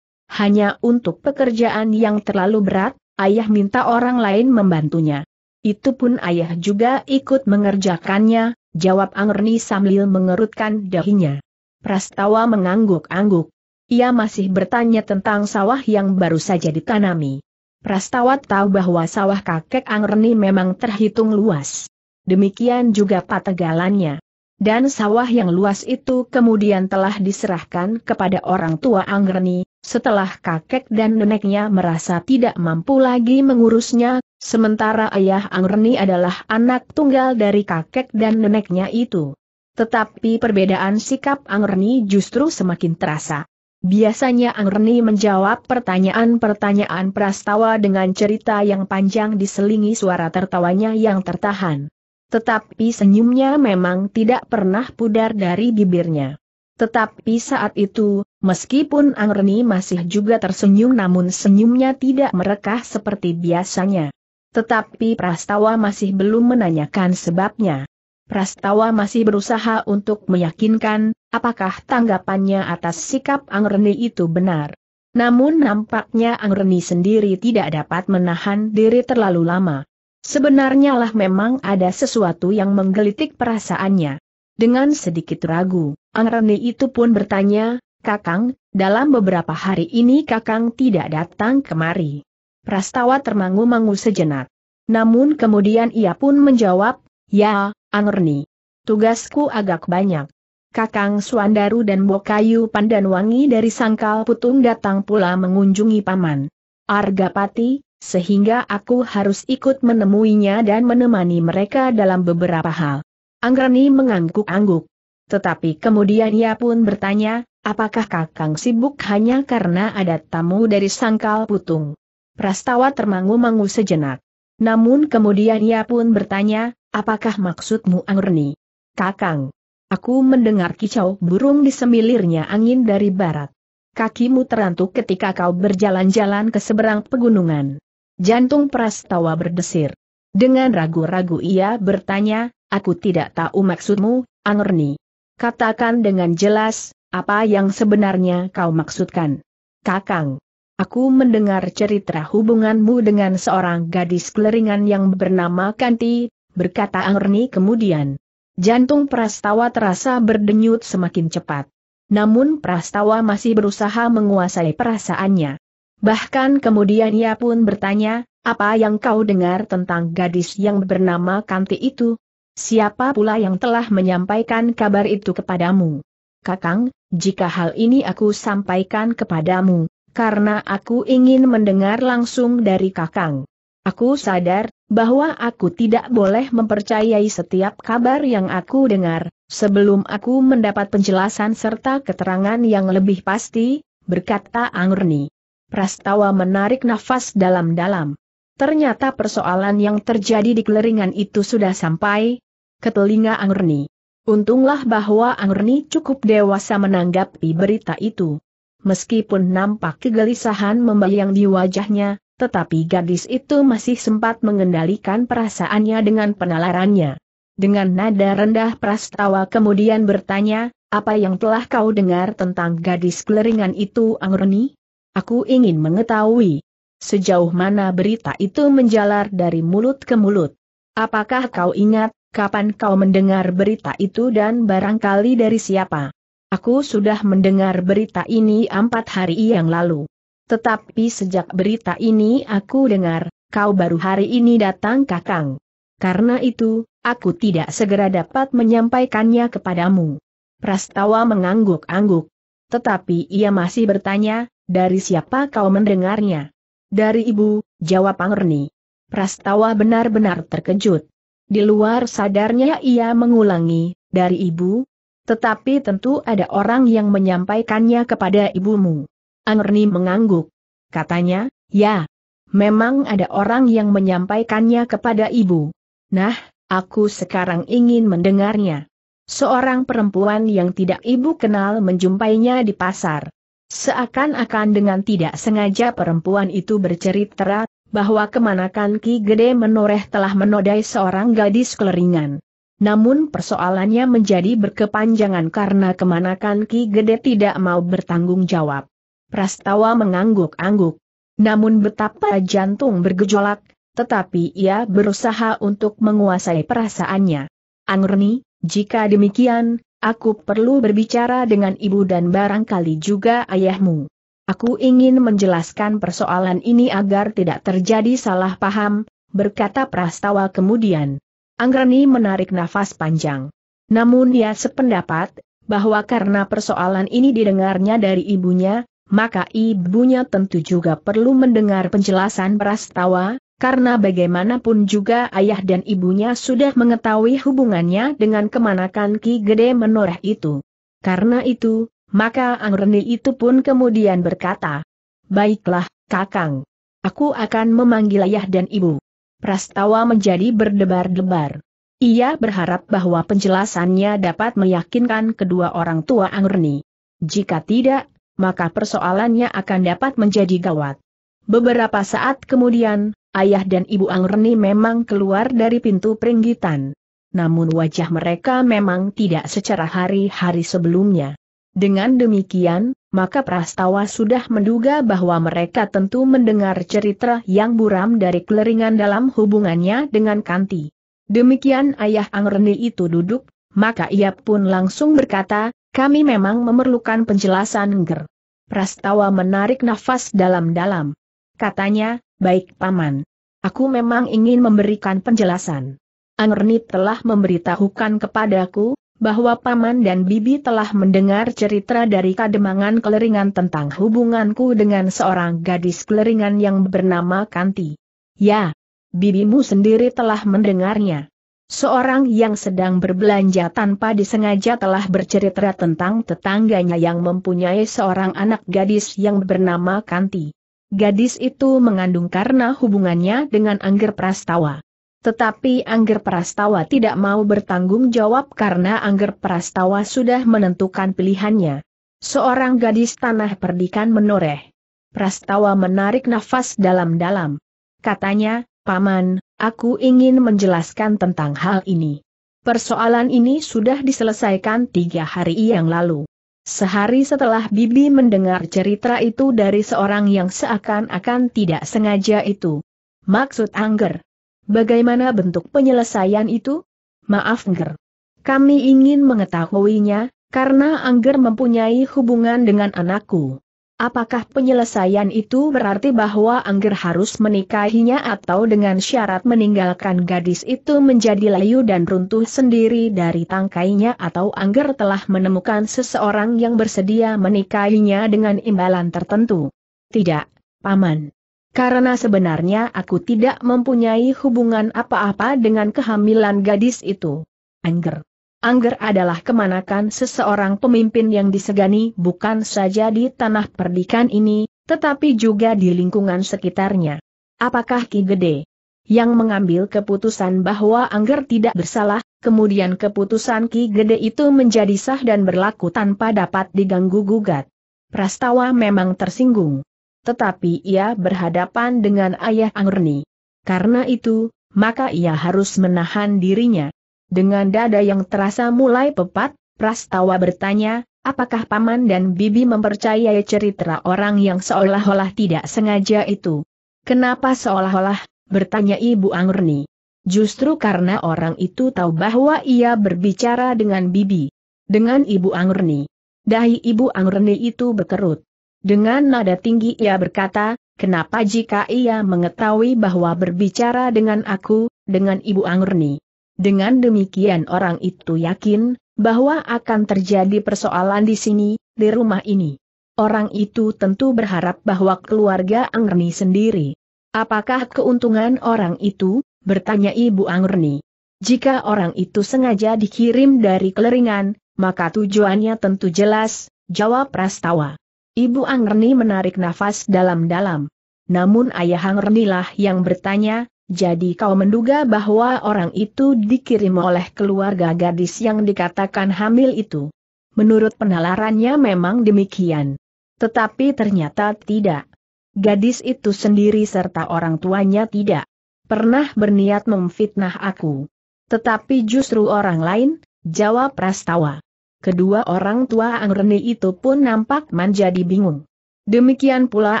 Hanya untuk pekerjaan yang terlalu berat, ayah minta orang lain membantunya. Itu pun ayah juga ikut mengerjakannya, jawab Angerni sambil mengerutkan dahinya. Prastawa mengangguk-angguk. Ia masih bertanya tentang sawah yang baru saja ditanami. Prastawa tahu bahwa sawah kakek Angerni memang terhitung luas. Demikian juga pategalannya dan sawah yang luas itu kemudian telah diserahkan kepada orang tua Anggreni, setelah kakek dan neneknya merasa tidak mampu lagi mengurusnya, sementara ayah Anggreni adalah anak tunggal dari kakek dan neneknya itu. Tetapi perbedaan sikap Anggreni justru semakin terasa. Biasanya Anggreni menjawab pertanyaan-pertanyaan prastawa dengan cerita yang panjang diselingi suara tertawanya yang tertahan. Tetapi senyumnya memang tidak pernah pudar dari bibirnya. Tetapi saat itu, meskipun Angreni masih juga tersenyum namun senyumnya tidak merekah seperti biasanya. Tetapi Prastawa masih belum menanyakan sebabnya. Prastawa masih berusaha untuk meyakinkan, apakah tanggapannya atas sikap Angreni itu benar. Namun nampaknya Angreni sendiri tidak dapat menahan diri terlalu lama. Sebenarnya lah memang ada sesuatu yang menggelitik perasaannya. Dengan sedikit ragu, Reni itu pun bertanya, Kakang, dalam beberapa hari ini Kakang tidak datang kemari. Prastawa termangu-mangu sejenak. Namun kemudian ia pun menjawab, Ya, Reni. Tugasku agak banyak. Kakang Suandaru dan Bokayu Pandanwangi dari Sangkal Putung datang pula mengunjungi Paman. Argapati, sehingga aku harus ikut menemuinya dan menemani mereka dalam beberapa hal. Anggreni mengangguk-angguk. Tetapi kemudian ia pun bertanya, apakah kakang sibuk hanya karena ada tamu dari sangkal putung? Prastawa termangu-mangu sejenak. Namun kemudian ia pun bertanya, apakah maksudmu Anggreni? Kakang, aku mendengar kicau burung di semilirnya angin dari barat. Kakimu terantuk ketika kau berjalan-jalan ke seberang pegunungan. Jantung Prastawa berdesir. Dengan ragu-ragu ia bertanya, aku tidak tahu maksudmu, Angerni. Katakan dengan jelas, apa yang sebenarnya kau maksudkan. Kakang. Aku mendengar cerita hubunganmu dengan seorang gadis keleringan yang bernama Kanti, berkata Angerni kemudian. Jantung Prastawa terasa berdenyut semakin cepat. Namun Prastawa masih berusaha menguasai perasaannya. Bahkan kemudian ia pun bertanya, apa yang kau dengar tentang gadis yang bernama Kanti itu? Siapa pula yang telah menyampaikan kabar itu kepadamu? Kakang, jika hal ini aku sampaikan kepadamu, karena aku ingin mendengar langsung dari Kakang. Aku sadar bahwa aku tidak boleh mempercayai setiap kabar yang aku dengar, sebelum aku mendapat penjelasan serta keterangan yang lebih pasti, berkata Angurni. Prastawa menarik nafas dalam-dalam. Ternyata persoalan yang terjadi di keleringan itu sudah sampai ke telinga Angreni. Untunglah bahwa Angreni cukup dewasa menanggapi berita itu. Meskipun nampak kegelisahan membayang di wajahnya, tetapi gadis itu masih sempat mengendalikan perasaannya dengan penalarannya. Dengan nada rendah Prastawa kemudian bertanya, apa yang telah kau dengar tentang gadis keleringan itu Angreni? Aku ingin mengetahui sejauh mana berita itu menjalar dari mulut ke mulut. Apakah kau ingat kapan kau mendengar berita itu dan barangkali dari siapa? Aku sudah mendengar berita ini empat hari yang lalu. Tetapi sejak berita ini aku dengar, kau baru hari ini datang kakang. Karena itu, aku tidak segera dapat menyampaikannya kepadamu. Prastawa mengangguk-angguk. Tetapi ia masih bertanya, dari siapa kau mendengarnya? Dari ibu, jawab Angerni. Prastawa benar-benar terkejut. Di luar sadarnya ia mengulangi, dari ibu? Tetapi tentu ada orang yang menyampaikannya kepada ibumu. Angerni mengangguk. Katanya, ya, memang ada orang yang menyampaikannya kepada ibu. Nah, aku sekarang ingin mendengarnya. Seorang perempuan yang tidak ibu kenal menjumpainya di pasar. Seakan-akan dengan tidak sengaja perempuan itu bercerita bahwa kemanakan Ki Gede menoreh telah menodai seorang gadis keleringan. Namun persoalannya menjadi berkepanjangan karena kemanakan Ki Gede tidak mau bertanggung jawab. Prastawa mengangguk-angguk. Namun betapa jantung bergejolak, tetapi ia berusaha untuk menguasai perasaannya. Angerni, jika demikian, Aku perlu berbicara dengan ibu dan barangkali juga ayahmu. Aku ingin menjelaskan persoalan ini agar tidak terjadi salah paham, berkata Prastawa kemudian. Anggreni menarik nafas panjang. Namun dia sependapat, bahwa karena persoalan ini didengarnya dari ibunya, maka ibunya tentu juga perlu mendengar penjelasan Prastawa, karena bagaimanapun juga ayah dan ibunya sudah mengetahui hubungannya dengan kemanakan Ki Gede menoreh itu. Karena itu, maka Ang Reni itu pun kemudian berkata, Baiklah, Kakang. Aku akan memanggil ayah dan ibu. Prastawa menjadi berdebar-debar. Ia berharap bahwa penjelasannya dapat meyakinkan kedua orang tua Ang Reni. Jika tidak, maka persoalannya akan dapat menjadi gawat. Beberapa saat kemudian, ayah dan ibu Angreni memang keluar dari pintu peringgitan. Namun wajah mereka memang tidak secara hari-hari sebelumnya. Dengan demikian, maka Prastawa sudah menduga bahwa mereka tentu mendengar cerita yang buram dari keleringan dalam hubungannya dengan Kanti. Demikian ayah Angreni itu duduk, maka ia pun langsung berkata, kami memang memerlukan penjelasan ger. Prastawa menarik nafas dalam-dalam. Katanya, Baik Paman. Aku memang ingin memberikan penjelasan. Angreni telah memberitahukan kepadaku, bahwa Paman dan Bibi telah mendengar cerita dari kademangan keleringan tentang hubunganku dengan seorang gadis keleringan yang bernama Kanti. Ya, Bibimu sendiri telah mendengarnya. Seorang yang sedang berbelanja tanpa disengaja telah bercerita tentang tetangganya yang mempunyai seorang anak gadis yang bernama Kanti. Gadis itu mengandung karena hubungannya dengan Angger Prastawa. Tetapi Angger Prastawa tidak mau bertanggung jawab karena Angger Prastawa sudah menentukan pilihannya. Seorang gadis tanah perdikan menoreh. Prastawa menarik nafas dalam-dalam. Katanya, Paman, aku ingin menjelaskan tentang hal ini. Persoalan ini sudah diselesaikan tiga hari yang lalu. Sehari setelah Bibi mendengar cerita itu dari seorang yang seakan-akan tidak sengaja itu. Maksud Angger. Bagaimana bentuk penyelesaian itu? Maaf Angger. Kami ingin mengetahuinya, karena Angger mempunyai hubungan dengan anakku. Apakah penyelesaian itu berarti bahwa Angger harus menikahinya atau dengan syarat meninggalkan gadis itu menjadi layu dan runtuh sendiri dari tangkainya atau Angger telah menemukan seseorang yang bersedia menikahinya dengan imbalan tertentu? Tidak, Paman. Karena sebenarnya aku tidak mempunyai hubungan apa-apa dengan kehamilan gadis itu. Angger. Angger adalah kemanakan seseorang pemimpin yang disegani bukan saja di tanah perdikan ini, tetapi juga di lingkungan sekitarnya. Apakah Ki Gede yang mengambil keputusan bahwa Angger tidak bersalah, kemudian keputusan Ki Gede itu menjadi sah dan berlaku tanpa dapat diganggu-gugat? Prastawa memang tersinggung. Tetapi ia berhadapan dengan ayah Anggerni. Karena itu, maka ia harus menahan dirinya. Dengan dada yang terasa mulai pepat, Prastawa bertanya, apakah Paman dan Bibi mempercayai cerita orang yang seolah-olah tidak sengaja itu? Kenapa seolah-olah, bertanya Ibu Angurni. Justru karena orang itu tahu bahwa ia berbicara dengan Bibi. Dengan Ibu Angurni. Dahi Ibu Angurni itu berkerut. Dengan nada tinggi ia berkata, kenapa jika ia mengetahui bahwa berbicara dengan aku, dengan Ibu Angurni. Dengan demikian orang itu yakin, bahwa akan terjadi persoalan di sini, di rumah ini. Orang itu tentu berharap bahwa keluarga Anggerni sendiri. Apakah keuntungan orang itu? bertanya Ibu Anggerni. Jika orang itu sengaja dikirim dari keleringan, maka tujuannya tentu jelas, jawab Prastawa. Ibu Anggerni menarik nafas dalam-dalam. Namun ayah lah yang bertanya, jadi kau menduga bahwa orang itu dikirim oleh keluarga gadis yang dikatakan hamil itu. Menurut penalarannya memang demikian. Tetapi ternyata tidak. Gadis itu sendiri serta orang tuanya tidak pernah berniat memfitnah aku. Tetapi justru orang lain, jawab Prastawa. Kedua orang tua Angreni itu pun nampak menjadi bingung. Demikian pula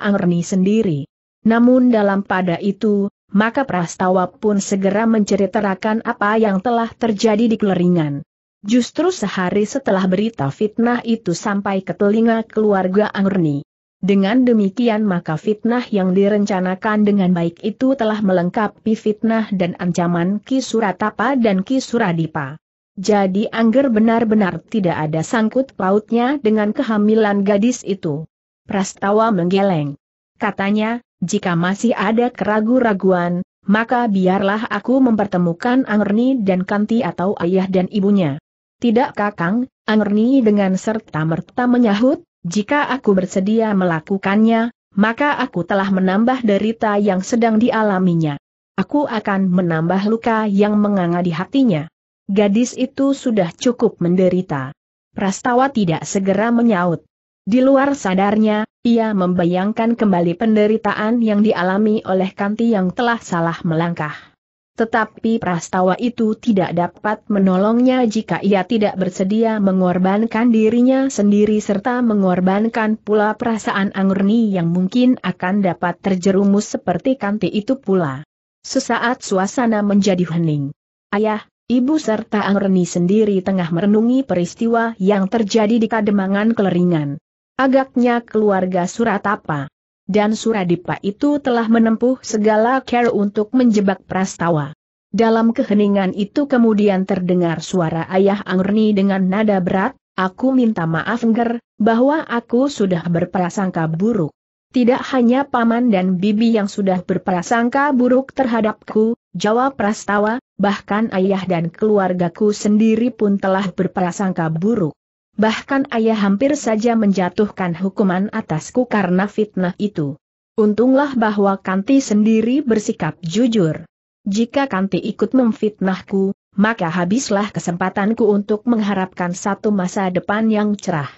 Angreni sendiri. Namun dalam pada itu, maka Prastawa pun segera menceritakan apa yang telah terjadi di keleringan. Justru sehari setelah berita fitnah itu sampai ke telinga keluarga Anggerni, Dengan demikian maka fitnah yang direncanakan dengan baik itu telah melengkapi fitnah dan ancaman Ki Suratapa dan Ki Suradipa. Jadi Angger benar-benar tidak ada sangkut pautnya dengan kehamilan gadis itu. Prastawa menggeleng. Katanya, jika masih ada keragu-raguan, maka biarlah aku mempertemukan Angerni dan Kanti atau ayah dan ibunya. Tidak kakang, Angerni dengan serta-merta menyahut, jika aku bersedia melakukannya, maka aku telah menambah derita yang sedang dialaminya. Aku akan menambah luka yang menganga di hatinya. Gadis itu sudah cukup menderita. Prastawa tidak segera menyaut. Di luar sadarnya, ia membayangkan kembali penderitaan yang dialami oleh Kanti yang telah salah melangkah. Tetapi prastawa itu tidak dapat menolongnya jika ia tidak bersedia mengorbankan dirinya sendiri serta mengorbankan pula perasaan angurni yang mungkin akan dapat terjerumus seperti Kanti itu pula. Sesaat suasana menjadi hening. Ayah, Ibu serta Angreni sendiri tengah merenungi peristiwa yang terjadi di Kademangan Keleringan. Agaknya keluarga Suratapa dan Suradipa itu telah menempuh segala care untuk menjebak Prastawa. Dalam keheningan itu kemudian terdengar suara ayah Angerni dengan nada berat, aku minta maaf Ngger, bahwa aku sudah berprasangka buruk. Tidak hanya paman dan bibi yang sudah berprasangka buruk terhadapku, jawab Prastawa, bahkan ayah dan keluargaku sendiri pun telah berprasangka buruk. Bahkan ayah hampir saja menjatuhkan hukuman atasku karena fitnah itu. Untunglah bahwa Kanti sendiri bersikap jujur. Jika Kanti ikut memfitnahku, maka habislah kesempatanku untuk mengharapkan satu masa depan yang cerah.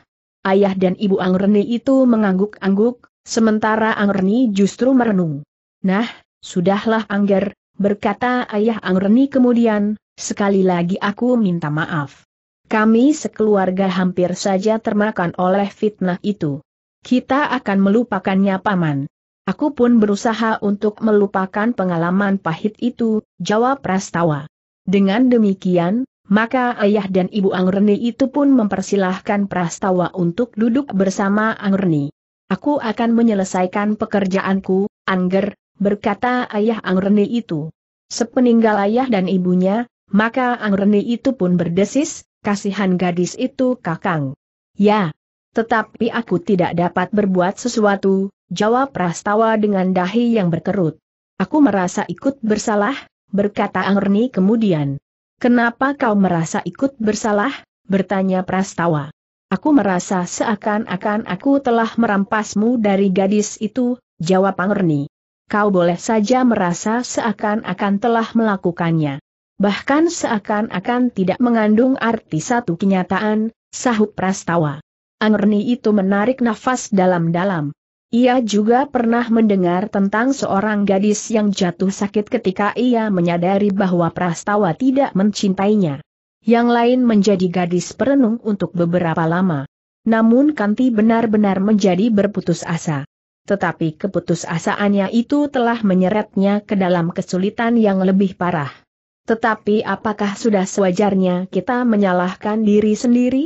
Ayah dan ibu Angreni itu mengangguk-angguk, sementara Angreni justru merenung. Nah, sudahlah Angger, berkata ayah Angreni kemudian, sekali lagi aku minta maaf. Kami sekeluarga hampir saja termakan oleh fitnah itu. Kita akan melupakannya paman. Aku pun berusaha untuk melupakan pengalaman pahit itu, jawab Prastawa. Dengan demikian, maka ayah dan ibu Angreni itu pun mempersilahkan Prastawa untuk duduk bersama Angreni. Aku akan menyelesaikan pekerjaanku, Angger, berkata ayah Angreni itu. Sepeninggal ayah dan ibunya, maka Angreni itu pun berdesis, kasihan gadis itu kakang. Ya, tetapi aku tidak dapat berbuat sesuatu, jawab Prastawa dengan dahi yang berkerut. Aku merasa ikut bersalah, berkata Angerni kemudian. Kenapa kau merasa ikut bersalah? bertanya Prastawa. Aku merasa seakan-akan aku telah merampasmu dari gadis itu, jawab Angerni. Kau boleh saja merasa seakan-akan telah melakukannya bahkan seakan-akan tidak mengandung arti satu kenyataan, sahut Prastawa. Angerni itu menarik nafas dalam-dalam. Ia juga pernah mendengar tentang seorang gadis yang jatuh sakit ketika ia menyadari bahwa Prastawa tidak mencintainya. Yang lain menjadi gadis perenung untuk beberapa lama. Namun Kanti benar-benar menjadi berputus asa tetapi keputusasaannya itu telah menyeretnya ke dalam kesulitan yang lebih parah. Tetapi apakah sudah sewajarnya kita menyalahkan diri sendiri?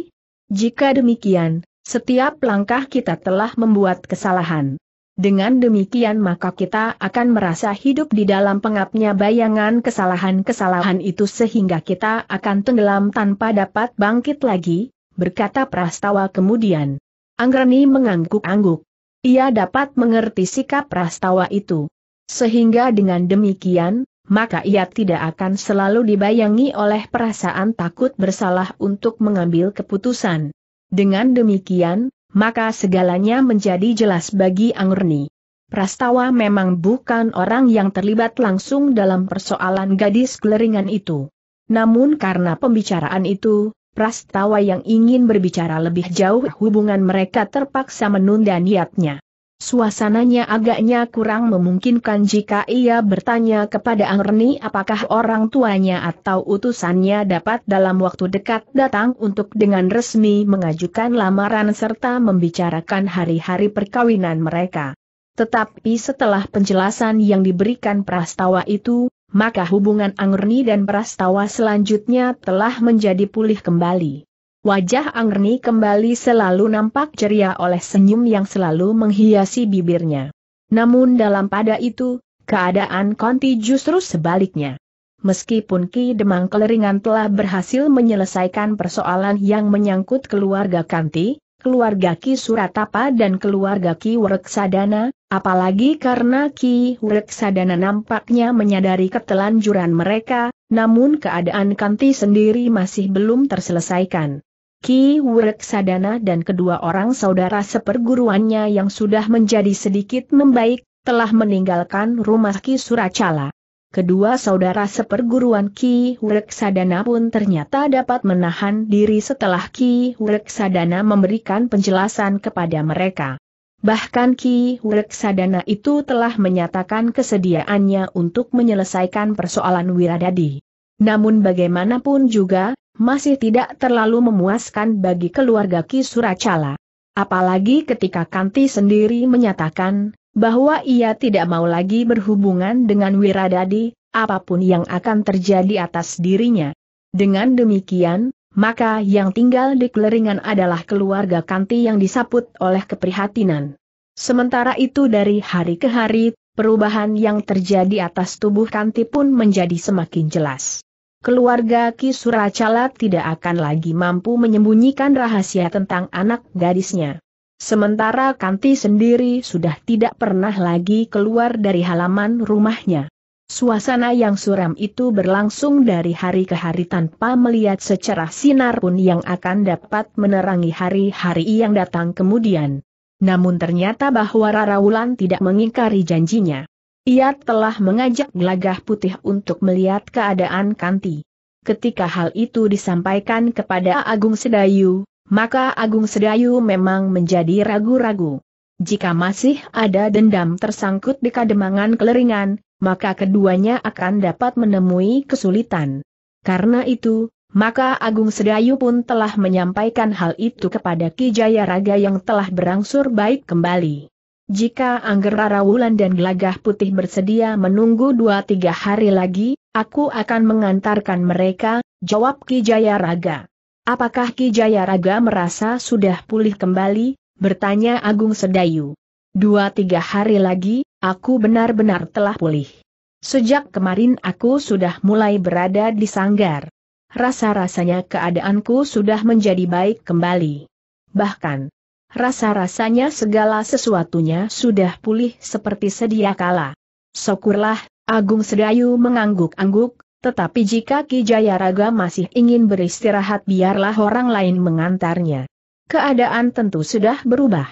Jika demikian, setiap langkah kita telah membuat kesalahan. Dengan demikian maka kita akan merasa hidup di dalam pengapnya bayangan kesalahan-kesalahan itu sehingga kita akan tenggelam tanpa dapat bangkit lagi, berkata Prastawa kemudian. Anggreni mengangguk-angguk. Ia dapat mengerti sikap Prastawa itu. Sehingga dengan demikian, maka ia tidak akan selalu dibayangi oleh perasaan takut bersalah untuk mengambil keputusan. Dengan demikian, maka segalanya menjadi jelas bagi Angurni. Prastawa memang bukan orang yang terlibat langsung dalam persoalan gadis keleringan itu. Namun karena pembicaraan itu, Prastawa yang ingin berbicara lebih jauh hubungan mereka terpaksa menunda niatnya. Suasananya agaknya kurang memungkinkan jika ia bertanya kepada Angreni apakah orang tuanya atau utusannya dapat dalam waktu dekat datang untuk dengan resmi mengajukan lamaran serta membicarakan hari-hari perkawinan mereka. Tetapi setelah penjelasan yang diberikan prastawa itu, maka hubungan Angreni dan prastawa selanjutnya telah menjadi pulih kembali. Wajah Anggerni kembali selalu nampak ceria oleh senyum yang selalu menghiasi bibirnya. Namun dalam pada itu, keadaan Konti justru sebaliknya. Meskipun Ki Demang Keleringan telah berhasil menyelesaikan persoalan yang menyangkut keluarga Kanti, keluarga Ki Suratapa dan keluarga Ki Wreksadana, apalagi karena Ki Wreksadana nampaknya menyadari ketelanjuran mereka, namun keadaan Kanti sendiri masih belum terselesaikan. Ki Sadana dan kedua orang saudara seperguruannya yang sudah menjadi sedikit membaik, telah meninggalkan rumah Ki Suracala. Kedua saudara seperguruan Ki Sadana pun ternyata dapat menahan diri setelah Ki Sadana memberikan penjelasan kepada mereka. Bahkan Ki Sadana itu telah menyatakan kesediaannya untuk menyelesaikan persoalan Wiradadi. Namun bagaimanapun juga, masih tidak terlalu memuaskan bagi keluarga Ki Suracala. Apalagi ketika Kanti sendiri menyatakan, bahwa ia tidak mau lagi berhubungan dengan Wiradadi, apapun yang akan terjadi atas dirinya. Dengan demikian, maka yang tinggal di keleringan adalah keluarga Kanti yang disaput oleh keprihatinan. Sementara itu dari hari ke hari, perubahan yang terjadi atas tubuh Kanti pun menjadi semakin jelas. Keluarga Ki Suracala tidak akan lagi mampu menyembunyikan rahasia tentang anak gadisnya. Sementara Kanti sendiri sudah tidak pernah lagi keluar dari halaman rumahnya. Suasana yang suram itu berlangsung dari hari ke hari tanpa melihat secara sinar pun yang akan dapat menerangi hari-hari yang datang kemudian. Namun ternyata bahwa Rara Wulan tidak mengingkari janjinya. Ia telah mengajak Gelagah Putih untuk melihat keadaan Kanti. Ketika hal itu disampaikan kepada Agung Sedayu, maka Agung Sedayu memang menjadi ragu-ragu. Jika masih ada dendam tersangkut di kademangan keleringan, maka keduanya akan dapat menemui kesulitan. Karena itu, maka Agung Sedayu pun telah menyampaikan hal itu kepada Ki Jayaraga yang telah berangsur baik kembali. Jika Anggerara Wulan dan Gelagah Putih bersedia menunggu dua tiga hari lagi, aku akan mengantarkan mereka, jawab Ki Jayaraga. Apakah Ki Jayaraga merasa sudah pulih kembali? Bertanya Agung Sedayu. Dua tiga hari lagi, aku benar-benar telah pulih. Sejak kemarin aku sudah mulai berada di sanggar. Rasa-rasanya keadaanku sudah menjadi baik kembali. Bahkan, Rasa-rasanya segala sesuatunya sudah pulih seperti sedia kala. Syukurlah, Agung Sedayu mengangguk-angguk, tetapi jika Ki Jayaraga masih ingin beristirahat biarlah orang lain mengantarnya. Keadaan tentu sudah berubah.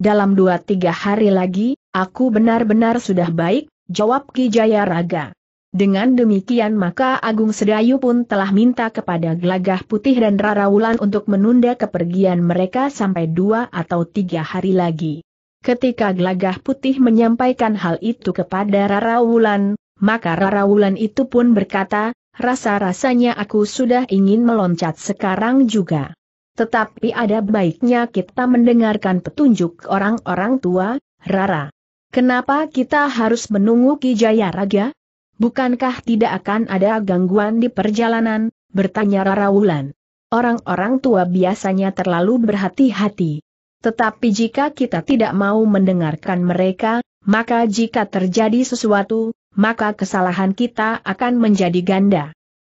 Dalam dua tiga hari lagi, aku benar-benar sudah baik, jawab Ki Jayaraga. Dengan demikian maka Agung Sedayu pun telah minta kepada Glagah Putih dan Rara Wulan untuk menunda kepergian mereka sampai dua atau tiga hari lagi. Ketika Glagah Putih menyampaikan hal itu kepada Rara Wulan, maka Rara Wulan itu pun berkata, rasa-rasanya aku sudah ingin meloncat sekarang juga. Tetapi ada baiknya kita mendengarkan petunjuk orang-orang tua, Rara. Kenapa kita harus menunggu Kijaya Raga? bukankah tidak akan ada gangguan di perjalanan, bertanya Rara Wulan. Orang-orang tua biasanya terlalu berhati-hati. Tetapi jika kita tidak mau mendengarkan mereka, maka jika terjadi sesuatu, maka kesalahan kita akan menjadi ganda.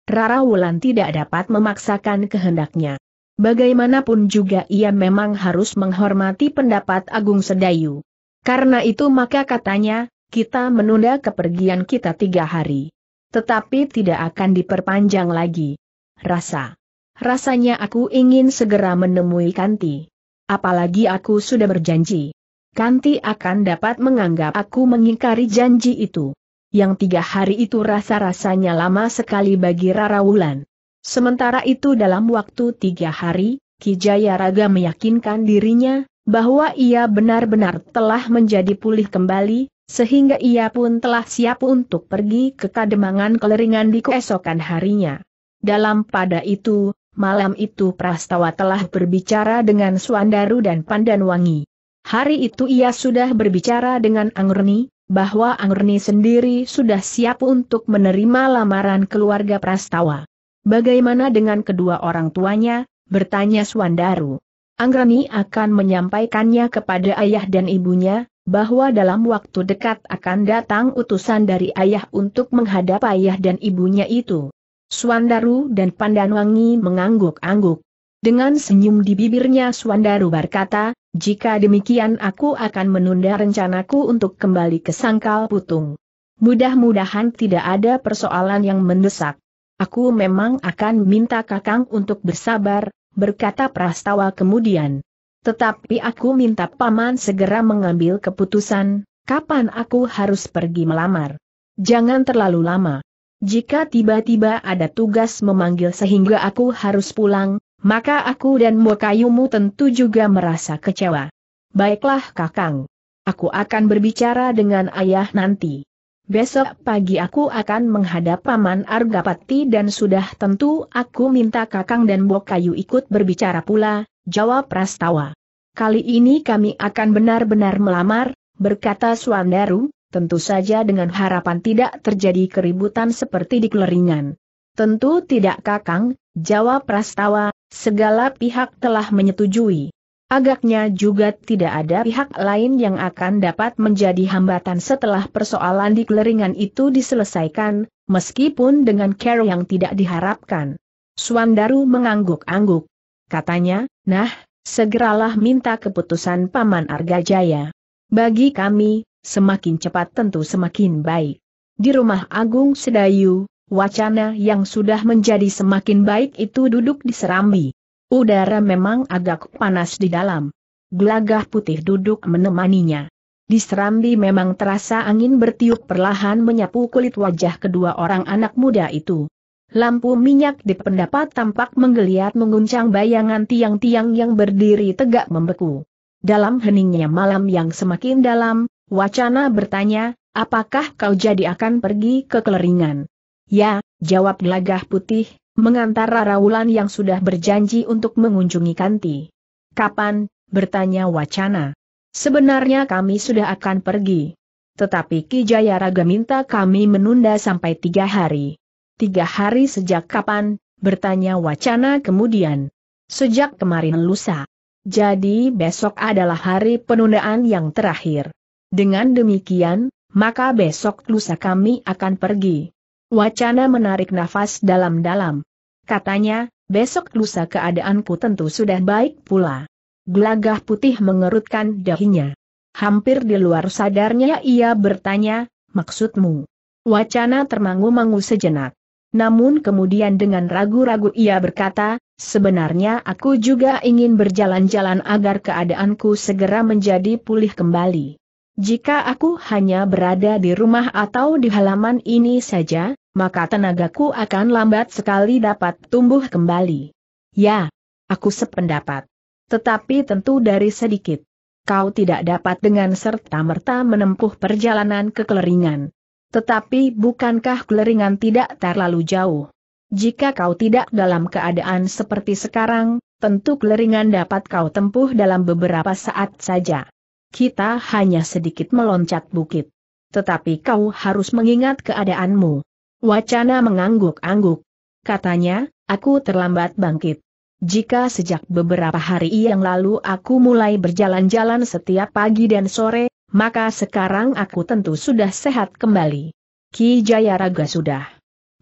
Rara Wulan tidak dapat memaksakan kehendaknya. Bagaimanapun juga ia memang harus menghormati pendapat Agung Sedayu. Karena itu maka katanya, kita menunda kepergian kita tiga hari. Tetapi tidak akan diperpanjang lagi. Rasa. Rasanya aku ingin segera menemui Kanti. Apalagi aku sudah berjanji. Kanti akan dapat menganggap aku mengingkari janji itu. Yang tiga hari itu rasa-rasanya lama sekali bagi Rara Wulan. Sementara itu dalam waktu tiga hari, Ki Jaya Raga meyakinkan dirinya, bahwa ia benar-benar telah menjadi pulih kembali, sehingga ia pun telah siap untuk pergi ke kademangan keleringan di keesokan harinya. Dalam pada itu, malam itu Prastawa telah berbicara dengan Suandaru dan Pandanwangi. Hari itu ia sudah berbicara dengan Angreni, bahwa Angreni sendiri sudah siap untuk menerima lamaran keluarga Prastawa. Bagaimana dengan kedua orang tuanya? bertanya Suandaru. Angreni akan menyampaikannya kepada ayah dan ibunya, bahwa dalam waktu dekat akan datang utusan dari ayah untuk menghadap ayah dan ibunya itu. Suandaru dan Pandanwangi mengangguk-angguk. Dengan senyum di bibirnya Suandaru berkata, jika demikian aku akan menunda rencanaku untuk kembali ke Sangkal Putung. Mudah-mudahan tidak ada persoalan yang mendesak. Aku memang akan minta Kakang untuk bersabar, berkata Prastawa kemudian. Tetapi aku minta paman segera mengambil keputusan, kapan aku harus pergi melamar. Jangan terlalu lama. Jika tiba-tiba ada tugas memanggil sehingga aku harus pulang, maka aku dan Mokayumu tentu juga merasa kecewa. Baiklah kakang. Aku akan berbicara dengan ayah nanti. Besok pagi aku akan menghadap Paman Argapati dan sudah tentu aku minta kakang dan Bokayu ikut berbicara pula, jawab Prastawa. Kali ini kami akan benar-benar melamar, berkata Suandaru, tentu saja dengan harapan tidak terjadi keributan seperti di Keleringan. Tentu tidak kakang, jawab Prastawa, segala pihak telah menyetujui. Agaknya juga tidak ada pihak lain yang akan dapat menjadi hambatan setelah persoalan di keleringan itu diselesaikan, meskipun dengan care yang tidak diharapkan. Swandaru mengangguk-angguk katanya, nah, segeralah minta keputusan Paman Argajaya. Bagi kami, semakin cepat tentu semakin baik. Di rumah Agung Sedayu, wacana yang sudah menjadi semakin baik itu duduk di serambi. Udara memang agak panas di dalam. Gelagah putih duduk menemaninya. Di Serambi memang terasa angin bertiup perlahan menyapu kulit wajah kedua orang anak muda itu. Lampu minyak di pendapat tampak menggeliat menguncang bayangan tiang-tiang yang berdiri tegak membeku. Dalam heningnya malam yang semakin dalam, wacana bertanya, apakah kau jadi akan pergi ke keleringan? Ya, jawab gelagah putih, mengantar Raulan yang sudah berjanji untuk mengunjungi Kanti. Kapan? bertanya wacana. Sebenarnya kami sudah akan pergi. Tetapi Ki Raga minta kami menunda sampai tiga hari. Tiga hari sejak kapan? Bertanya wacana kemudian. Sejak kemarin lusa. Jadi besok adalah hari penundaan yang terakhir. Dengan demikian, maka besok lusa kami akan pergi. Wacana menarik nafas dalam-dalam. Katanya, besok lusa keadaanku tentu sudah baik pula. Gelagah putih mengerutkan dahinya. Hampir di luar sadarnya ia bertanya, maksudmu? Wacana termangu-mangu sejenak. Namun kemudian dengan ragu-ragu ia berkata, sebenarnya aku juga ingin berjalan-jalan agar keadaanku segera menjadi pulih kembali. Jika aku hanya berada di rumah atau di halaman ini saja, maka tenagaku akan lambat sekali dapat tumbuh kembali. Ya, aku sependapat. Tetapi tentu dari sedikit. Kau tidak dapat dengan serta-merta menempuh perjalanan ke keleringan. Tetapi bukankah geleringan tidak terlalu jauh? Jika kau tidak dalam keadaan seperti sekarang, tentu geleringan dapat kau tempuh dalam beberapa saat saja. Kita hanya sedikit meloncat bukit. Tetapi kau harus mengingat keadaanmu. Wacana mengangguk-angguk. Katanya, aku terlambat bangkit. Jika sejak beberapa hari yang lalu aku mulai berjalan-jalan setiap pagi dan sore, maka sekarang aku tentu sudah sehat kembali. Ki Jayaraga sudah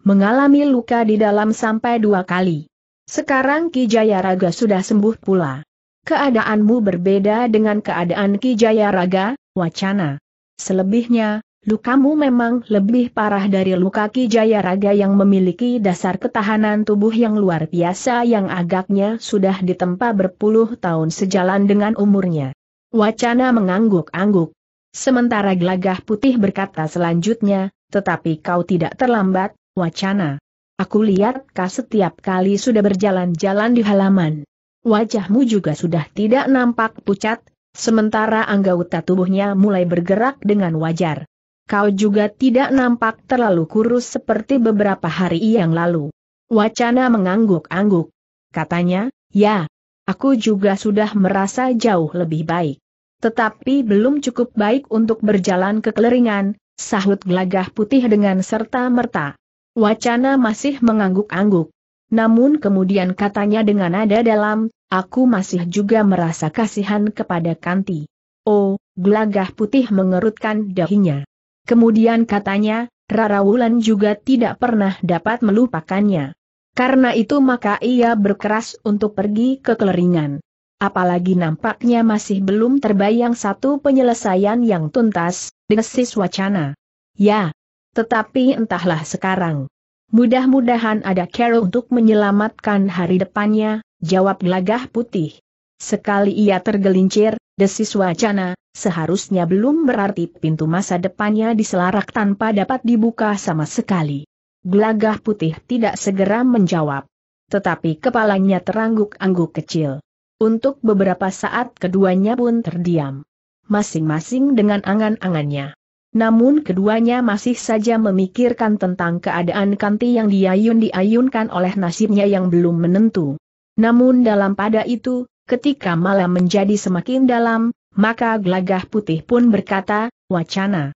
mengalami luka di dalam sampai dua kali. Sekarang Ki Jayaraga sudah sembuh pula. Keadaanmu berbeda dengan keadaan Ki Jayaraga, wacana. Selebihnya, lukamu memang lebih parah dari luka Ki Jayaraga yang memiliki dasar ketahanan tubuh yang luar biasa yang agaknya sudah ditempa berpuluh tahun sejalan dengan umurnya. Wacana mengangguk-angguk. Sementara gelagah putih berkata selanjutnya, tetapi kau tidak terlambat, wacana. Aku lihat kau setiap kali sudah berjalan-jalan di halaman. Wajahmu juga sudah tidak nampak pucat, sementara anggota tubuhnya mulai bergerak dengan wajar. Kau juga tidak nampak terlalu kurus seperti beberapa hari yang lalu. Wacana mengangguk-angguk. Katanya, ya, aku juga sudah merasa jauh lebih baik. Tetapi belum cukup baik untuk berjalan ke keleringan, sahut gelagah putih dengan serta-merta. Wacana masih mengangguk-angguk. Namun kemudian katanya dengan nada dalam, aku masih juga merasa kasihan kepada Kanti. Oh, gelagah putih mengerutkan dahinya. Kemudian katanya, Rara Wulan juga tidak pernah dapat melupakannya. Karena itu maka ia berkeras untuk pergi ke keleringan apalagi nampaknya masih belum terbayang satu penyelesaian yang tuntas, desis wacana. Ya, tetapi entahlah sekarang. Mudah-mudahan ada Carol untuk menyelamatkan hari depannya, jawab gelagah putih. Sekali ia tergelincir, desis wacana, seharusnya belum berarti pintu masa depannya diselarak tanpa dapat dibuka sama sekali. Gelagah putih tidak segera menjawab. Tetapi kepalanya terangguk-angguk kecil. Untuk beberapa saat keduanya pun terdiam. Masing-masing dengan angan-angannya. Namun keduanya masih saja memikirkan tentang keadaan kanti yang diayun-diayunkan oleh nasibnya yang belum menentu. Namun dalam pada itu, ketika malam menjadi semakin dalam, maka gelagah putih pun berkata, wacana.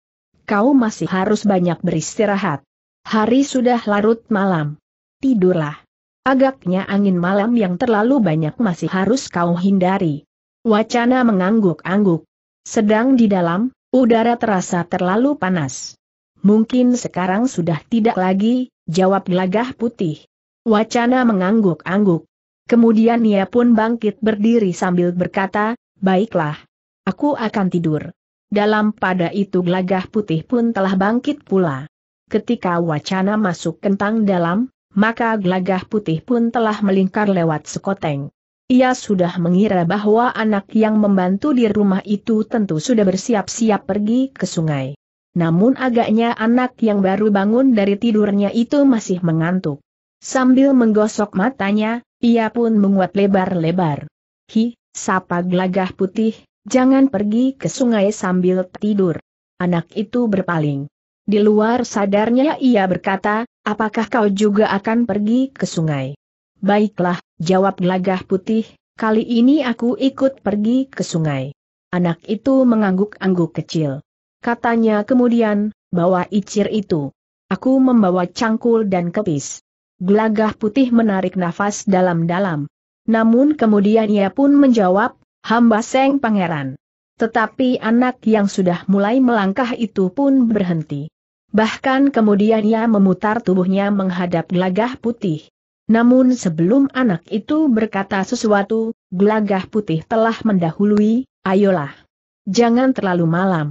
Kau masih harus banyak beristirahat. Hari sudah larut malam. Tidurlah. Agaknya angin malam yang terlalu banyak masih harus kau hindari. Wacana mengangguk-angguk. Sedang di dalam, udara terasa terlalu panas. Mungkin sekarang sudah tidak lagi, jawab gelagah putih. Wacana mengangguk-angguk. Kemudian ia pun bangkit berdiri sambil berkata, baiklah. Aku akan tidur. Dalam pada itu gelagah putih pun telah bangkit pula. Ketika wacana masuk kentang dalam, maka gelagah putih pun telah melingkar lewat sekoteng. Ia sudah mengira bahwa anak yang membantu di rumah itu tentu sudah bersiap-siap pergi ke sungai. Namun agaknya anak yang baru bangun dari tidurnya itu masih mengantuk. Sambil menggosok matanya, ia pun menguat lebar-lebar. Hi, sapa gelagah putih, jangan pergi ke sungai sambil tidur. Anak itu berpaling. Di luar sadarnya ia berkata, Apakah kau juga akan pergi ke sungai? Baiklah, jawab Glagah putih, kali ini aku ikut pergi ke sungai. Anak itu mengangguk-angguk kecil. Katanya kemudian, bawa icir itu. Aku membawa cangkul dan kepis. Glagah putih menarik nafas dalam-dalam. Namun kemudian ia pun menjawab, hamba seng pangeran. Tetapi anak yang sudah mulai melangkah itu pun berhenti. Bahkan kemudian ia memutar tubuhnya menghadap gelagah putih. Namun sebelum anak itu berkata sesuatu, gelagah putih telah mendahului, ayolah. Jangan terlalu malam.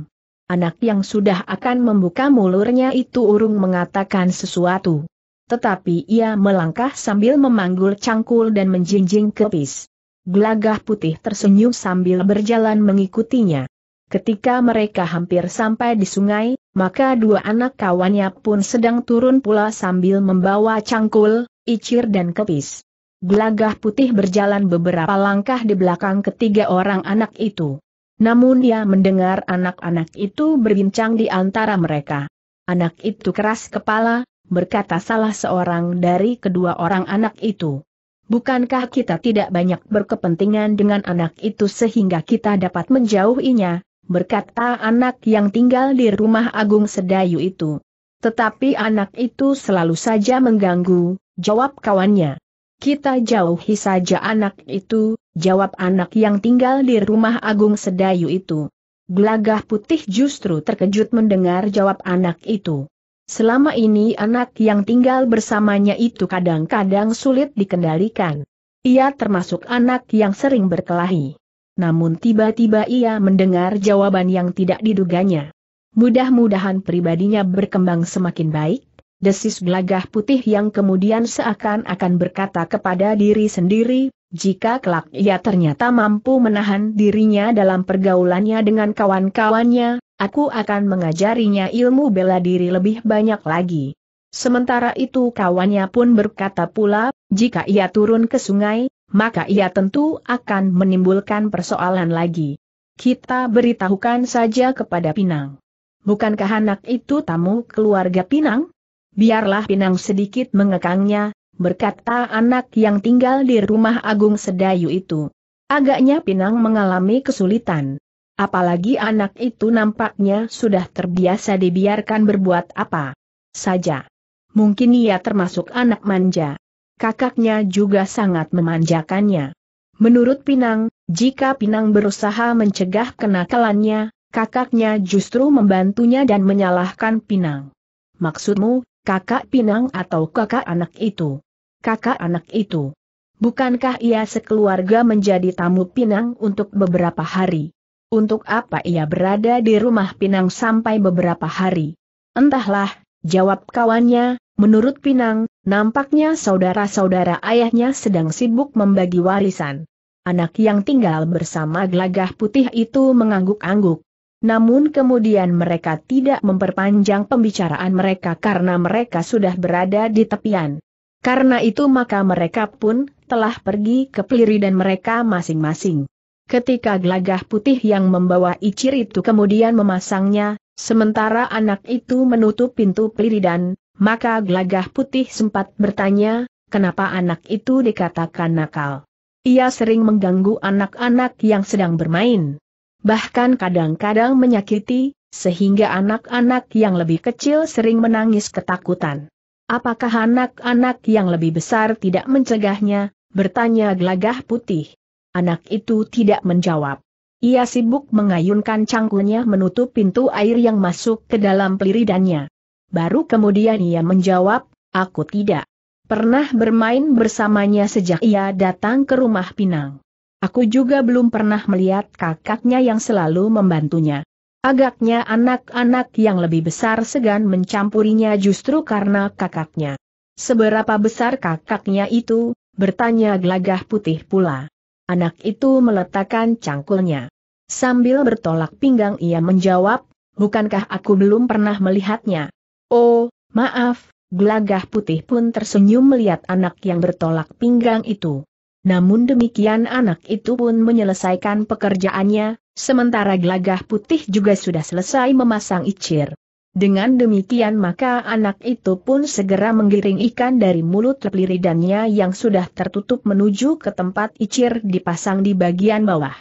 Anak yang sudah akan membuka mulurnya itu urung mengatakan sesuatu. Tetapi ia melangkah sambil memanggul cangkul dan menjinjing kepis. Gelagah putih tersenyum sambil berjalan mengikutinya. Ketika mereka hampir sampai di sungai, maka dua anak kawannya pun sedang turun pula sambil membawa cangkul, icir dan kepis. Gelagah putih berjalan beberapa langkah di belakang ketiga orang anak itu. Namun dia mendengar anak-anak itu berbincang di antara mereka. Anak itu keras kepala, berkata salah seorang dari kedua orang anak itu. Bukankah kita tidak banyak berkepentingan dengan anak itu sehingga kita dapat menjauhinya, berkata anak yang tinggal di rumah Agung Sedayu itu. Tetapi anak itu selalu saja mengganggu, jawab kawannya. Kita jauhi saja anak itu, jawab anak yang tinggal di rumah Agung Sedayu itu. Gelagah putih justru terkejut mendengar jawab anak itu. Selama ini anak yang tinggal bersamanya itu kadang-kadang sulit dikendalikan. Ia termasuk anak yang sering berkelahi. Namun tiba-tiba ia mendengar jawaban yang tidak diduganya. Mudah-mudahan pribadinya berkembang semakin baik, desis gelagah putih yang kemudian seakan-akan berkata kepada diri sendiri, jika kelak ia ternyata mampu menahan dirinya dalam pergaulannya dengan kawan-kawannya, aku akan mengajarinya ilmu bela diri lebih banyak lagi. Sementara itu kawannya pun berkata pula, jika ia turun ke sungai, maka ia tentu akan menimbulkan persoalan lagi. Kita beritahukan saja kepada Pinang. Bukankah anak itu tamu keluarga Pinang? Biarlah Pinang sedikit mengekangnya, berkata anak yang tinggal di rumah Agung Sedayu itu. Agaknya Pinang mengalami kesulitan. Apalagi anak itu nampaknya sudah terbiasa dibiarkan berbuat apa saja. Mungkin ia termasuk anak manja kakaknya juga sangat memanjakannya. Menurut Pinang, jika Pinang berusaha mencegah kenakalannya, kakaknya justru membantunya dan menyalahkan Pinang. Maksudmu, kakak Pinang atau kakak anak itu? Kakak anak itu. Bukankah ia sekeluarga menjadi tamu Pinang untuk beberapa hari? Untuk apa ia berada di rumah Pinang sampai beberapa hari? Entahlah, jawab kawannya, menurut Pinang, Nampaknya saudara-saudara ayahnya sedang sibuk membagi warisan. Anak yang tinggal bersama gelagah putih itu mengangguk-angguk. Namun kemudian mereka tidak memperpanjang pembicaraan mereka karena mereka sudah berada di tepian. Karena itu maka mereka pun telah pergi ke peliri dan mereka masing-masing. Ketika gelagah putih yang membawa icir itu kemudian memasangnya, sementara anak itu menutup pintu peliri dan maka gelagah putih sempat bertanya, kenapa anak itu dikatakan nakal. Ia sering mengganggu anak-anak yang sedang bermain. Bahkan kadang-kadang menyakiti, sehingga anak-anak yang lebih kecil sering menangis ketakutan. Apakah anak-anak yang lebih besar tidak mencegahnya, bertanya gelagah putih. Anak itu tidak menjawab. Ia sibuk mengayunkan cangkulnya menutup pintu air yang masuk ke dalam peliridannya baru kemudian ia menjawab, aku tidak pernah bermain bersamanya sejak ia datang ke rumah Pinang. Aku juga belum pernah melihat kakaknya yang selalu membantunya. Agaknya anak-anak yang lebih besar segan mencampurinya justru karena kakaknya. Seberapa besar kakaknya itu, bertanya Glagah putih pula. Anak itu meletakkan cangkulnya. Sambil bertolak pinggang ia menjawab, bukankah aku belum pernah melihatnya? Oh, maaf, gelagah putih pun tersenyum melihat anak yang bertolak pinggang itu. Namun demikian anak itu pun menyelesaikan pekerjaannya, sementara gelagah putih juga sudah selesai memasang icir. Dengan demikian maka anak itu pun segera menggiring ikan dari mulut lepliridannya yang sudah tertutup menuju ke tempat icir dipasang di bagian bawah.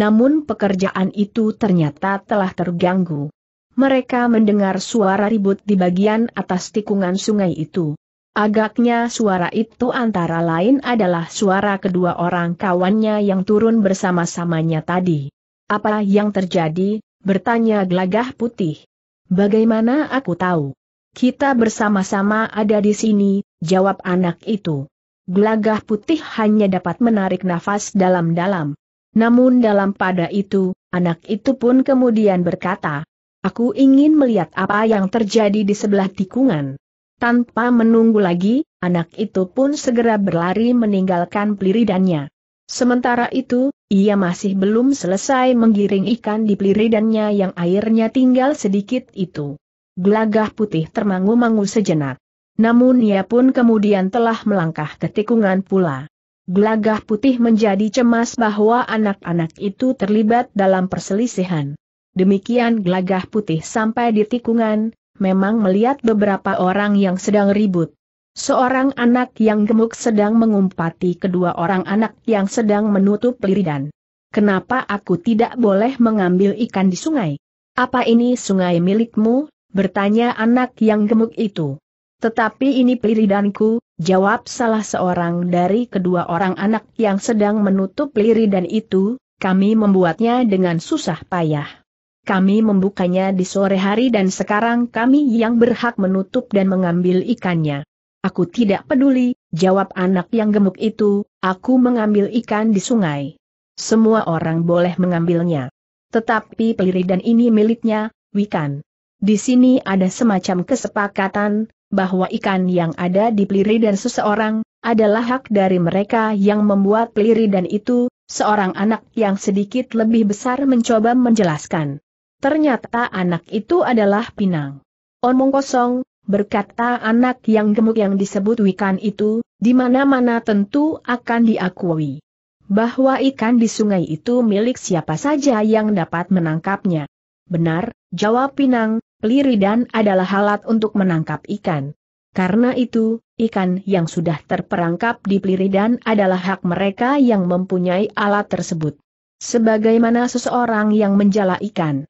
Namun pekerjaan itu ternyata telah terganggu mereka mendengar suara ribut di bagian atas tikungan sungai itu. Agaknya suara itu antara lain adalah suara kedua orang kawannya yang turun bersama-samanya tadi. Apa yang terjadi, bertanya Glagah putih. Bagaimana aku tahu? Kita bersama-sama ada di sini, jawab anak itu. Glagah putih hanya dapat menarik nafas dalam-dalam. Namun dalam pada itu, anak itu pun kemudian berkata, Aku ingin melihat apa yang terjadi di sebelah tikungan. Tanpa menunggu lagi, anak itu pun segera berlari meninggalkan peliridannya. Sementara itu, ia masih belum selesai menggiring ikan di peliridannya yang airnya tinggal sedikit itu. Gelagah putih termangu-mangu sejenak. Namun ia pun kemudian telah melangkah ke tikungan pula. Gelagah putih menjadi cemas bahwa anak-anak itu terlibat dalam perselisihan demikian gelagah putih sampai di tikungan, memang melihat beberapa orang yang sedang ribut. Seorang anak yang gemuk sedang mengumpati kedua orang anak yang sedang menutup liridan. Kenapa aku tidak boleh mengambil ikan di sungai? Apa ini sungai milikmu? Bertanya anak yang gemuk itu. Tetapi ini peliridanku, jawab salah seorang dari kedua orang anak yang sedang menutup liridan itu, kami membuatnya dengan susah payah. Kami membukanya di sore hari dan sekarang kami yang berhak menutup dan mengambil ikannya. Aku tidak peduli, jawab anak yang gemuk itu, aku mengambil ikan di sungai. Semua orang boleh mengambilnya. Tetapi peliridan ini miliknya, Wikan. Di sini ada semacam kesepakatan, bahwa ikan yang ada di peliridan seseorang, adalah hak dari mereka yang membuat peliridan itu, seorang anak yang sedikit lebih besar mencoba menjelaskan. Ternyata anak itu adalah Pinang. Omong kosong, berkata anak yang gemuk yang disebut Wikan itu, di mana-mana tentu akan diakui. Bahwa ikan di sungai itu milik siapa saja yang dapat menangkapnya. Benar, jawab Pinang, peliridan adalah alat untuk menangkap ikan. Karena itu, ikan yang sudah terperangkap di peliridan adalah hak mereka yang mempunyai alat tersebut. Sebagaimana seseorang yang menjala ikan,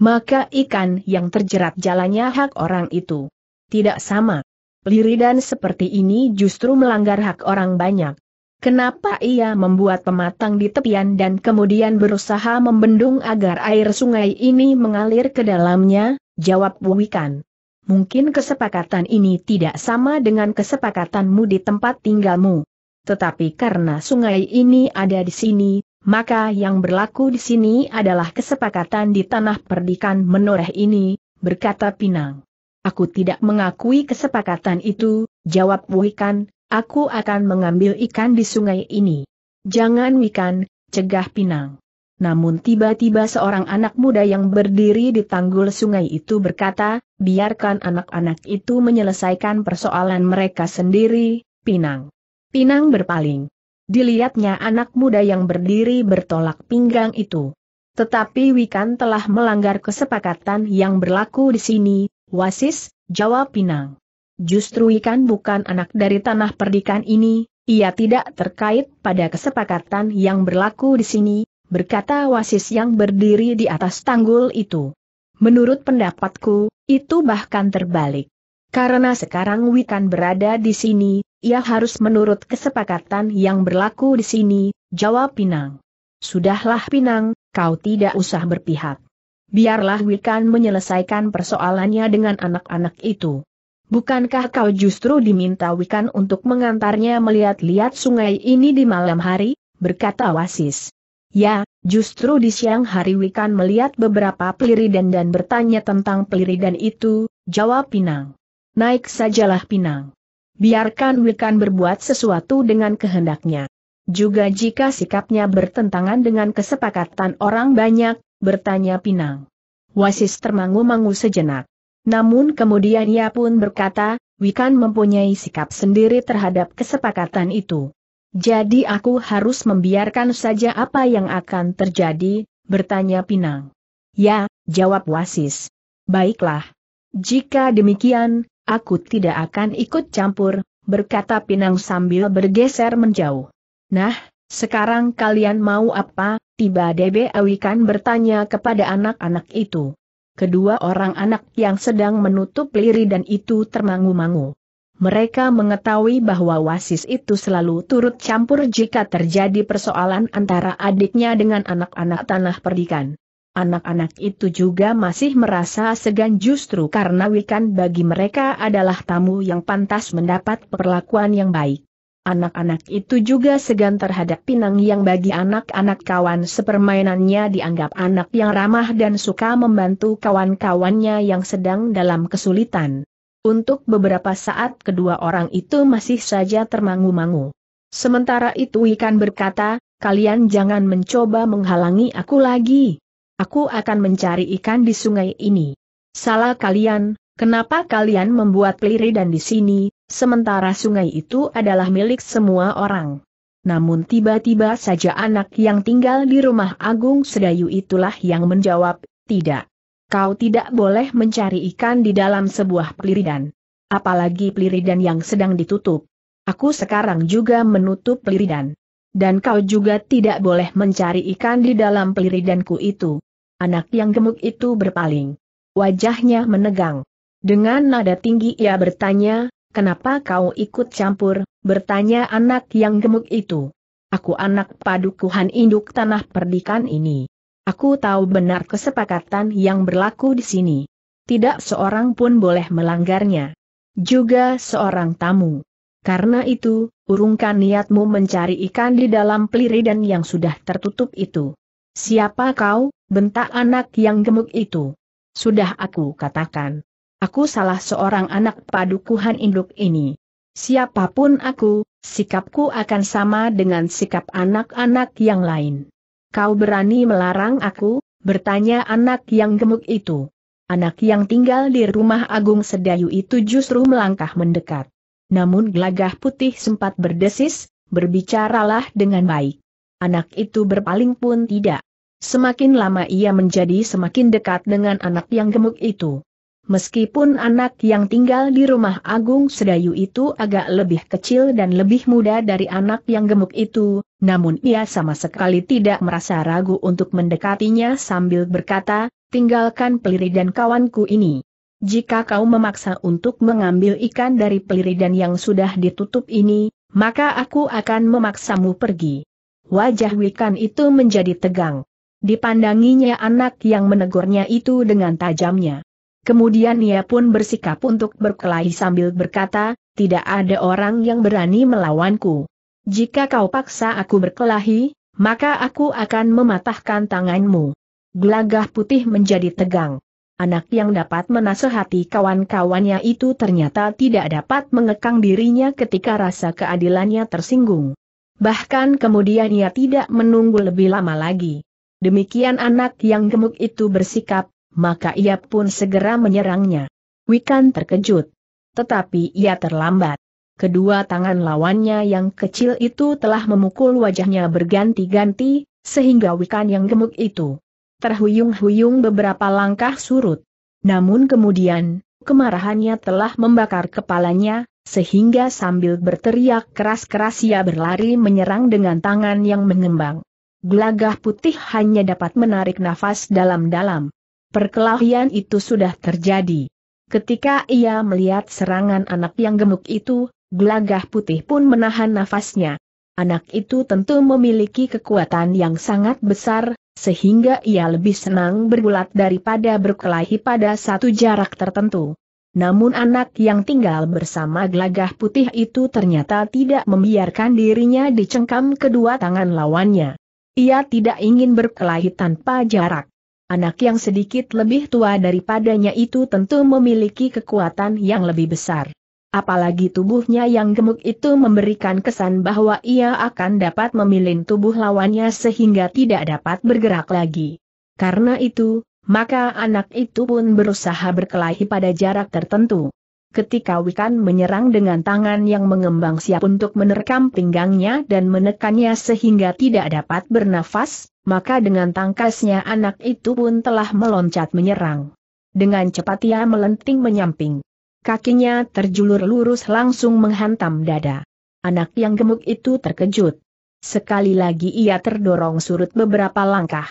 maka ikan yang terjerat jalannya hak orang itu. Tidak sama. Liridan seperti ini justru melanggar hak orang banyak. Kenapa ia membuat pematang di tepian dan kemudian berusaha membendung agar air sungai ini mengalir ke dalamnya? Jawab Wikan. Mungkin kesepakatan ini tidak sama dengan kesepakatanmu di tempat tinggalmu. Tetapi karena sungai ini ada di sini, maka yang berlaku di sini adalah kesepakatan di tanah perdikan menoreh ini, berkata Pinang. Aku tidak mengakui kesepakatan itu, jawab Wikan, aku akan mengambil ikan di sungai ini. Jangan Wikan, cegah Pinang. Namun tiba-tiba seorang anak muda yang berdiri di tanggul sungai itu berkata, biarkan anak-anak itu menyelesaikan persoalan mereka sendiri, Pinang. Pinang berpaling dilihatnya anak muda yang berdiri bertolak pinggang itu. Tetapi Wikan telah melanggar kesepakatan yang berlaku di sini, Wasis, jawab Pinang. Justru Wikan bukan anak dari tanah perdikan ini, ia tidak terkait pada kesepakatan yang berlaku di sini, berkata Wasis yang berdiri di atas tanggul itu. Menurut pendapatku, itu bahkan terbalik. Karena sekarang Wikan berada di sini, ia harus menurut kesepakatan yang berlaku di sini, jawab Pinang. Sudahlah Pinang, kau tidak usah berpihak. Biarlah Wikan menyelesaikan persoalannya dengan anak-anak itu. Bukankah kau justru diminta Wikan untuk mengantarnya melihat-lihat sungai ini di malam hari? berkata Wasis. Ya, justru di siang hari Wikan melihat beberapa peliridan dan bertanya tentang peliridan itu, jawab Pinang naik sajalah pinang. Biarkan Wikan berbuat sesuatu dengan kehendaknya. Juga jika sikapnya bertentangan dengan kesepakatan orang banyak, bertanya pinang. Wasis termangu-mangu sejenak. Namun kemudian ia pun berkata, Wikan mempunyai sikap sendiri terhadap kesepakatan itu. Jadi aku harus membiarkan saja apa yang akan terjadi, bertanya Pinang. Ya, jawab Wasis. Baiklah. Jika demikian, Aku tidak akan ikut campur, berkata Pinang sambil bergeser menjauh. Nah, sekarang kalian mau apa? Tiba tiba Awikan bertanya kepada anak-anak itu. Kedua orang anak yang sedang menutup liri dan itu termangu-mangu. Mereka mengetahui bahwa wasis itu selalu turut campur jika terjadi persoalan antara adiknya dengan anak-anak tanah perdikan. Anak-anak itu juga masih merasa segan justru karena Wikan bagi mereka adalah tamu yang pantas mendapat perlakuan yang baik. Anak-anak itu juga segan terhadap Pinang yang bagi anak-anak kawan sepermainannya dianggap anak yang ramah dan suka membantu kawan-kawannya yang sedang dalam kesulitan. Untuk beberapa saat kedua orang itu masih saja termangu-mangu. Sementara itu Wikan berkata, kalian jangan mencoba menghalangi aku lagi. Aku akan mencari ikan di sungai ini. Salah kalian, kenapa kalian membuat peliridan di sini, sementara sungai itu adalah milik semua orang. Namun tiba-tiba saja anak yang tinggal di rumah Agung Sedayu itulah yang menjawab, tidak. Kau tidak boleh mencari ikan di dalam sebuah peliridan. Apalagi peliridan yang sedang ditutup. Aku sekarang juga menutup peliridan. Dan kau juga tidak boleh mencari ikan di dalam peliridanku itu. Anak yang gemuk itu berpaling. Wajahnya menegang. Dengan nada tinggi ia bertanya, kenapa kau ikut campur, bertanya anak yang gemuk itu. Aku anak padukuhan induk tanah perdikan ini. Aku tahu benar kesepakatan yang berlaku di sini. Tidak seorang pun boleh melanggarnya. Juga seorang tamu. Karena itu, urungkan niatmu mencari ikan di dalam peliridan yang sudah tertutup itu. Siapa kau, bentak anak yang gemuk itu? Sudah aku katakan. Aku salah seorang anak padukuhan induk ini. Siapapun aku, sikapku akan sama dengan sikap anak-anak yang lain. Kau berani melarang aku, bertanya anak yang gemuk itu. Anak yang tinggal di rumah Agung Sedayu itu justru melangkah mendekat. Namun gelagah putih sempat berdesis, berbicaralah dengan baik. Anak itu berpaling pun tidak. Semakin lama ia menjadi semakin dekat dengan anak yang gemuk itu. Meskipun anak yang tinggal di rumah Agung Sedayu itu agak lebih kecil dan lebih muda dari anak yang gemuk itu, namun ia sama sekali tidak merasa ragu untuk mendekatinya sambil berkata, tinggalkan peliri dan kawanku ini. Jika kau memaksa untuk mengambil ikan dari peliridan yang sudah ditutup ini, maka aku akan memaksamu pergi. Wajah Wikan itu menjadi tegang. Dipandanginya anak yang menegurnya itu dengan tajamnya. Kemudian ia pun bersikap untuk berkelahi sambil berkata, tidak ada orang yang berani melawanku. Jika kau paksa aku berkelahi, maka aku akan mematahkan tanganmu. Gelagah putih menjadi tegang. Anak yang dapat menasehati kawan-kawannya itu ternyata tidak dapat mengekang dirinya ketika rasa keadilannya tersinggung. Bahkan kemudian ia tidak menunggu lebih lama lagi. Demikian anak yang gemuk itu bersikap, maka ia pun segera menyerangnya. Wikan terkejut. Tetapi ia terlambat. Kedua tangan lawannya yang kecil itu telah memukul wajahnya berganti-ganti, sehingga Wikan yang gemuk itu terhuyung-huyung beberapa langkah surut. Namun kemudian, kemarahannya telah membakar kepalanya, sehingga sambil berteriak keras-keras ia berlari menyerang dengan tangan yang mengembang gelagah putih hanya dapat menarik nafas dalam-dalam. Perkelahian itu sudah terjadi. Ketika ia melihat serangan anak yang gemuk itu, gelagah putih pun menahan nafasnya. Anak itu tentu memiliki kekuatan yang sangat besar, sehingga ia lebih senang bergulat daripada berkelahi pada satu jarak tertentu. Namun anak yang tinggal bersama gelagah putih itu ternyata tidak membiarkan dirinya dicengkam kedua tangan lawannya. Ia tidak ingin berkelahi tanpa jarak. Anak yang sedikit lebih tua daripadanya itu tentu memiliki kekuatan yang lebih besar. Apalagi tubuhnya yang gemuk itu memberikan kesan bahwa ia akan dapat memilin tubuh lawannya sehingga tidak dapat bergerak lagi. Karena itu, maka anak itu pun berusaha berkelahi pada jarak tertentu ketika Wikan menyerang dengan tangan yang mengembang siap untuk menerkam pinggangnya dan menekannya sehingga tidak dapat bernafas, maka dengan tangkasnya anak itu pun telah meloncat menyerang. Dengan cepat ia melenting menyamping. Kakinya terjulur lurus langsung menghantam dada. Anak yang gemuk itu terkejut. Sekali lagi ia terdorong surut beberapa langkah.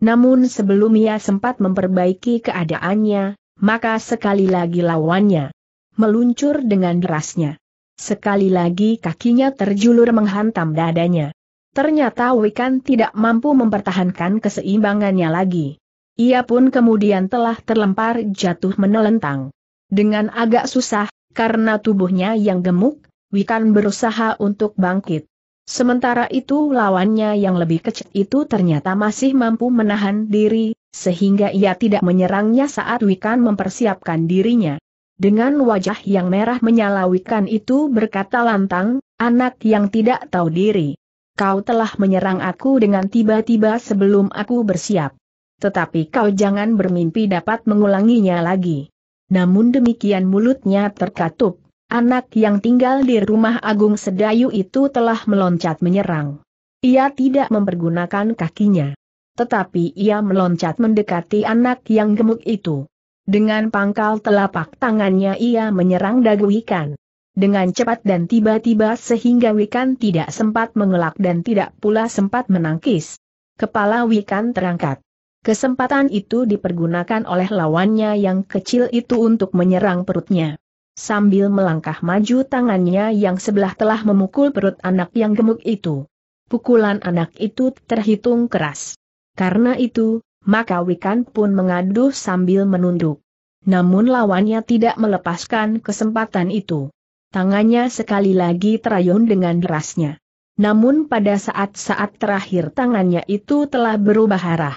Namun sebelum ia sempat memperbaiki keadaannya, maka sekali lagi lawannya, meluncur dengan derasnya. Sekali lagi kakinya terjulur menghantam dadanya. Ternyata Wikan tidak mampu mempertahankan keseimbangannya lagi. Ia pun kemudian telah terlempar jatuh menelentang. Dengan agak susah, karena tubuhnya yang gemuk, Wikan berusaha untuk bangkit. Sementara itu lawannya yang lebih kecil itu ternyata masih mampu menahan diri, sehingga ia tidak menyerangnya saat Wikan mempersiapkan dirinya. Dengan wajah yang merah menyalawikan itu berkata lantang, anak yang tidak tahu diri. Kau telah menyerang aku dengan tiba-tiba sebelum aku bersiap. Tetapi kau jangan bermimpi dapat mengulanginya lagi. Namun demikian mulutnya terkatup, anak yang tinggal di rumah Agung Sedayu itu telah meloncat menyerang. Ia tidak mempergunakan kakinya. Tetapi ia meloncat mendekati anak yang gemuk itu. Dengan pangkal telapak tangannya ia menyerang dagu ikan. Dengan cepat dan tiba-tiba sehingga Wikan tidak sempat mengelak dan tidak pula sempat menangkis. Kepala Wikan terangkat. Kesempatan itu dipergunakan oleh lawannya yang kecil itu untuk menyerang perutnya. Sambil melangkah maju tangannya yang sebelah telah memukul perut anak yang gemuk itu. Pukulan anak itu terhitung keras. Karena itu, maka Wikan pun mengaduh sambil menunduk. Namun lawannya tidak melepaskan kesempatan itu. Tangannya sekali lagi terayun dengan derasnya. Namun pada saat-saat terakhir tangannya itu telah berubah arah.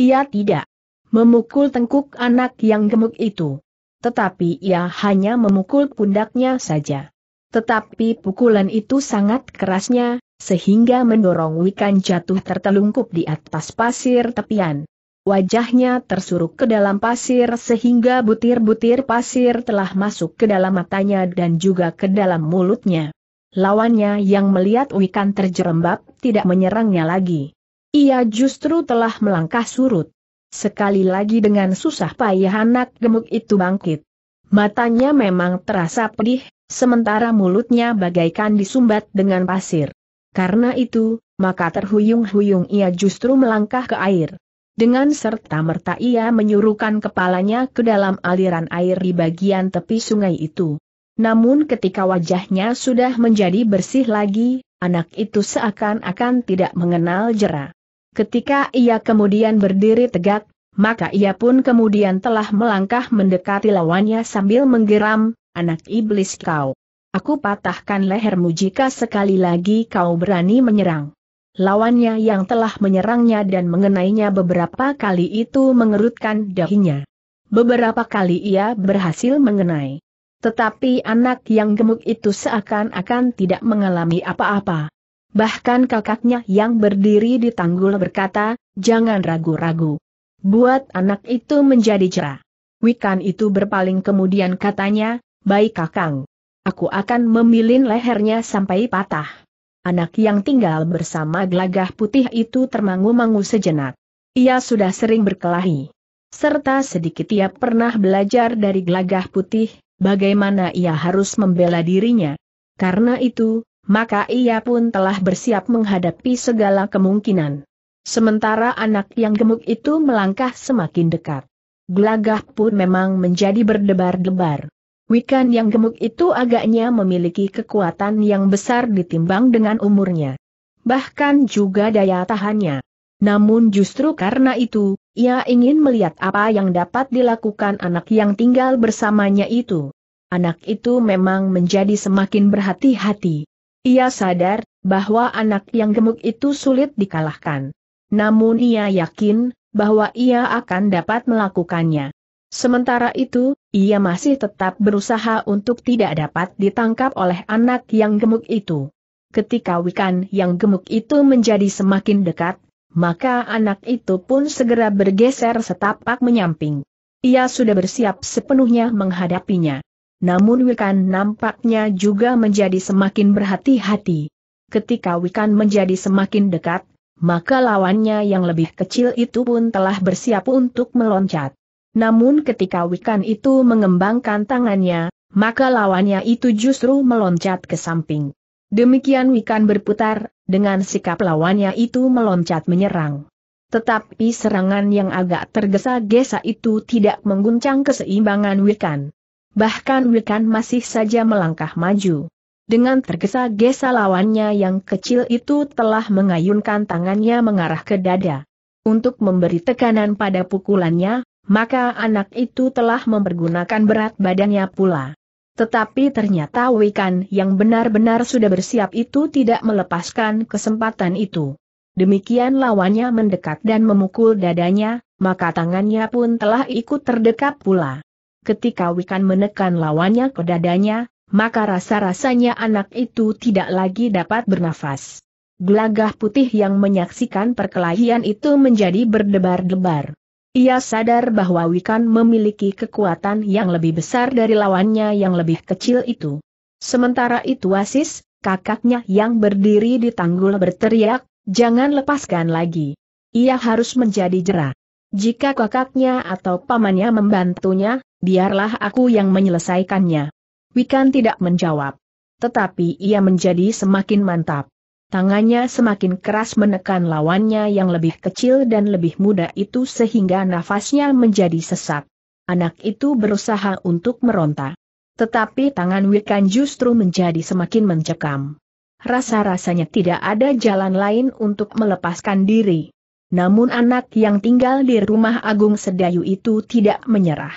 Ia tidak memukul tengkuk anak yang gemuk itu. Tetapi ia hanya memukul pundaknya saja. Tetapi pukulan itu sangat kerasnya, sehingga mendorong Wikan jatuh tertelungkup di atas pasir tepian. Wajahnya tersuruk ke dalam pasir sehingga butir-butir pasir telah masuk ke dalam matanya dan juga ke dalam mulutnya. Lawannya yang melihat Wikan terjerembab, tidak menyerangnya lagi. Ia justru telah melangkah surut. Sekali lagi dengan susah payah anak gemuk itu bangkit. Matanya memang terasa pedih, sementara mulutnya bagaikan disumbat dengan pasir. Karena itu, maka terhuyung-huyung ia justru melangkah ke air. Dengan serta merta ia menyuruhkan kepalanya ke dalam aliran air di bagian tepi sungai itu. Namun ketika wajahnya sudah menjadi bersih lagi, anak itu seakan-akan tidak mengenal jera. Ketika ia kemudian berdiri tegak, maka ia pun kemudian telah melangkah mendekati lawannya sambil menggeram, anak iblis kau. Aku patahkan lehermu jika sekali lagi kau berani menyerang. Lawannya yang telah menyerangnya dan mengenainya beberapa kali itu mengerutkan dahinya. Beberapa kali ia berhasil mengenai. Tetapi anak yang gemuk itu seakan-akan tidak mengalami apa-apa. Bahkan kakaknya yang berdiri di tanggul berkata, jangan ragu-ragu. Buat anak itu menjadi cerah. Wikan itu berpaling kemudian katanya, baik kakang. Aku akan memilin lehernya sampai patah. Anak yang tinggal bersama gelagah putih itu termangu-mangu sejenak. Ia sudah sering berkelahi. Serta sedikit ia pernah belajar dari gelagah putih, bagaimana ia harus membela dirinya. Karena itu, maka ia pun telah bersiap menghadapi segala kemungkinan. Sementara anak yang gemuk itu melangkah semakin dekat. Gelagah pun memang menjadi berdebar-debar. Wikan yang gemuk itu agaknya memiliki kekuatan yang besar ditimbang dengan umurnya. Bahkan juga daya tahannya. Namun justru karena itu, ia ingin melihat apa yang dapat dilakukan anak yang tinggal bersamanya itu. Anak itu memang menjadi semakin berhati-hati. Ia sadar bahwa anak yang gemuk itu sulit dikalahkan. Namun ia yakin bahwa ia akan dapat melakukannya. Sementara itu, ia masih tetap berusaha untuk tidak dapat ditangkap oleh anak yang gemuk itu. Ketika wikan yang gemuk itu menjadi semakin dekat, maka anak itu pun segera bergeser setapak menyamping. Ia sudah bersiap sepenuhnya menghadapinya. Namun Wikan nampaknya juga menjadi semakin berhati-hati. Ketika Wikan menjadi semakin dekat, maka lawannya yang lebih kecil itu pun telah bersiap untuk meloncat. Namun ketika Wikan itu mengembangkan tangannya, maka lawannya itu justru meloncat ke samping. Demikian Wikan berputar, dengan sikap lawannya itu meloncat menyerang. Tetapi serangan yang agak tergesa-gesa itu tidak mengguncang keseimbangan Wikan. Bahkan Wikan masih saja melangkah maju. Dengan tergesa-gesa lawannya yang kecil itu telah mengayunkan tangannya mengarah ke dada. Untuk memberi tekanan pada pukulannya, maka anak itu telah mempergunakan berat badannya pula. Tetapi ternyata Wikan yang benar-benar sudah bersiap itu tidak melepaskan kesempatan itu. Demikian lawannya mendekat dan memukul dadanya, maka tangannya pun telah ikut terdekat pula. Ketika Wikan menekan lawannya ke dadanya, maka rasa-rasanya anak itu tidak lagi dapat bernafas. Gelagah putih yang menyaksikan perkelahian itu menjadi berdebar-debar. Ia sadar bahwa Wikan memiliki kekuatan yang lebih besar dari lawannya yang lebih kecil itu. Sementara itu Asis, kakaknya yang berdiri di tanggul berteriak, jangan lepaskan lagi. Ia harus menjadi jerah. Jika kakaknya atau pamannya membantunya, biarlah aku yang menyelesaikannya. Wikan tidak menjawab. Tetapi ia menjadi semakin mantap. Tangannya semakin keras menekan lawannya yang lebih kecil dan lebih muda itu sehingga nafasnya menjadi sesak. Anak itu berusaha untuk meronta. Tetapi tangan Wikan justru menjadi semakin mencekam. Rasa-rasanya tidak ada jalan lain untuk melepaskan diri. Namun anak yang tinggal di rumah Agung Sedayu itu tidak menyerah.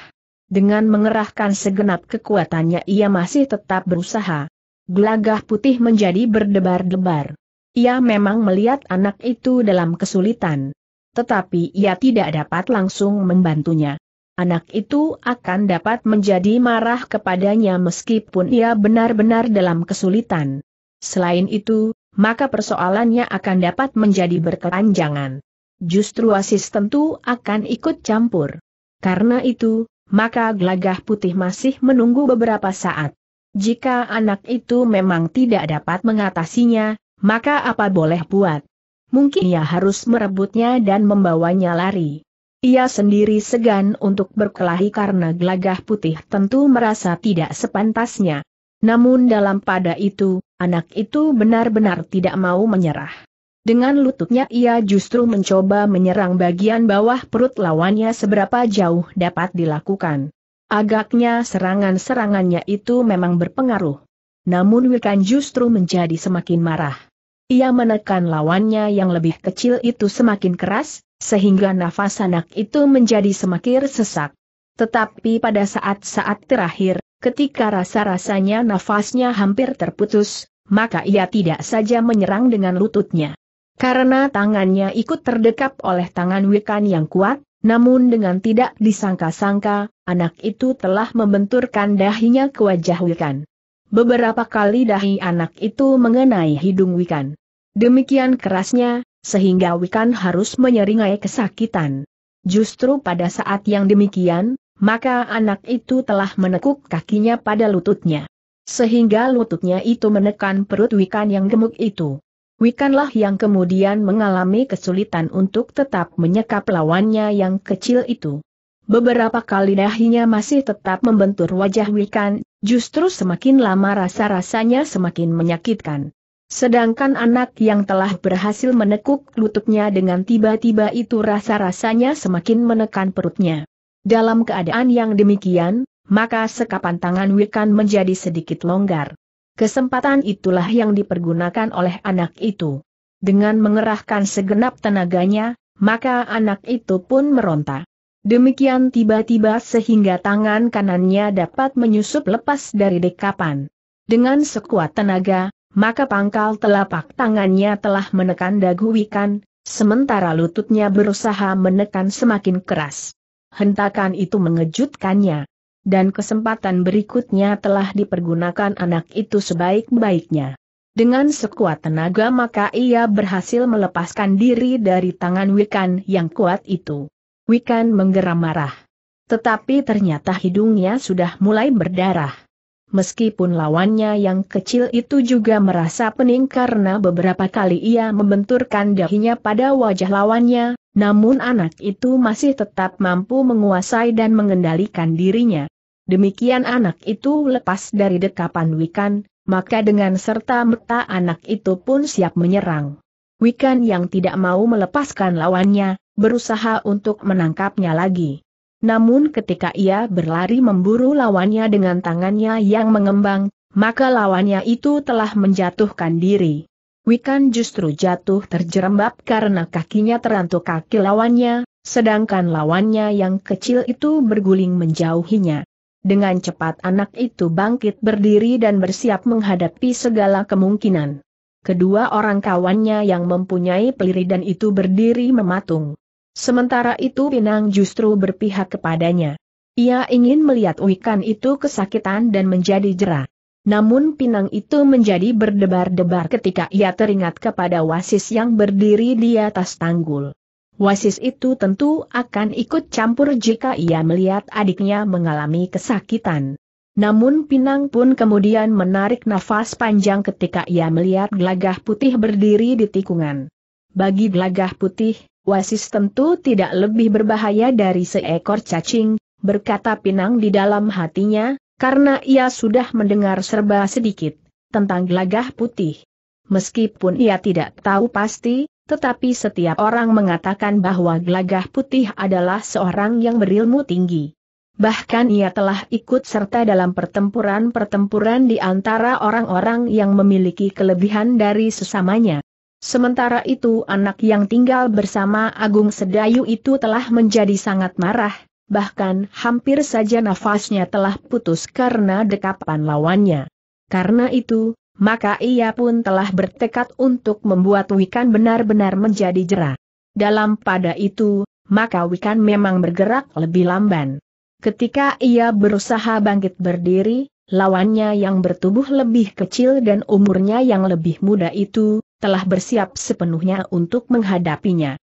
Dengan mengerahkan segenap kekuatannya ia masih tetap berusaha. Gelagah putih menjadi berdebar-debar. Ia memang melihat anak itu dalam kesulitan. Tetapi ia tidak dapat langsung membantunya. Anak itu akan dapat menjadi marah kepadanya meskipun ia benar-benar dalam kesulitan. Selain itu, maka persoalannya akan dapat menjadi berkepanjangan. Justru asis tentu akan ikut campur. Karena itu, maka gelagah putih masih menunggu beberapa saat. Jika anak itu memang tidak dapat mengatasinya, maka apa boleh buat? Mungkin ia harus merebutnya dan membawanya lari. Ia sendiri segan untuk berkelahi karena gelagah putih tentu merasa tidak sepantasnya. Namun dalam pada itu, anak itu benar-benar tidak mau menyerah. Dengan lututnya ia justru mencoba menyerang bagian bawah perut lawannya seberapa jauh dapat dilakukan. Agaknya serangan-serangannya itu memang berpengaruh. Namun Wilkan justru menjadi semakin marah. Ia menekan lawannya yang lebih kecil itu semakin keras, sehingga nafas anak itu menjadi semakin sesak. Tetapi pada saat-saat terakhir, ketika rasa-rasanya nafasnya hampir terputus, maka ia tidak saja menyerang dengan lututnya. Karena tangannya ikut terdekap oleh tangan Wikan yang kuat, namun dengan tidak disangka-sangka, anak itu telah membenturkan dahinya ke wajah Wikan. Beberapa kali dahi anak itu mengenai hidung Wikan. Demikian kerasnya, sehingga Wikan harus menyeringai kesakitan. Justru pada saat yang demikian, maka anak itu telah menekuk kakinya pada lututnya. Sehingga lututnya itu menekan perut Wikan yang gemuk itu. Wikanlah yang kemudian mengalami kesulitan untuk tetap menyekap lawannya yang kecil itu. Beberapa kali dahinya masih tetap membentur wajah Wikan, justru semakin lama rasa-rasanya semakin menyakitkan. Sedangkan anak yang telah berhasil menekuk lututnya dengan tiba-tiba itu rasa-rasanya semakin menekan perutnya. Dalam keadaan yang demikian, maka sekapan tangan Wikan menjadi sedikit longgar. Kesempatan itulah yang dipergunakan oleh anak itu. Dengan mengerahkan segenap tenaganya, maka anak itu pun meronta. Demikian tiba-tiba sehingga tangan kanannya dapat menyusup lepas dari dekapan. Dengan sekuat tenaga, maka pangkal telapak tangannya telah menekan dagu wikan, sementara lututnya berusaha menekan semakin keras. Hentakan itu mengejutkannya. Dan kesempatan berikutnya telah dipergunakan anak itu sebaik-baiknya. Dengan sekuat tenaga maka ia berhasil melepaskan diri dari tangan Wikan yang kuat itu. Wikan menggeram marah. Tetapi ternyata hidungnya sudah mulai berdarah. Meskipun lawannya yang kecil itu juga merasa pening karena beberapa kali ia membenturkan dahinya pada wajah lawannya, namun anak itu masih tetap mampu menguasai dan mengendalikan dirinya. Demikian anak itu lepas dari dekapan Wikan, maka dengan serta merta anak itu pun siap menyerang. Wikan yang tidak mau melepaskan lawannya, berusaha untuk menangkapnya lagi. Namun ketika ia berlari memburu lawannya dengan tangannya yang mengembang, maka lawannya itu telah menjatuhkan diri. Wikan justru jatuh terjerembab karena kakinya terantuk kaki lawannya, sedangkan lawannya yang kecil itu berguling menjauhinya. Dengan cepat anak itu bangkit berdiri dan bersiap menghadapi segala kemungkinan. Kedua orang kawannya yang mempunyai peliridan itu berdiri mematung. Sementara itu Pinang justru berpihak kepadanya. Ia ingin melihat Wikan itu kesakitan dan menjadi jerah. Namun Pinang itu menjadi berdebar-debar ketika ia teringat kepada wasis yang berdiri di atas tanggul. Wasis itu tentu akan ikut campur jika ia melihat adiknya mengalami kesakitan. Namun Pinang pun kemudian menarik nafas panjang ketika ia melihat gelagah putih berdiri di tikungan. Bagi gelagah putih, Wasis tentu tidak lebih berbahaya dari seekor cacing, berkata Pinang di dalam hatinya, karena ia sudah mendengar serba sedikit tentang gelagah putih. Meskipun ia tidak tahu pasti, tetapi setiap orang mengatakan bahwa gelagah putih adalah seorang yang berilmu tinggi. Bahkan ia telah ikut serta dalam pertempuran-pertempuran di antara orang-orang yang memiliki kelebihan dari sesamanya. Sementara itu anak yang tinggal bersama Agung Sedayu itu telah menjadi sangat marah, bahkan hampir saja nafasnya telah putus karena dekapan lawannya. Karena itu, maka ia pun telah bertekad untuk membuat Wikan benar-benar menjadi jera. Dalam pada itu, maka Wikan memang bergerak lebih lamban. Ketika ia berusaha bangkit berdiri, lawannya yang bertubuh lebih kecil dan umurnya yang lebih muda itu, telah bersiap sepenuhnya untuk menghadapinya.